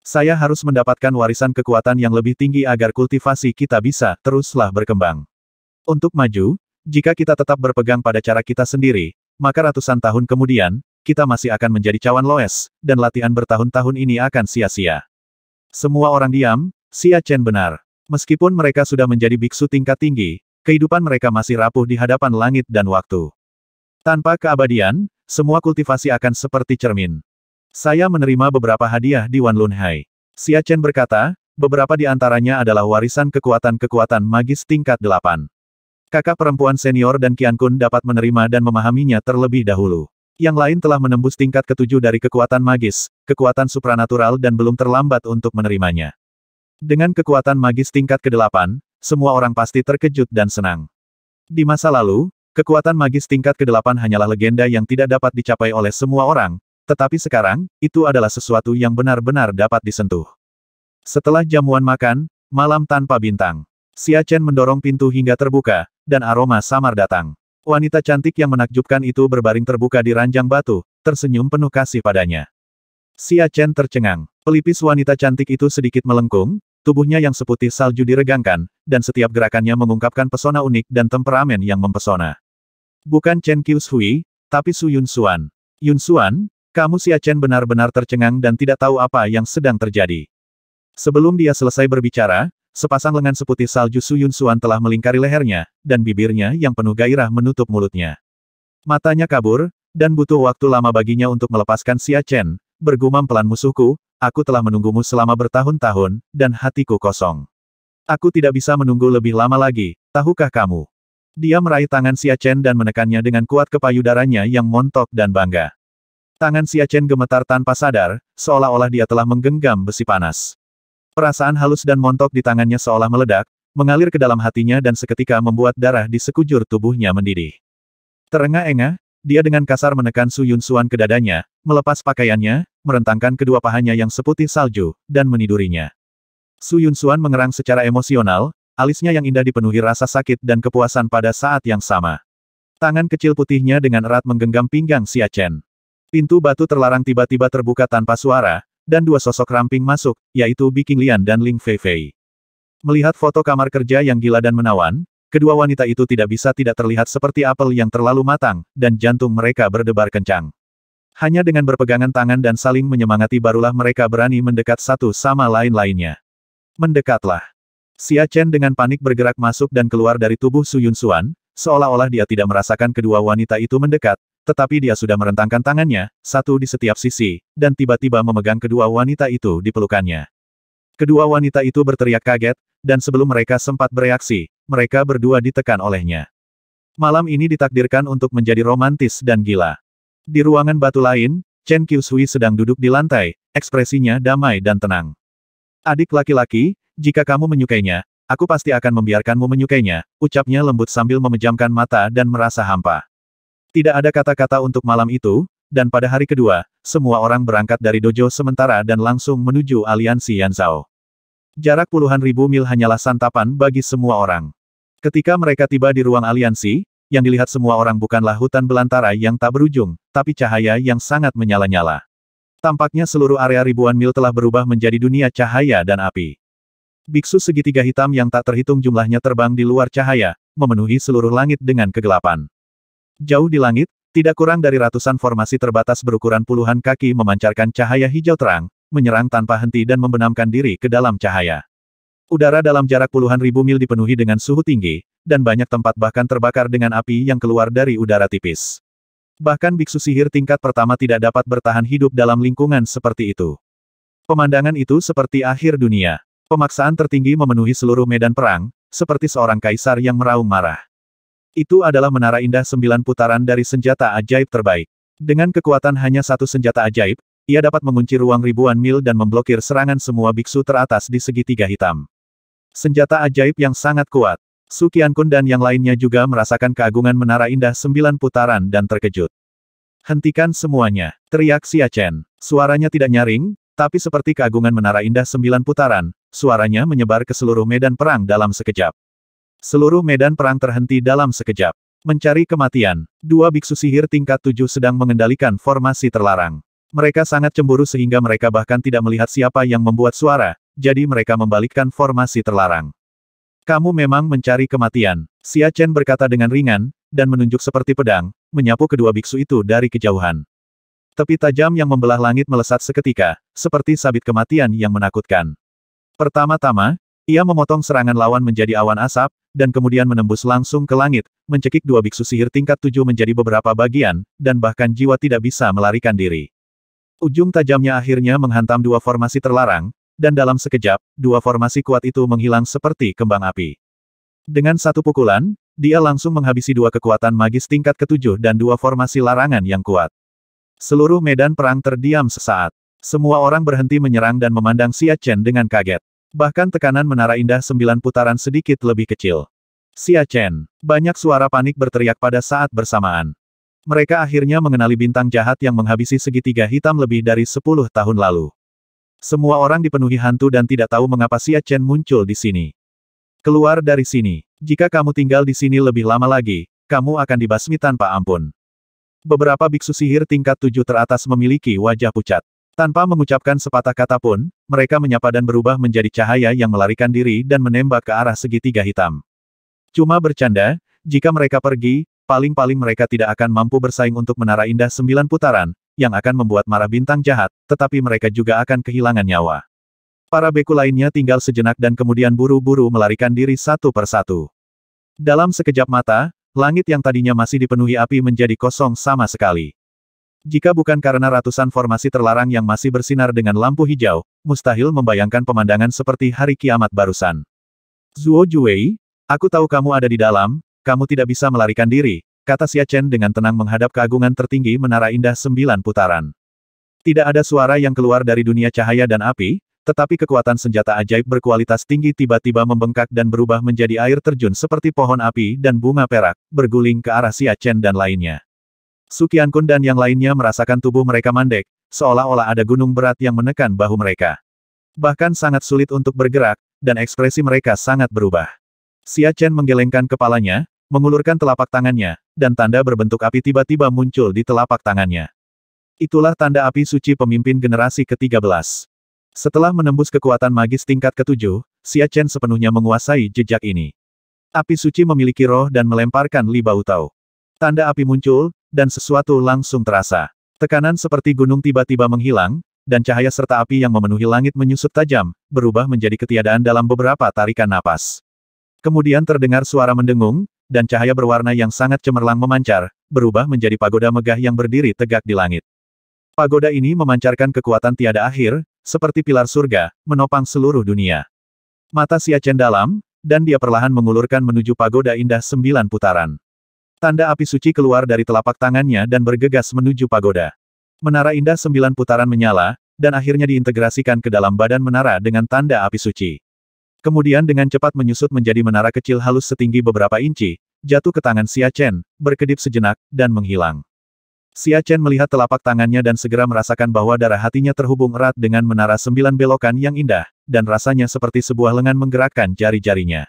Saya harus mendapatkan warisan kekuatan yang lebih tinggi agar kultivasi kita bisa teruslah berkembang. Untuk maju, jika kita tetap berpegang pada cara kita sendiri, maka ratusan tahun kemudian, kita masih akan menjadi cawan Loes, dan latihan bertahun-tahun ini akan sia-sia. Semua orang diam, Xia Chen benar. Meskipun mereka sudah menjadi biksu tingkat tinggi, kehidupan mereka masih rapuh di hadapan langit dan waktu. Tanpa keabadian, semua kultivasi akan seperti cermin. Saya menerima beberapa hadiah di Wanlunhai. Xia Chen berkata, beberapa di antaranya adalah warisan kekuatan-kekuatan magis tingkat delapan. Kakak perempuan senior dan Kian Kun dapat menerima dan memahaminya terlebih dahulu. Yang lain telah menembus tingkat ketujuh dari kekuatan magis, kekuatan supranatural dan belum terlambat untuk menerimanya. Dengan kekuatan magis tingkat ke-8, semua orang pasti terkejut dan senang. Di masa lalu, kekuatan magis tingkat ke-8 hanyalah legenda yang tidak dapat dicapai oleh semua orang, tetapi sekarang, itu adalah sesuatu yang benar-benar dapat disentuh. Setelah jamuan makan, malam tanpa bintang. Xia Chen mendorong pintu hingga terbuka, dan aroma samar datang. Wanita cantik yang menakjubkan itu berbaring terbuka di ranjang batu, tersenyum penuh kasih padanya. Xia Chen tercengang. Pelipis wanita cantik itu sedikit melengkung, tubuhnya yang seputih salju diregangkan, dan setiap gerakannya mengungkapkan pesona unik dan temperamen yang mempesona. Bukan Chen Qius Hui, tapi Su Yun Suan. Yun Suan, kamu Xia Chen benar-benar tercengang dan tidak tahu apa yang sedang terjadi. Sebelum dia selesai berbicara, Sepasang lengan seputih salju Suyun Suan telah melingkari lehernya, dan bibirnya yang penuh gairah menutup mulutnya. Matanya kabur, dan butuh waktu lama baginya untuk melepaskan Xia Chen, bergumam pelan musuhku, aku telah menunggumu selama bertahun-tahun, dan hatiku kosong. Aku tidak bisa menunggu lebih lama lagi, tahukah kamu? Dia meraih tangan Xia Chen dan menekannya dengan kuat ke payudaranya yang montok dan bangga. Tangan Xia Chen gemetar tanpa sadar, seolah-olah dia telah menggenggam besi panas. Perasaan halus dan montok di tangannya seolah meledak, mengalir ke dalam hatinya dan seketika membuat darah di sekujur tubuhnya mendidih. Terengah-engah, dia dengan kasar menekan Su Yun Suan ke dadanya, melepas pakaiannya, merentangkan kedua pahanya yang seputih salju, dan menidurinya. Su Yun Suan mengerang secara emosional, alisnya yang indah dipenuhi rasa sakit dan kepuasan pada saat yang sama. Tangan kecil putihnya dengan erat menggenggam pinggang Xia Chen. Pintu batu terlarang tiba-tiba terbuka tanpa suara, dan dua sosok ramping masuk, yaitu Biking Lian dan Ling Fei Fei. Melihat foto kamar kerja yang gila dan menawan, kedua wanita itu tidak bisa tidak terlihat seperti apel yang terlalu matang, dan jantung mereka berdebar kencang. Hanya dengan berpegangan tangan dan saling menyemangati barulah mereka berani mendekat satu sama lain lainnya. Mendekatlah. Xia Chen dengan panik bergerak masuk dan keluar dari tubuh Su Yun Suan, seolah-olah dia tidak merasakan kedua wanita itu mendekat, tetapi dia sudah merentangkan tangannya, satu di setiap sisi, dan tiba-tiba memegang kedua wanita itu di pelukannya. Kedua wanita itu berteriak kaget, dan sebelum mereka sempat bereaksi, mereka berdua ditekan olehnya. Malam ini ditakdirkan untuk menjadi romantis dan gila. Di ruangan batu lain, Chen Qiushui sedang duduk di lantai, ekspresinya damai dan tenang. Adik laki-laki, jika kamu menyukainya, aku pasti akan membiarkanmu menyukainya, ucapnya lembut sambil memejamkan mata dan merasa hampa. Tidak ada kata-kata untuk malam itu, dan pada hari kedua, semua orang berangkat dari dojo sementara dan langsung menuju aliansi Yanzao. Jarak puluhan ribu mil hanyalah santapan bagi semua orang. Ketika mereka tiba di ruang aliansi, yang dilihat semua orang bukanlah hutan belantara yang tak berujung, tapi cahaya yang sangat menyala-nyala. Tampaknya seluruh area ribuan mil telah berubah menjadi dunia cahaya dan api. Biksu segitiga hitam yang tak terhitung jumlahnya terbang di luar cahaya, memenuhi seluruh langit dengan kegelapan. Jauh di langit, tidak kurang dari ratusan formasi terbatas berukuran puluhan kaki memancarkan cahaya hijau terang, menyerang tanpa henti dan membenamkan diri ke dalam cahaya. Udara dalam jarak puluhan ribu mil dipenuhi dengan suhu tinggi, dan banyak tempat bahkan terbakar dengan api yang keluar dari udara tipis. Bahkan biksu sihir tingkat pertama tidak dapat bertahan hidup dalam lingkungan seperti itu. Pemandangan itu seperti akhir dunia. Pemaksaan tertinggi memenuhi seluruh medan perang, seperti seorang kaisar yang meraung marah. Itu adalah menara indah sembilan putaran dari senjata ajaib terbaik. Dengan kekuatan hanya satu senjata ajaib, ia dapat mengunci ruang ribuan mil dan memblokir serangan semua biksu teratas di segitiga hitam. Senjata ajaib yang sangat kuat. Su Kun dan yang lainnya juga merasakan keagungan menara indah sembilan putaran dan terkejut. Hentikan semuanya, teriak Xia Chen. Suaranya tidak nyaring, tapi seperti keagungan menara indah sembilan putaran, suaranya menyebar ke seluruh medan perang dalam sekejap. Seluruh medan perang terhenti dalam sekejap. Mencari kematian, dua biksu sihir tingkat tujuh sedang mengendalikan formasi terlarang. Mereka sangat cemburu sehingga mereka bahkan tidak melihat siapa yang membuat suara, jadi mereka membalikkan formasi terlarang. Kamu memang mencari kematian, Xia Chen berkata dengan ringan, dan menunjuk seperti pedang, menyapu kedua biksu itu dari kejauhan. Tepi tajam yang membelah langit melesat seketika, seperti sabit kematian yang menakutkan. Pertama-tama, ia memotong serangan lawan menjadi awan asap, dan kemudian menembus langsung ke langit, mencekik dua biksu sihir tingkat tujuh menjadi beberapa bagian, dan bahkan jiwa tidak bisa melarikan diri. Ujung tajamnya akhirnya menghantam dua formasi terlarang, dan dalam sekejap, dua formasi kuat itu menghilang seperti kembang api. Dengan satu pukulan, dia langsung menghabisi dua kekuatan magis tingkat ketujuh dan dua formasi larangan yang kuat. Seluruh medan perang terdiam sesaat. Semua orang berhenti menyerang dan memandang Xia Chen dengan kaget. Bahkan tekanan menara indah sembilan putaran sedikit lebih kecil. Xia Chen. Banyak suara panik berteriak pada saat bersamaan. Mereka akhirnya mengenali bintang jahat yang menghabisi segitiga hitam lebih dari sepuluh tahun lalu. Semua orang dipenuhi hantu dan tidak tahu mengapa Xia Chen muncul di sini. Keluar dari sini. Jika kamu tinggal di sini lebih lama lagi, kamu akan dibasmi tanpa ampun. Beberapa biksu sihir tingkat tujuh teratas memiliki wajah pucat. Tanpa mengucapkan sepatah kata pun, mereka menyapa dan berubah menjadi cahaya yang melarikan diri dan menembak ke arah segitiga hitam. Cuma bercanda, jika mereka pergi, paling-paling mereka tidak akan mampu bersaing untuk menara indah sembilan putaran, yang akan membuat marah bintang jahat, tetapi mereka juga akan kehilangan nyawa. Para beku lainnya tinggal sejenak dan kemudian buru-buru melarikan diri satu per satu. Dalam sekejap mata, langit yang tadinya masih dipenuhi api menjadi kosong sama sekali. Jika bukan karena ratusan formasi terlarang yang masih bersinar dengan lampu hijau, mustahil membayangkan pemandangan seperti hari kiamat barusan. Zuo Juwei, aku tahu kamu ada di dalam, kamu tidak bisa melarikan diri, kata Xia Chen dengan tenang menghadap keagungan tertinggi Menara Indah Sembilan Putaran. Tidak ada suara yang keluar dari dunia cahaya dan api, tetapi kekuatan senjata ajaib berkualitas tinggi tiba-tiba membengkak dan berubah menjadi air terjun seperti pohon api dan bunga perak, berguling ke arah Xia Chen dan lainnya. Sukian Kun dan yang lainnya merasakan tubuh mereka mandek, seolah-olah ada gunung berat yang menekan bahu mereka. Bahkan sangat sulit untuk bergerak, dan ekspresi mereka sangat berubah. Xia Chen menggelengkan kepalanya, mengulurkan telapak tangannya, dan tanda berbentuk api tiba-tiba muncul di telapak tangannya. Itulah tanda api suci pemimpin generasi ke-13. Setelah menembus kekuatan magis tingkat ketujuh, Xia Chen sepenuhnya menguasai jejak ini. Api suci memiliki roh dan melemparkan Li Bautau. Tanda api muncul, dan sesuatu langsung terasa. Tekanan seperti gunung tiba-tiba menghilang, dan cahaya serta api yang memenuhi langit menyusut tajam, berubah menjadi ketiadaan dalam beberapa tarikan napas. Kemudian terdengar suara mendengung, dan cahaya berwarna yang sangat cemerlang memancar, berubah menjadi pagoda megah yang berdiri tegak di langit. Pagoda ini memancarkan kekuatan tiada akhir, seperti pilar surga, menopang seluruh dunia. Mata Siachen dalam, dan dia perlahan mengulurkan menuju pagoda indah sembilan putaran. Tanda api suci keluar dari telapak tangannya dan bergegas menuju pagoda. Menara indah sembilan putaran menyala, dan akhirnya diintegrasikan ke dalam badan menara dengan tanda api suci. Kemudian dengan cepat menyusut menjadi menara kecil halus setinggi beberapa inci, jatuh ke tangan Xia Chen, berkedip sejenak, dan menghilang. Xia Chen melihat telapak tangannya dan segera merasakan bahwa darah hatinya terhubung erat dengan menara sembilan belokan yang indah, dan rasanya seperti sebuah lengan menggerakkan jari-jarinya.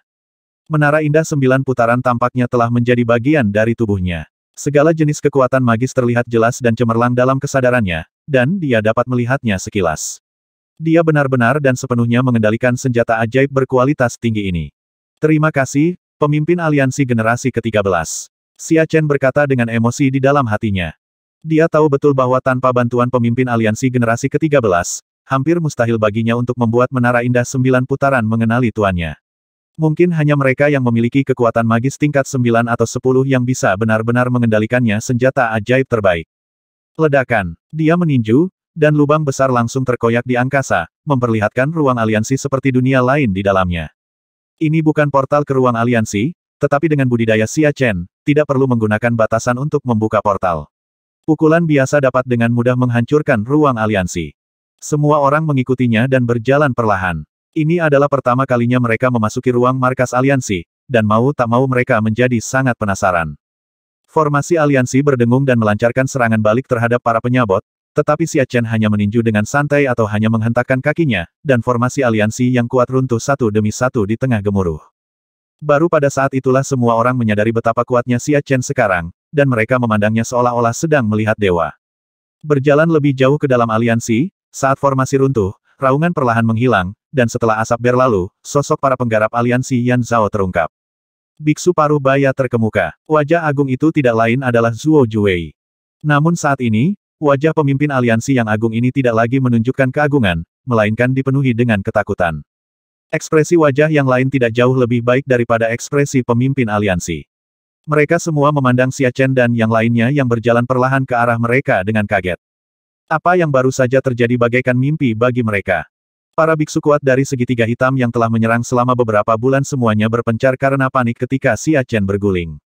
Menara indah sembilan putaran tampaknya telah menjadi bagian dari tubuhnya. Segala jenis kekuatan magis terlihat jelas dan cemerlang dalam kesadarannya, dan dia dapat melihatnya sekilas. Dia benar-benar dan sepenuhnya mengendalikan senjata ajaib berkualitas tinggi ini. Terima kasih, pemimpin aliansi generasi ke-13. Xia Chen berkata dengan emosi di dalam hatinya. Dia tahu betul bahwa tanpa bantuan pemimpin aliansi generasi ke-13, hampir mustahil baginya untuk membuat menara indah sembilan putaran mengenali tuannya. Mungkin hanya mereka yang memiliki kekuatan magis tingkat 9 atau 10 yang bisa benar-benar mengendalikannya senjata ajaib terbaik. Ledakan. Dia meninju, dan lubang besar langsung terkoyak di angkasa, memperlihatkan ruang aliansi seperti dunia lain di dalamnya. Ini bukan portal ke ruang aliansi, tetapi dengan budidaya Xia Chen, tidak perlu menggunakan batasan untuk membuka portal. Pukulan biasa dapat dengan mudah menghancurkan ruang aliansi. Semua orang mengikutinya dan berjalan perlahan. Ini adalah pertama kalinya mereka memasuki ruang markas aliansi, dan mau tak mau mereka menjadi sangat penasaran. Formasi aliansi berdengung dan melancarkan serangan balik terhadap para penyabot, tetapi Xia Chen hanya meninju dengan santai atau hanya menghentakkan kakinya, dan formasi aliansi yang kuat runtuh satu demi satu di tengah gemuruh. Baru pada saat itulah semua orang menyadari betapa kuatnya Xia Chen sekarang, dan mereka memandangnya seolah-olah sedang melihat dewa. Berjalan lebih jauh ke dalam aliansi, saat formasi runtuh, raungan perlahan menghilang, dan setelah asap berlalu, sosok para penggarap aliansi Yan Zhao terungkap. Biksu paruh baya terkemuka, wajah agung itu tidak lain adalah Zuo Juwei. Namun saat ini, wajah pemimpin aliansi yang agung ini tidak lagi menunjukkan keagungan, melainkan dipenuhi dengan ketakutan. Ekspresi wajah yang lain tidak jauh lebih baik daripada ekspresi pemimpin aliansi. Mereka semua memandang Xia Chen dan yang lainnya yang berjalan perlahan ke arah mereka dengan kaget. Apa yang baru saja terjadi bagaikan mimpi bagi mereka. Para biksu kuat dari segitiga hitam yang telah menyerang selama beberapa bulan semuanya berpencar karena panik ketika Xia Chen berguling.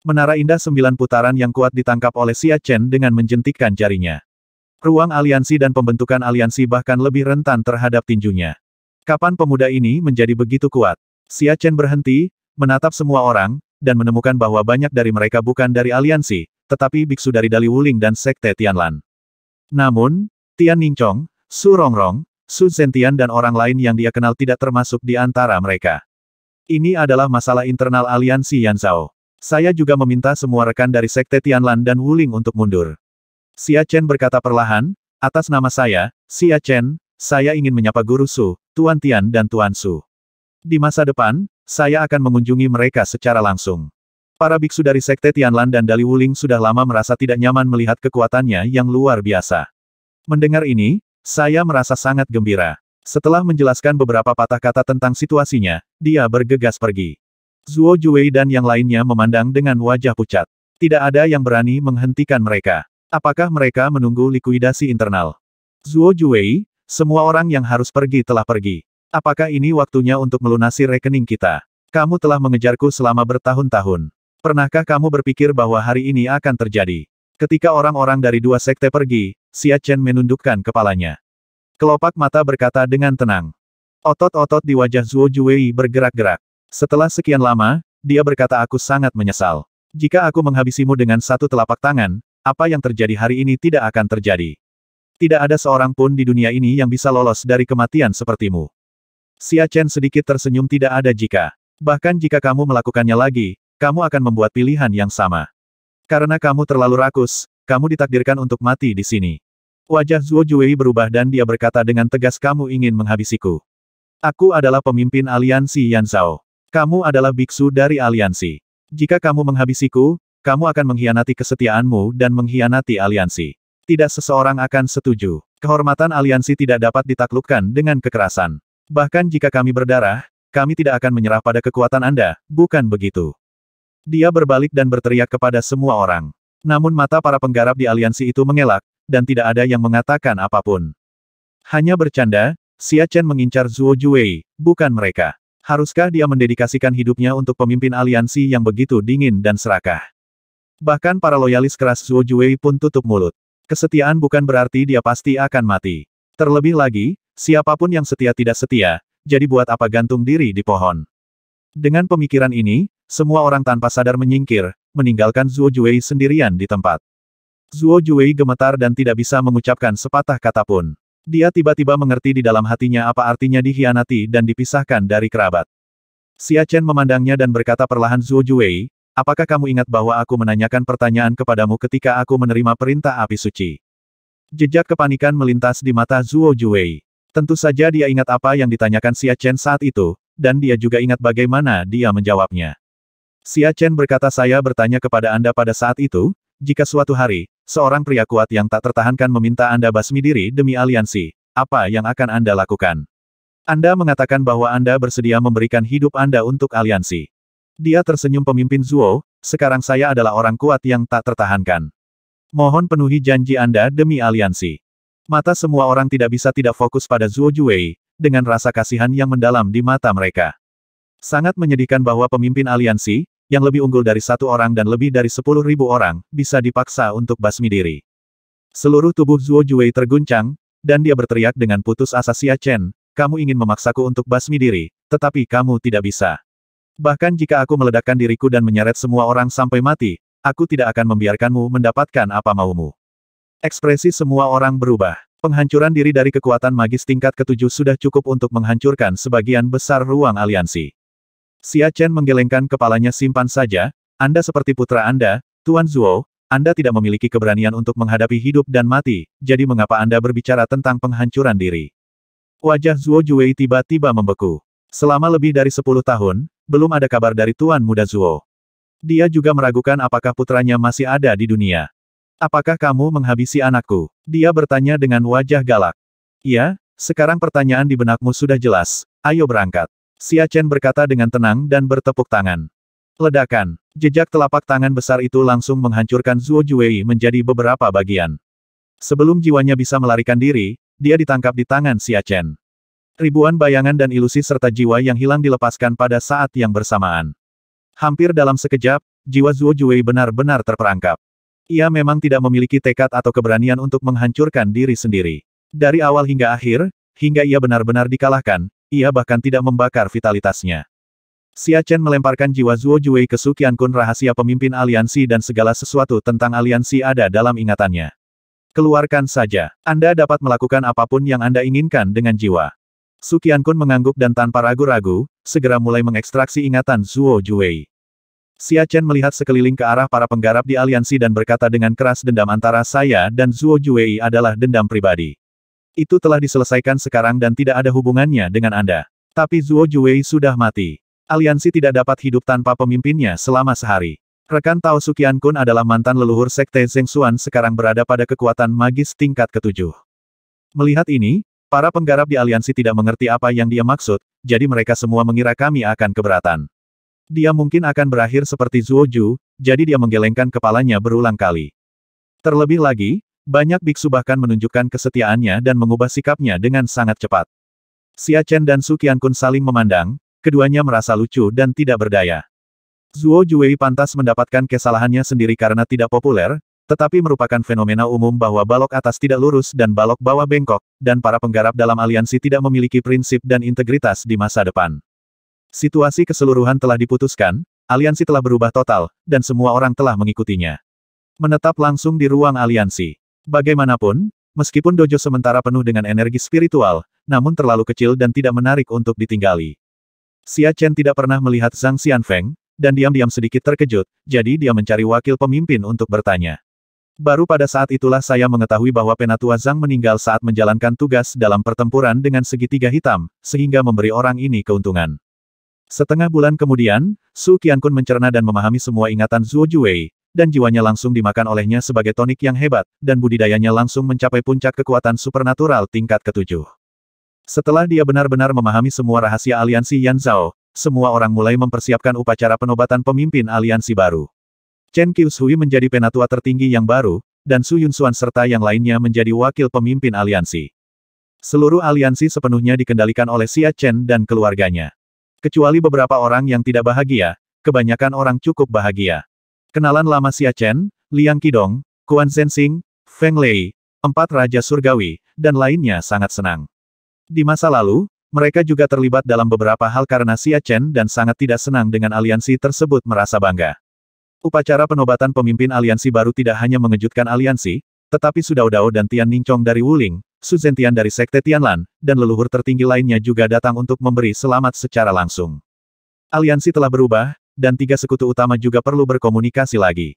Menara indah sembilan putaran yang kuat ditangkap oleh Xia Chen dengan menjentikkan jarinya. Ruang aliansi dan pembentukan aliansi bahkan lebih rentan terhadap tinjunya. Kapan pemuda ini menjadi begitu kuat? Xia Chen berhenti, menatap semua orang, dan menemukan bahwa banyak dari mereka bukan dari aliansi, tetapi biksu dari Dali Wuling dan Sekte Tianlan. Namun, Tian Ningchong, Su Rongrong, Su Zentian dan orang lain yang dia kenal tidak termasuk di antara mereka. Ini adalah masalah internal aliansi Yan Zhao. Saya juga meminta semua rekan dari Sekte Tianlan dan Wuling untuk mundur. Xia Chen berkata perlahan, atas nama saya, Xia Chen, saya ingin menyapa Guru Su, Tuan Tian dan Tuan Su. Di masa depan, saya akan mengunjungi mereka secara langsung. Para biksu dari Sekte Tianlan dan Dali Wuling sudah lama merasa tidak nyaman melihat kekuatannya yang luar biasa. Mendengar ini, saya merasa sangat gembira. Setelah menjelaskan beberapa patah kata tentang situasinya, dia bergegas pergi. Zuo Juwei dan yang lainnya memandang dengan wajah pucat. Tidak ada yang berani menghentikan mereka. Apakah mereka menunggu likuidasi internal? Zuo Juwei, semua orang yang harus pergi telah pergi. Apakah ini waktunya untuk melunasi rekening kita? Kamu telah mengejarku selama bertahun-tahun. Pernahkah kamu berpikir bahwa hari ini akan terjadi? Ketika orang-orang dari dua sekte pergi, Xia Chen menundukkan kepalanya. Kelopak mata berkata dengan tenang. Otot-otot di wajah Zuo Juwei bergerak-gerak. Setelah sekian lama, dia berkata aku sangat menyesal. Jika aku menghabisimu dengan satu telapak tangan, apa yang terjadi hari ini tidak akan terjadi. Tidak ada seorang pun di dunia ini yang bisa lolos dari kematian sepertimu. Xia Chen sedikit tersenyum tidak ada jika. Bahkan jika kamu melakukannya lagi, kamu akan membuat pilihan yang sama. Karena kamu terlalu rakus, kamu ditakdirkan untuk mati di sini. Wajah Zuo Juwei berubah dan dia berkata dengan tegas kamu ingin menghabisiku. Aku adalah pemimpin aliansi Yan Zhao. Kamu adalah biksu dari aliansi. Jika kamu menghabisiku, kamu akan mengkhianati kesetiaanmu dan mengkhianati aliansi. Tidak seseorang akan setuju. Kehormatan aliansi tidak dapat ditaklukkan dengan kekerasan. Bahkan jika kami berdarah, kami tidak akan menyerah pada kekuatan Anda, bukan begitu? Dia berbalik dan berteriak kepada semua orang. Namun mata para penggarap di aliansi itu mengelak, dan tidak ada yang mengatakan apapun. Hanya bercanda, Xia Chen mengincar Zuo Jue, bukan mereka. Haruskah dia mendedikasikan hidupnya untuk pemimpin aliansi yang begitu dingin dan serakah? Bahkan para loyalis keras Zuo Jue pun tutup mulut. Kesetiaan bukan berarti dia pasti akan mati. Terlebih lagi, siapapun yang setia tidak setia, jadi buat apa gantung diri di pohon. Dengan pemikiran ini, semua orang tanpa sadar menyingkir, meninggalkan Zhuo Juei sendirian di tempat. Zhuo Juei gemetar dan tidak bisa mengucapkan sepatah kata pun. Dia tiba-tiba mengerti di dalam hatinya apa artinya dihianati dan dipisahkan dari kerabat. Xia Chen memandangnya dan berkata perlahan Zhuo Juei, apakah kamu ingat bahwa aku menanyakan pertanyaan kepadamu ketika aku menerima perintah api suci? Jejak kepanikan melintas di mata Zhuo Juei. Tentu saja dia ingat apa yang ditanyakan Xia Chen saat itu, dan dia juga ingat bagaimana dia menjawabnya. Xia Chen berkata saya bertanya kepada Anda pada saat itu, jika suatu hari, seorang pria kuat yang tak tertahankan meminta Anda basmi diri demi aliansi, apa yang akan Anda lakukan? Anda mengatakan bahwa Anda bersedia memberikan hidup Anda untuk aliansi. Dia tersenyum pemimpin Zuo, sekarang saya adalah orang kuat yang tak tertahankan. Mohon penuhi janji Anda demi aliansi. Mata semua orang tidak bisa tidak fokus pada Zuo Juwei, dengan rasa kasihan yang mendalam di mata mereka. Sangat menyedihkan bahwa pemimpin aliansi, yang lebih unggul dari satu orang dan lebih dari sepuluh ribu orang, bisa dipaksa untuk basmi diri. Seluruh tubuh Zuo Jue terguncang, dan dia berteriak dengan putus asa Xia Chen, kamu ingin memaksaku untuk basmi diri, tetapi kamu tidak bisa. Bahkan jika aku meledakkan diriku dan menyeret semua orang sampai mati, aku tidak akan membiarkanmu mendapatkan apa maumu. Ekspresi semua orang berubah. Penghancuran diri dari kekuatan magis tingkat ketujuh sudah cukup untuk menghancurkan sebagian besar ruang aliansi. Xia Chen menggelengkan kepalanya simpan saja, Anda seperti putra Anda, Tuan Zuo, Anda tidak memiliki keberanian untuk menghadapi hidup dan mati, jadi mengapa Anda berbicara tentang penghancuran diri? Wajah Zuo Juwei tiba-tiba membeku. Selama lebih dari sepuluh tahun, belum ada kabar dari Tuan Muda Zuo. Dia juga meragukan apakah putranya masih ada di dunia. Apakah kamu menghabisi anakku? Dia bertanya dengan wajah galak. Ya, sekarang pertanyaan di benakmu sudah jelas, ayo berangkat. Xia Chen berkata dengan tenang dan bertepuk tangan. Ledakan. Jejak telapak tangan besar itu langsung menghancurkan Zuo Juwei menjadi beberapa bagian. Sebelum jiwanya bisa melarikan diri, dia ditangkap di tangan Xia Chen. Ribuan bayangan dan ilusi serta jiwa yang hilang dilepaskan pada saat yang bersamaan. Hampir dalam sekejap, jiwa Zuo Juwei benar-benar terperangkap. Ia memang tidak memiliki tekad atau keberanian untuk menghancurkan diri sendiri. Dari awal hingga akhir, hingga ia benar-benar dikalahkan, ia bahkan tidak membakar vitalitasnya. Xia Chen melemparkan jiwa Zuo Jui ke Su Qiankun rahasia pemimpin aliansi dan segala sesuatu tentang aliansi ada dalam ingatannya. Keluarkan saja. Anda dapat melakukan apapun yang Anda inginkan dengan jiwa. Su Qiankun mengangguk dan tanpa ragu-ragu, segera mulai mengekstraksi ingatan Zuo Jui. Xia Chen melihat sekeliling ke arah para penggarap di aliansi dan berkata dengan keras dendam antara saya dan Zuo Jui adalah dendam pribadi. Itu telah diselesaikan sekarang dan tidak ada hubungannya dengan Anda. Tapi Zuo Juwei sudah mati. Aliansi tidak dapat hidup tanpa pemimpinnya selama sehari. Rekan Tao Sukian Kun adalah mantan leluhur Sekte Xuan sekarang berada pada kekuatan magis tingkat ketujuh. Melihat ini, para penggarap di aliansi tidak mengerti apa yang dia maksud, jadi mereka semua mengira kami akan keberatan. Dia mungkin akan berakhir seperti Zuo Ju, jadi dia menggelengkan kepalanya berulang kali. Terlebih lagi, banyak biksu bahkan menunjukkan kesetiaannya dan mengubah sikapnya dengan sangat cepat. Xia Chen dan Su Qiankun saling memandang, keduanya merasa lucu dan tidak berdaya. Zuo Juwei pantas mendapatkan kesalahannya sendiri karena tidak populer, tetapi merupakan fenomena umum bahwa balok atas tidak lurus dan balok bawah bengkok, dan para penggarap dalam aliansi tidak memiliki prinsip dan integritas di masa depan. Situasi keseluruhan telah diputuskan, aliansi telah berubah total, dan semua orang telah mengikutinya. Menetap langsung di ruang aliansi. Bagaimanapun, meskipun dojo sementara penuh dengan energi spiritual, namun terlalu kecil dan tidak menarik untuk ditinggali. Xia Chen tidak pernah melihat Zhang Xianfeng, dan diam-diam sedikit terkejut, jadi dia mencari wakil pemimpin untuk bertanya. Baru pada saat itulah saya mengetahui bahwa Penatua Zhang meninggal saat menjalankan tugas dalam pertempuran dengan segitiga hitam, sehingga memberi orang ini keuntungan. Setengah bulan kemudian, Su Qiankun mencerna dan memahami semua ingatan Zhuo Juwei, dan jiwanya langsung dimakan olehnya sebagai tonik yang hebat, dan budidayanya langsung mencapai puncak kekuatan supernatural tingkat ketujuh. Setelah dia benar-benar memahami semua rahasia aliansi Yan Zhao, semua orang mulai mempersiapkan upacara penobatan pemimpin aliansi baru. Chen Qiushui menjadi penatua tertinggi yang baru, dan Su Yunsuan serta yang lainnya menjadi wakil pemimpin aliansi. Seluruh aliansi sepenuhnya dikendalikan oleh Xia Chen dan keluarganya. Kecuali beberapa orang yang tidak bahagia, kebanyakan orang cukup bahagia. Kenalan lama Chen, Liang Qidong, Kuan Zhenxing, Feng Lei, empat Raja Surgawi, dan lainnya sangat senang. Di masa lalu, mereka juga terlibat dalam beberapa hal karena Chen dan sangat tidak senang dengan aliansi tersebut merasa bangga. Upacara penobatan pemimpin aliansi baru tidak hanya mengejutkan aliansi, tetapi Sudao Dao dan Tian Ningcong dari Wuling, Su Zentian dari Sekte Tianlan, dan leluhur tertinggi lainnya juga datang untuk memberi selamat secara langsung. Aliansi telah berubah, dan tiga sekutu utama juga perlu berkomunikasi lagi.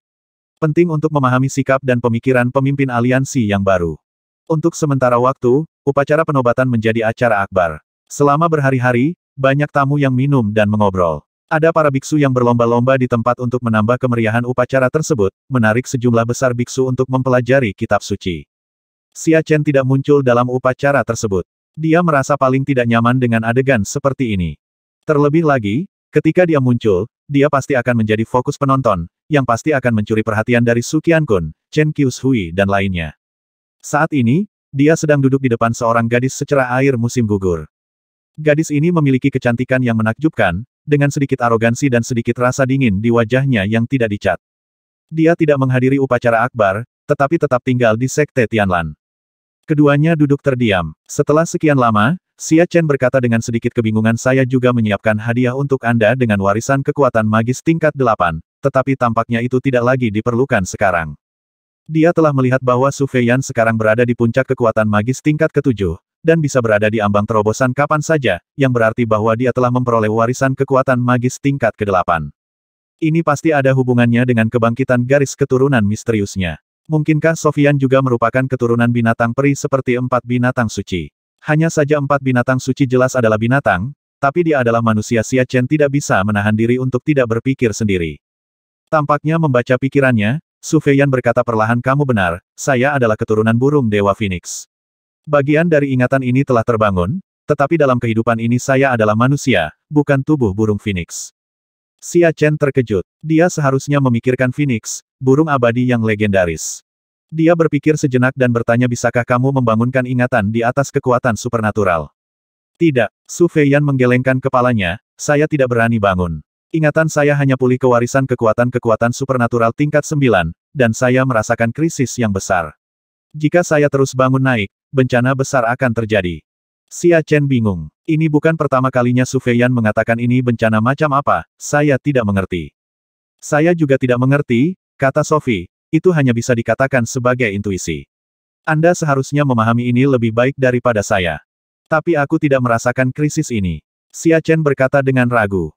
Penting untuk memahami sikap dan pemikiran pemimpin aliansi yang baru. Untuk sementara waktu, upacara penobatan menjadi acara akbar. Selama berhari-hari, banyak tamu yang minum dan mengobrol. Ada para biksu yang berlomba-lomba di tempat untuk menambah kemeriahan upacara tersebut, menarik sejumlah besar biksu untuk mempelajari kitab suci. Xia Chen tidak muncul dalam upacara tersebut. Dia merasa paling tidak nyaman dengan adegan seperti ini. Terlebih lagi, ketika dia muncul, dia pasti akan menjadi fokus penonton, yang pasti akan mencuri perhatian dari Su Qiankun, Chen Qiushui dan lainnya. Saat ini, dia sedang duduk di depan seorang gadis secerah air musim gugur. Gadis ini memiliki kecantikan yang menakjubkan, dengan sedikit arogansi dan sedikit rasa dingin di wajahnya yang tidak dicat. Dia tidak menghadiri upacara akbar, tetapi tetap tinggal di Sekte Tianlan. Keduanya duduk terdiam. Setelah sekian lama, Xia Chen berkata dengan sedikit kebingungan saya juga menyiapkan hadiah untuk Anda dengan warisan kekuatan magis tingkat 8, tetapi tampaknya itu tidak lagi diperlukan sekarang. Dia telah melihat bahwa Su Feiyan sekarang berada di puncak kekuatan magis tingkat ketujuh, dan bisa berada di ambang terobosan kapan saja, yang berarti bahwa dia telah memperoleh warisan kekuatan magis tingkat ke-8. Ini pasti ada hubungannya dengan kebangkitan garis keturunan misteriusnya. Mungkinkah Sofian juga merupakan keturunan binatang peri seperti empat binatang suci? Hanya saja empat binatang suci jelas adalah binatang, tapi dia adalah manusia Xia Chen tidak bisa menahan diri untuk tidak berpikir sendiri. Tampaknya membaca pikirannya, Su Feiyan berkata perlahan kamu benar, saya adalah keturunan burung Dewa Phoenix. Bagian dari ingatan ini telah terbangun, tetapi dalam kehidupan ini saya adalah manusia, bukan tubuh burung Phoenix. Xia Chen terkejut. Dia seharusnya memikirkan Phoenix, burung abadi yang legendaris. Dia berpikir sejenak dan bertanya bisakah kamu membangunkan ingatan di atas kekuatan supernatural. Tidak, Su Feiyan menggelengkan kepalanya, saya tidak berani bangun. Ingatan saya hanya pulih kewarisan kekuatan-kekuatan supernatural tingkat 9, dan saya merasakan krisis yang besar. Jika saya terus bangun naik, bencana besar akan terjadi. Xia Chen bingung. Ini bukan pertama kalinya Su Feiyan mengatakan ini bencana macam apa, saya tidak mengerti. Saya juga tidak mengerti, kata Sophie, itu hanya bisa dikatakan sebagai intuisi. Anda seharusnya memahami ini lebih baik daripada saya. Tapi aku tidak merasakan krisis ini. Xia Chen berkata dengan ragu.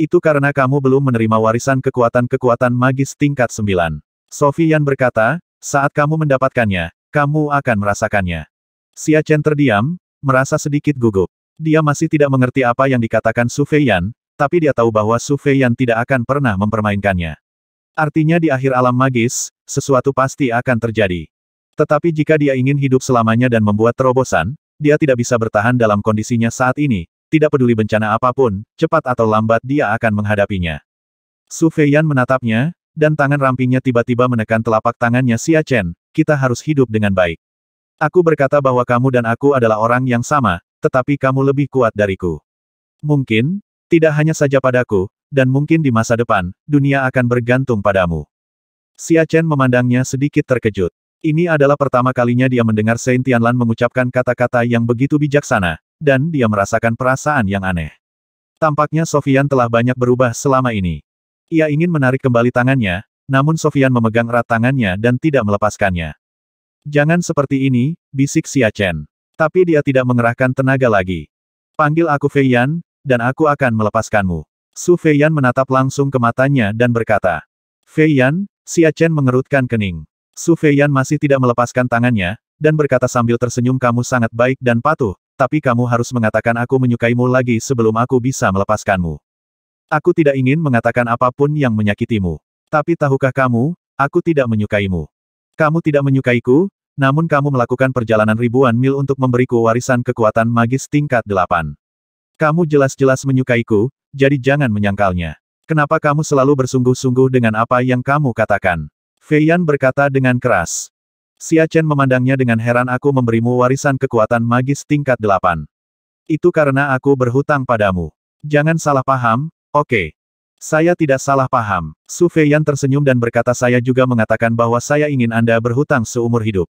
Itu karena kamu belum menerima warisan kekuatan-kekuatan magis tingkat 9. Sofian berkata, saat kamu mendapatkannya, kamu akan merasakannya. Xia Chen terdiam, merasa sedikit gugup. Dia masih tidak mengerti apa yang dikatakan Su tapi dia tahu bahwa Su tidak akan pernah mempermainkannya. Artinya di akhir alam magis, sesuatu pasti akan terjadi. Tetapi jika dia ingin hidup selamanya dan membuat terobosan, dia tidak bisa bertahan dalam kondisinya saat ini, tidak peduli bencana apapun, cepat atau lambat dia akan menghadapinya. Su Feiyan menatapnya, dan tangan rampingnya tiba-tiba menekan telapak tangannya Xia Chen, kita harus hidup dengan baik. Aku berkata bahwa kamu dan aku adalah orang yang sama, tetapi kamu lebih kuat dariku. Mungkin, tidak hanya saja padaku, dan mungkin di masa depan, dunia akan bergantung padamu. Xia Chen memandangnya sedikit terkejut. Ini adalah pertama kalinya dia mendengar Saint Tianlan mengucapkan kata-kata yang begitu bijaksana, dan dia merasakan perasaan yang aneh. Tampaknya Sofian telah banyak berubah selama ini. Ia ingin menarik kembali tangannya, namun Sofian memegang erat tangannya dan tidak melepaskannya. Jangan seperti ini, bisik Xia Chen. Tapi dia tidak mengerahkan tenaga lagi. Panggil aku Yan, dan aku akan melepaskanmu. Su Feiyan menatap langsung ke matanya dan berkata. Feiyan, si Achen mengerutkan kening. Su Feiyan masih tidak melepaskan tangannya, dan berkata sambil tersenyum kamu sangat baik dan patuh, tapi kamu harus mengatakan aku menyukaimu lagi sebelum aku bisa melepaskanmu. Aku tidak ingin mengatakan apapun yang menyakitimu. Tapi tahukah kamu, aku tidak menyukaimu. Kamu tidak menyukaiku, namun kamu melakukan perjalanan ribuan mil untuk memberiku warisan kekuatan magis tingkat delapan. Kamu jelas-jelas menyukaiku, jadi jangan menyangkalnya. Kenapa kamu selalu bersungguh-sungguh dengan apa yang kamu katakan? Feiyan berkata dengan keras. Xia Chen memandangnya dengan heran aku memberimu warisan kekuatan magis tingkat delapan. Itu karena aku berhutang padamu. Jangan salah paham, oke. Okay. Saya tidak salah paham. Su Feiyan tersenyum dan berkata saya juga mengatakan bahwa saya ingin Anda berhutang seumur hidup.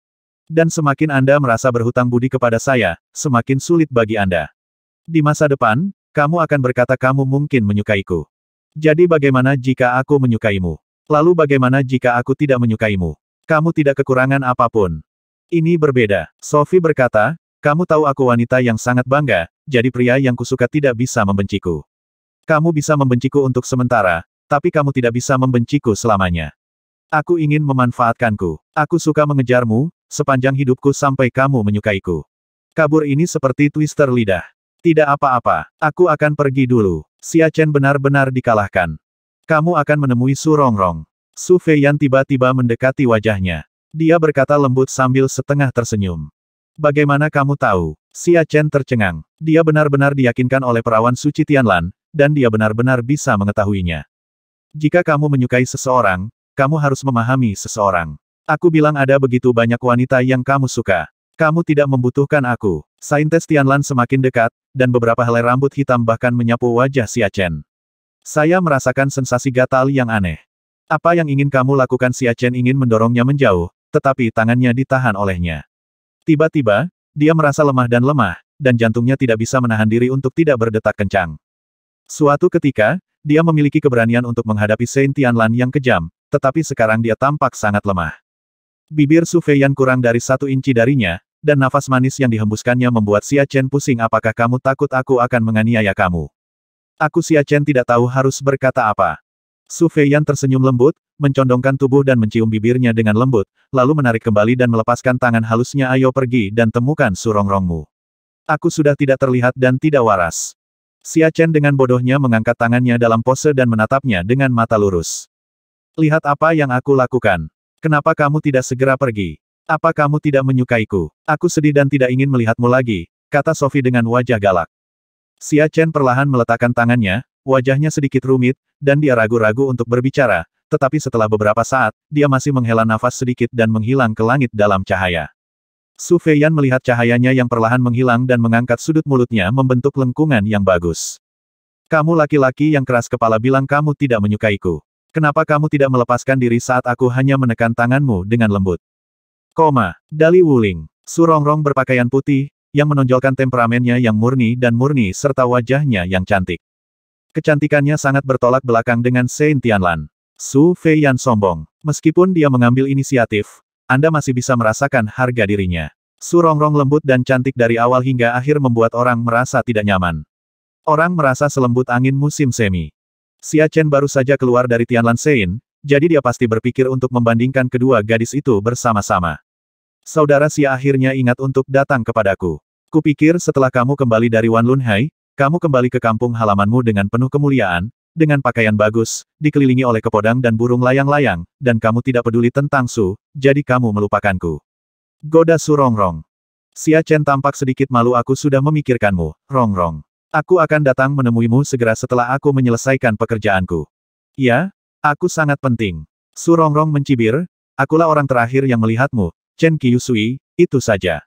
Dan semakin Anda merasa berhutang budi kepada saya, semakin sulit bagi Anda. Di masa depan, kamu akan berkata kamu mungkin menyukaiku. Jadi bagaimana jika aku menyukaimu? Lalu bagaimana jika aku tidak menyukaimu? Kamu tidak kekurangan apapun. Ini berbeda. Sophie berkata, kamu tahu aku wanita yang sangat bangga, jadi pria yang kusuka tidak bisa membenciku. Kamu bisa membenciku untuk sementara, tapi kamu tidak bisa membenciku selamanya. Aku ingin memanfaatkanku. Aku suka mengejarmu, sepanjang hidupku sampai kamu menyukaiku. Kabur ini seperti twister lidah. Tidak apa-apa, aku akan pergi dulu. Xia Chen benar-benar dikalahkan. Kamu akan menemui Su Rongrong. Su Feiyan tiba-tiba mendekati wajahnya. Dia berkata lembut sambil setengah tersenyum. Bagaimana kamu tahu? Xia Chen tercengang. Dia benar-benar diyakinkan oleh perawan suci Tianlan, dan dia benar-benar bisa mengetahuinya. Jika kamu menyukai seseorang, kamu harus memahami seseorang. Aku bilang ada begitu banyak wanita yang kamu suka. Kamu tidak membutuhkan aku. Saintes Tianlan semakin dekat, dan beberapa helai rambut hitam bahkan menyapu wajah Chen. Saya merasakan sensasi gatal yang aneh. Apa yang ingin kamu lakukan Chen ingin mendorongnya menjauh, tetapi tangannya ditahan olehnya. Tiba-tiba, dia merasa lemah dan lemah, dan jantungnya tidak bisa menahan diri untuk tidak berdetak kencang. Suatu ketika, dia memiliki keberanian untuk menghadapi Saint Tianlan yang kejam, tetapi sekarang dia tampak sangat lemah. Bibir Su Feiyan kurang dari satu inci darinya, dan nafas manis yang dihembuskannya membuat Xia Chen pusing apakah kamu takut aku akan menganiaya kamu. Aku Xia Chen tidak tahu harus berkata apa. Su Feiyan tersenyum lembut, mencondongkan tubuh dan mencium bibirnya dengan lembut, lalu menarik kembali dan melepaskan tangan halusnya ayo pergi dan temukan surongrongmu. Aku sudah tidak terlihat dan tidak waras. Xia Chen dengan bodohnya mengangkat tangannya dalam pose dan menatapnya dengan mata lurus. Lihat apa yang aku lakukan. Kenapa kamu tidak segera pergi? Apa kamu tidak menyukaiku? Aku sedih dan tidak ingin melihatmu lagi, kata Sophie dengan wajah galak. Xia Chen perlahan meletakkan tangannya, wajahnya sedikit rumit, dan dia ragu-ragu untuk berbicara, tetapi setelah beberapa saat, dia masih menghela nafas sedikit dan menghilang ke langit dalam cahaya. Su Feiyan melihat cahayanya yang perlahan menghilang dan mengangkat sudut mulutnya membentuk lengkungan yang bagus. Kamu laki-laki yang keras kepala bilang kamu tidak menyukaiku. Kenapa kamu tidak melepaskan diri saat aku hanya menekan tanganmu dengan lembut? Koma. Dali Wuling. Surongrong berpakaian putih, yang menonjolkan temperamennya yang murni dan murni serta wajahnya yang cantik. Kecantikannya sangat bertolak belakang dengan Saint Tianlan. Su Fei sombong. Meskipun dia mengambil inisiatif, Anda masih bisa merasakan harga dirinya. Surongrong lembut dan cantik dari awal hingga akhir membuat orang merasa tidak nyaman. Orang merasa selembut angin musim semi. Xia Chen baru saja keluar dari Tianlan Sein, jadi dia pasti berpikir untuk membandingkan kedua gadis itu bersama-sama. Saudara Xia akhirnya ingat untuk datang kepadaku. Kupikir setelah kamu kembali dari Wan Wanlunhai, kamu kembali ke kampung halamanmu dengan penuh kemuliaan, dengan pakaian bagus, dikelilingi oleh kepodang dan burung layang-layang, dan kamu tidak peduli tentang Su, jadi kamu melupakanku. Goda Su Rongrong. Xia Chen tampak sedikit malu aku sudah memikirkanmu, Rongrong. Aku akan datang menemuimu segera setelah aku menyelesaikan pekerjaanku. Ya, Aku sangat penting. Surongrong mencibir, akulah orang terakhir yang melihatmu, Chen Kyusui, itu saja.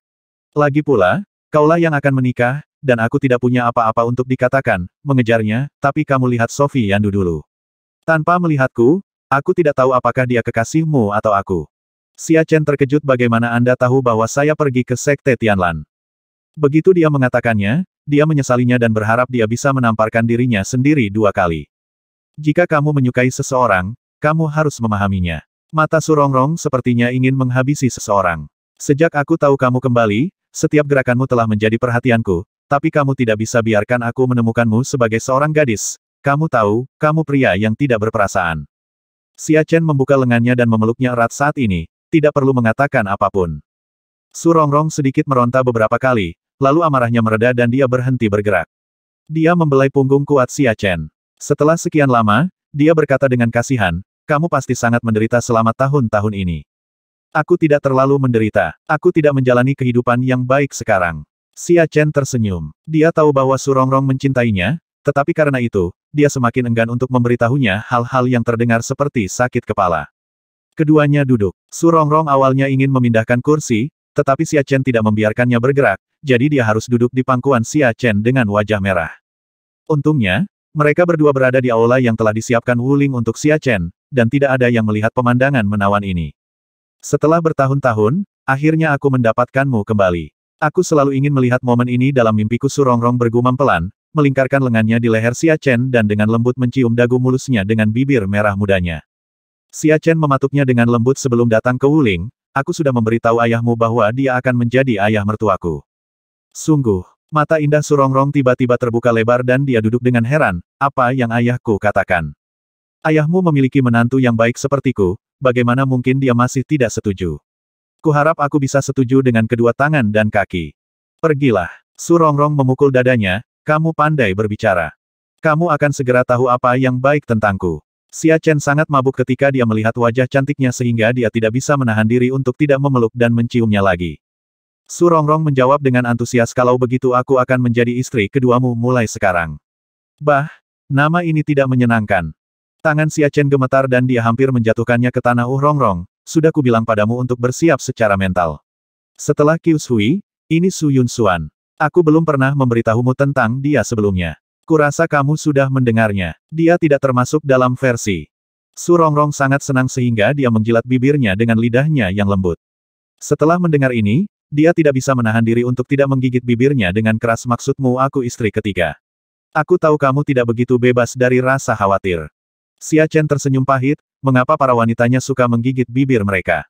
Lagi pula, kaulah yang akan menikah, dan aku tidak punya apa-apa untuk dikatakan, mengejarnya, tapi kamu lihat Sophie Yandu dulu. Tanpa melihatku, aku tidak tahu apakah dia kekasihmu atau aku. Xia Chen terkejut bagaimana Anda tahu bahwa saya pergi ke Sekte Tianlan. Begitu dia mengatakannya, dia menyesalinya dan berharap dia bisa menamparkan dirinya sendiri dua kali. Jika kamu menyukai seseorang, kamu harus memahaminya. Mata surongrong sepertinya ingin menghabisi seseorang. Sejak aku tahu kamu kembali, setiap gerakanmu telah menjadi perhatianku, tapi kamu tidak bisa biarkan aku menemukanmu sebagai seorang gadis. Kamu tahu, kamu pria yang tidak berperasaan. Xia Chen membuka lengannya dan memeluknya erat saat ini, tidak perlu mengatakan apapun. Surongrong sedikit meronta beberapa kali, lalu amarahnya mereda dan dia berhenti bergerak. Dia membelai punggung kuat Xia Chen. Setelah sekian lama, dia berkata dengan kasihan, kamu pasti sangat menderita selama tahun-tahun ini. Aku tidak terlalu menderita. Aku tidak menjalani kehidupan yang baik sekarang. Xia Chen tersenyum. Dia tahu bahwa Surongrong mencintainya, tetapi karena itu, dia semakin enggan untuk memberitahunya hal-hal yang terdengar seperti sakit kepala. Keduanya duduk. Surongrong awalnya ingin memindahkan kursi, tetapi Xia Chen tidak membiarkannya bergerak, jadi dia harus duduk di pangkuan Xia Chen dengan wajah merah. Untungnya, mereka berdua berada di aula yang telah disiapkan Wuling untuk Xia Chen, dan tidak ada yang melihat pemandangan menawan ini. Setelah bertahun-tahun, akhirnya aku mendapatkanmu kembali. Aku selalu ingin melihat momen ini dalam mimpiku Surongrong bergumam pelan, melingkarkan lengannya di leher Xia Chen dan dengan lembut mencium dagu mulusnya dengan bibir merah mudanya. Xia Chen mematuknya dengan lembut sebelum datang ke Wuling, aku sudah memberitahu ayahmu bahwa dia akan menjadi ayah mertuaku. Sungguh, Mata indah Surongrong tiba-tiba terbuka lebar dan dia duduk dengan heran, apa yang ayahku katakan. Ayahmu memiliki menantu yang baik sepertiku, bagaimana mungkin dia masih tidak setuju. Kuharap aku bisa setuju dengan kedua tangan dan kaki. Pergilah. Surongrong memukul dadanya, kamu pandai berbicara. Kamu akan segera tahu apa yang baik tentangku. Xia Chen sangat mabuk ketika dia melihat wajah cantiknya sehingga dia tidak bisa menahan diri untuk tidak memeluk dan menciumnya lagi. Su Rongrong menjawab dengan antusias kalau begitu aku akan menjadi istri keduamu mulai sekarang. Bah, nama ini tidak menyenangkan. Tangan si Achen gemetar dan dia hampir menjatuhkannya ke tanah Uh Rongrong, sudah kubilang padamu untuk bersiap secara mental. Setelah Kius Hui, ini Su Yun Suan. Aku belum pernah memberitahumu tentang dia sebelumnya. Kurasa kamu sudah mendengarnya. Dia tidak termasuk dalam versi. Su Rongrong sangat senang sehingga dia menjilat bibirnya dengan lidahnya yang lembut. Setelah mendengar ini, dia tidak bisa menahan diri untuk tidak menggigit bibirnya dengan keras maksudmu aku istri ketiga. Aku tahu kamu tidak begitu bebas dari rasa khawatir. Xia Chen tersenyum pahit, mengapa para wanitanya suka menggigit bibir mereka.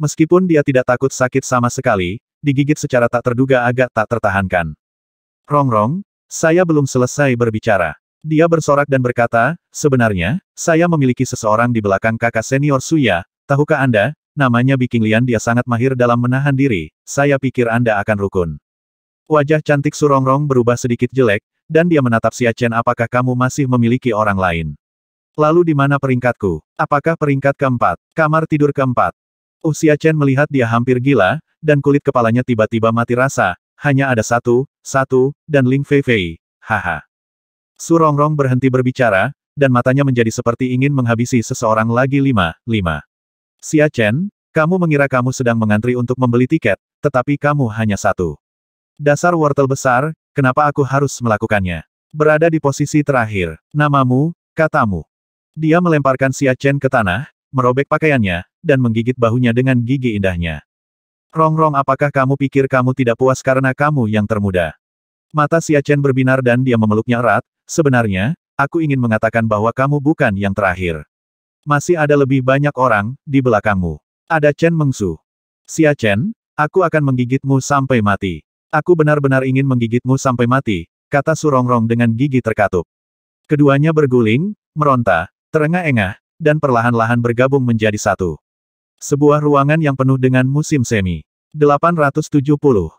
Meskipun dia tidak takut sakit sama sekali, digigit secara tak terduga agak tak tertahankan. Rongrong, saya belum selesai berbicara. Dia bersorak dan berkata, sebenarnya, saya memiliki seseorang di belakang kakak senior Suya, tahukah Anda, namanya Biking Lian dia sangat mahir dalam menahan diri, saya pikir Anda akan rukun. Wajah cantik Surongrong berubah sedikit jelek, dan dia menatap Xia Chen apakah kamu masih memiliki orang lain. Lalu di mana peringkatku? Apakah peringkat keempat? Kamar tidur keempat? Uh Xia Chen melihat dia hampir gila, dan kulit kepalanya tiba-tiba mati rasa, hanya ada satu, satu, dan Ling Fei Fei, haha. Surongrong berhenti berbicara, dan matanya menjadi seperti ingin menghabisi seseorang lagi lima, lima. Xia Chen, kamu mengira kamu sedang mengantri untuk membeli tiket, tetapi kamu hanya satu. Dasar wortel besar, kenapa aku harus melakukannya? Berada di posisi terakhir, namamu, katamu. Dia melemparkan Xia Chen ke tanah, merobek pakaiannya, dan menggigit bahunya dengan gigi indahnya. Rongrong apakah kamu pikir kamu tidak puas karena kamu yang termuda? Mata Xia Chen berbinar dan dia memeluknya erat, sebenarnya, aku ingin mengatakan bahwa kamu bukan yang terakhir. Masih ada lebih banyak orang, di belakangmu. Ada Chen Mengsu. Xia Chen, aku akan menggigitmu sampai mati. Aku benar-benar ingin menggigitmu sampai mati, kata Surongrong dengan gigi terkatup. Keduanya berguling, meronta, terengah-engah, dan perlahan-lahan bergabung menjadi satu. Sebuah ruangan yang penuh dengan musim semi. 870.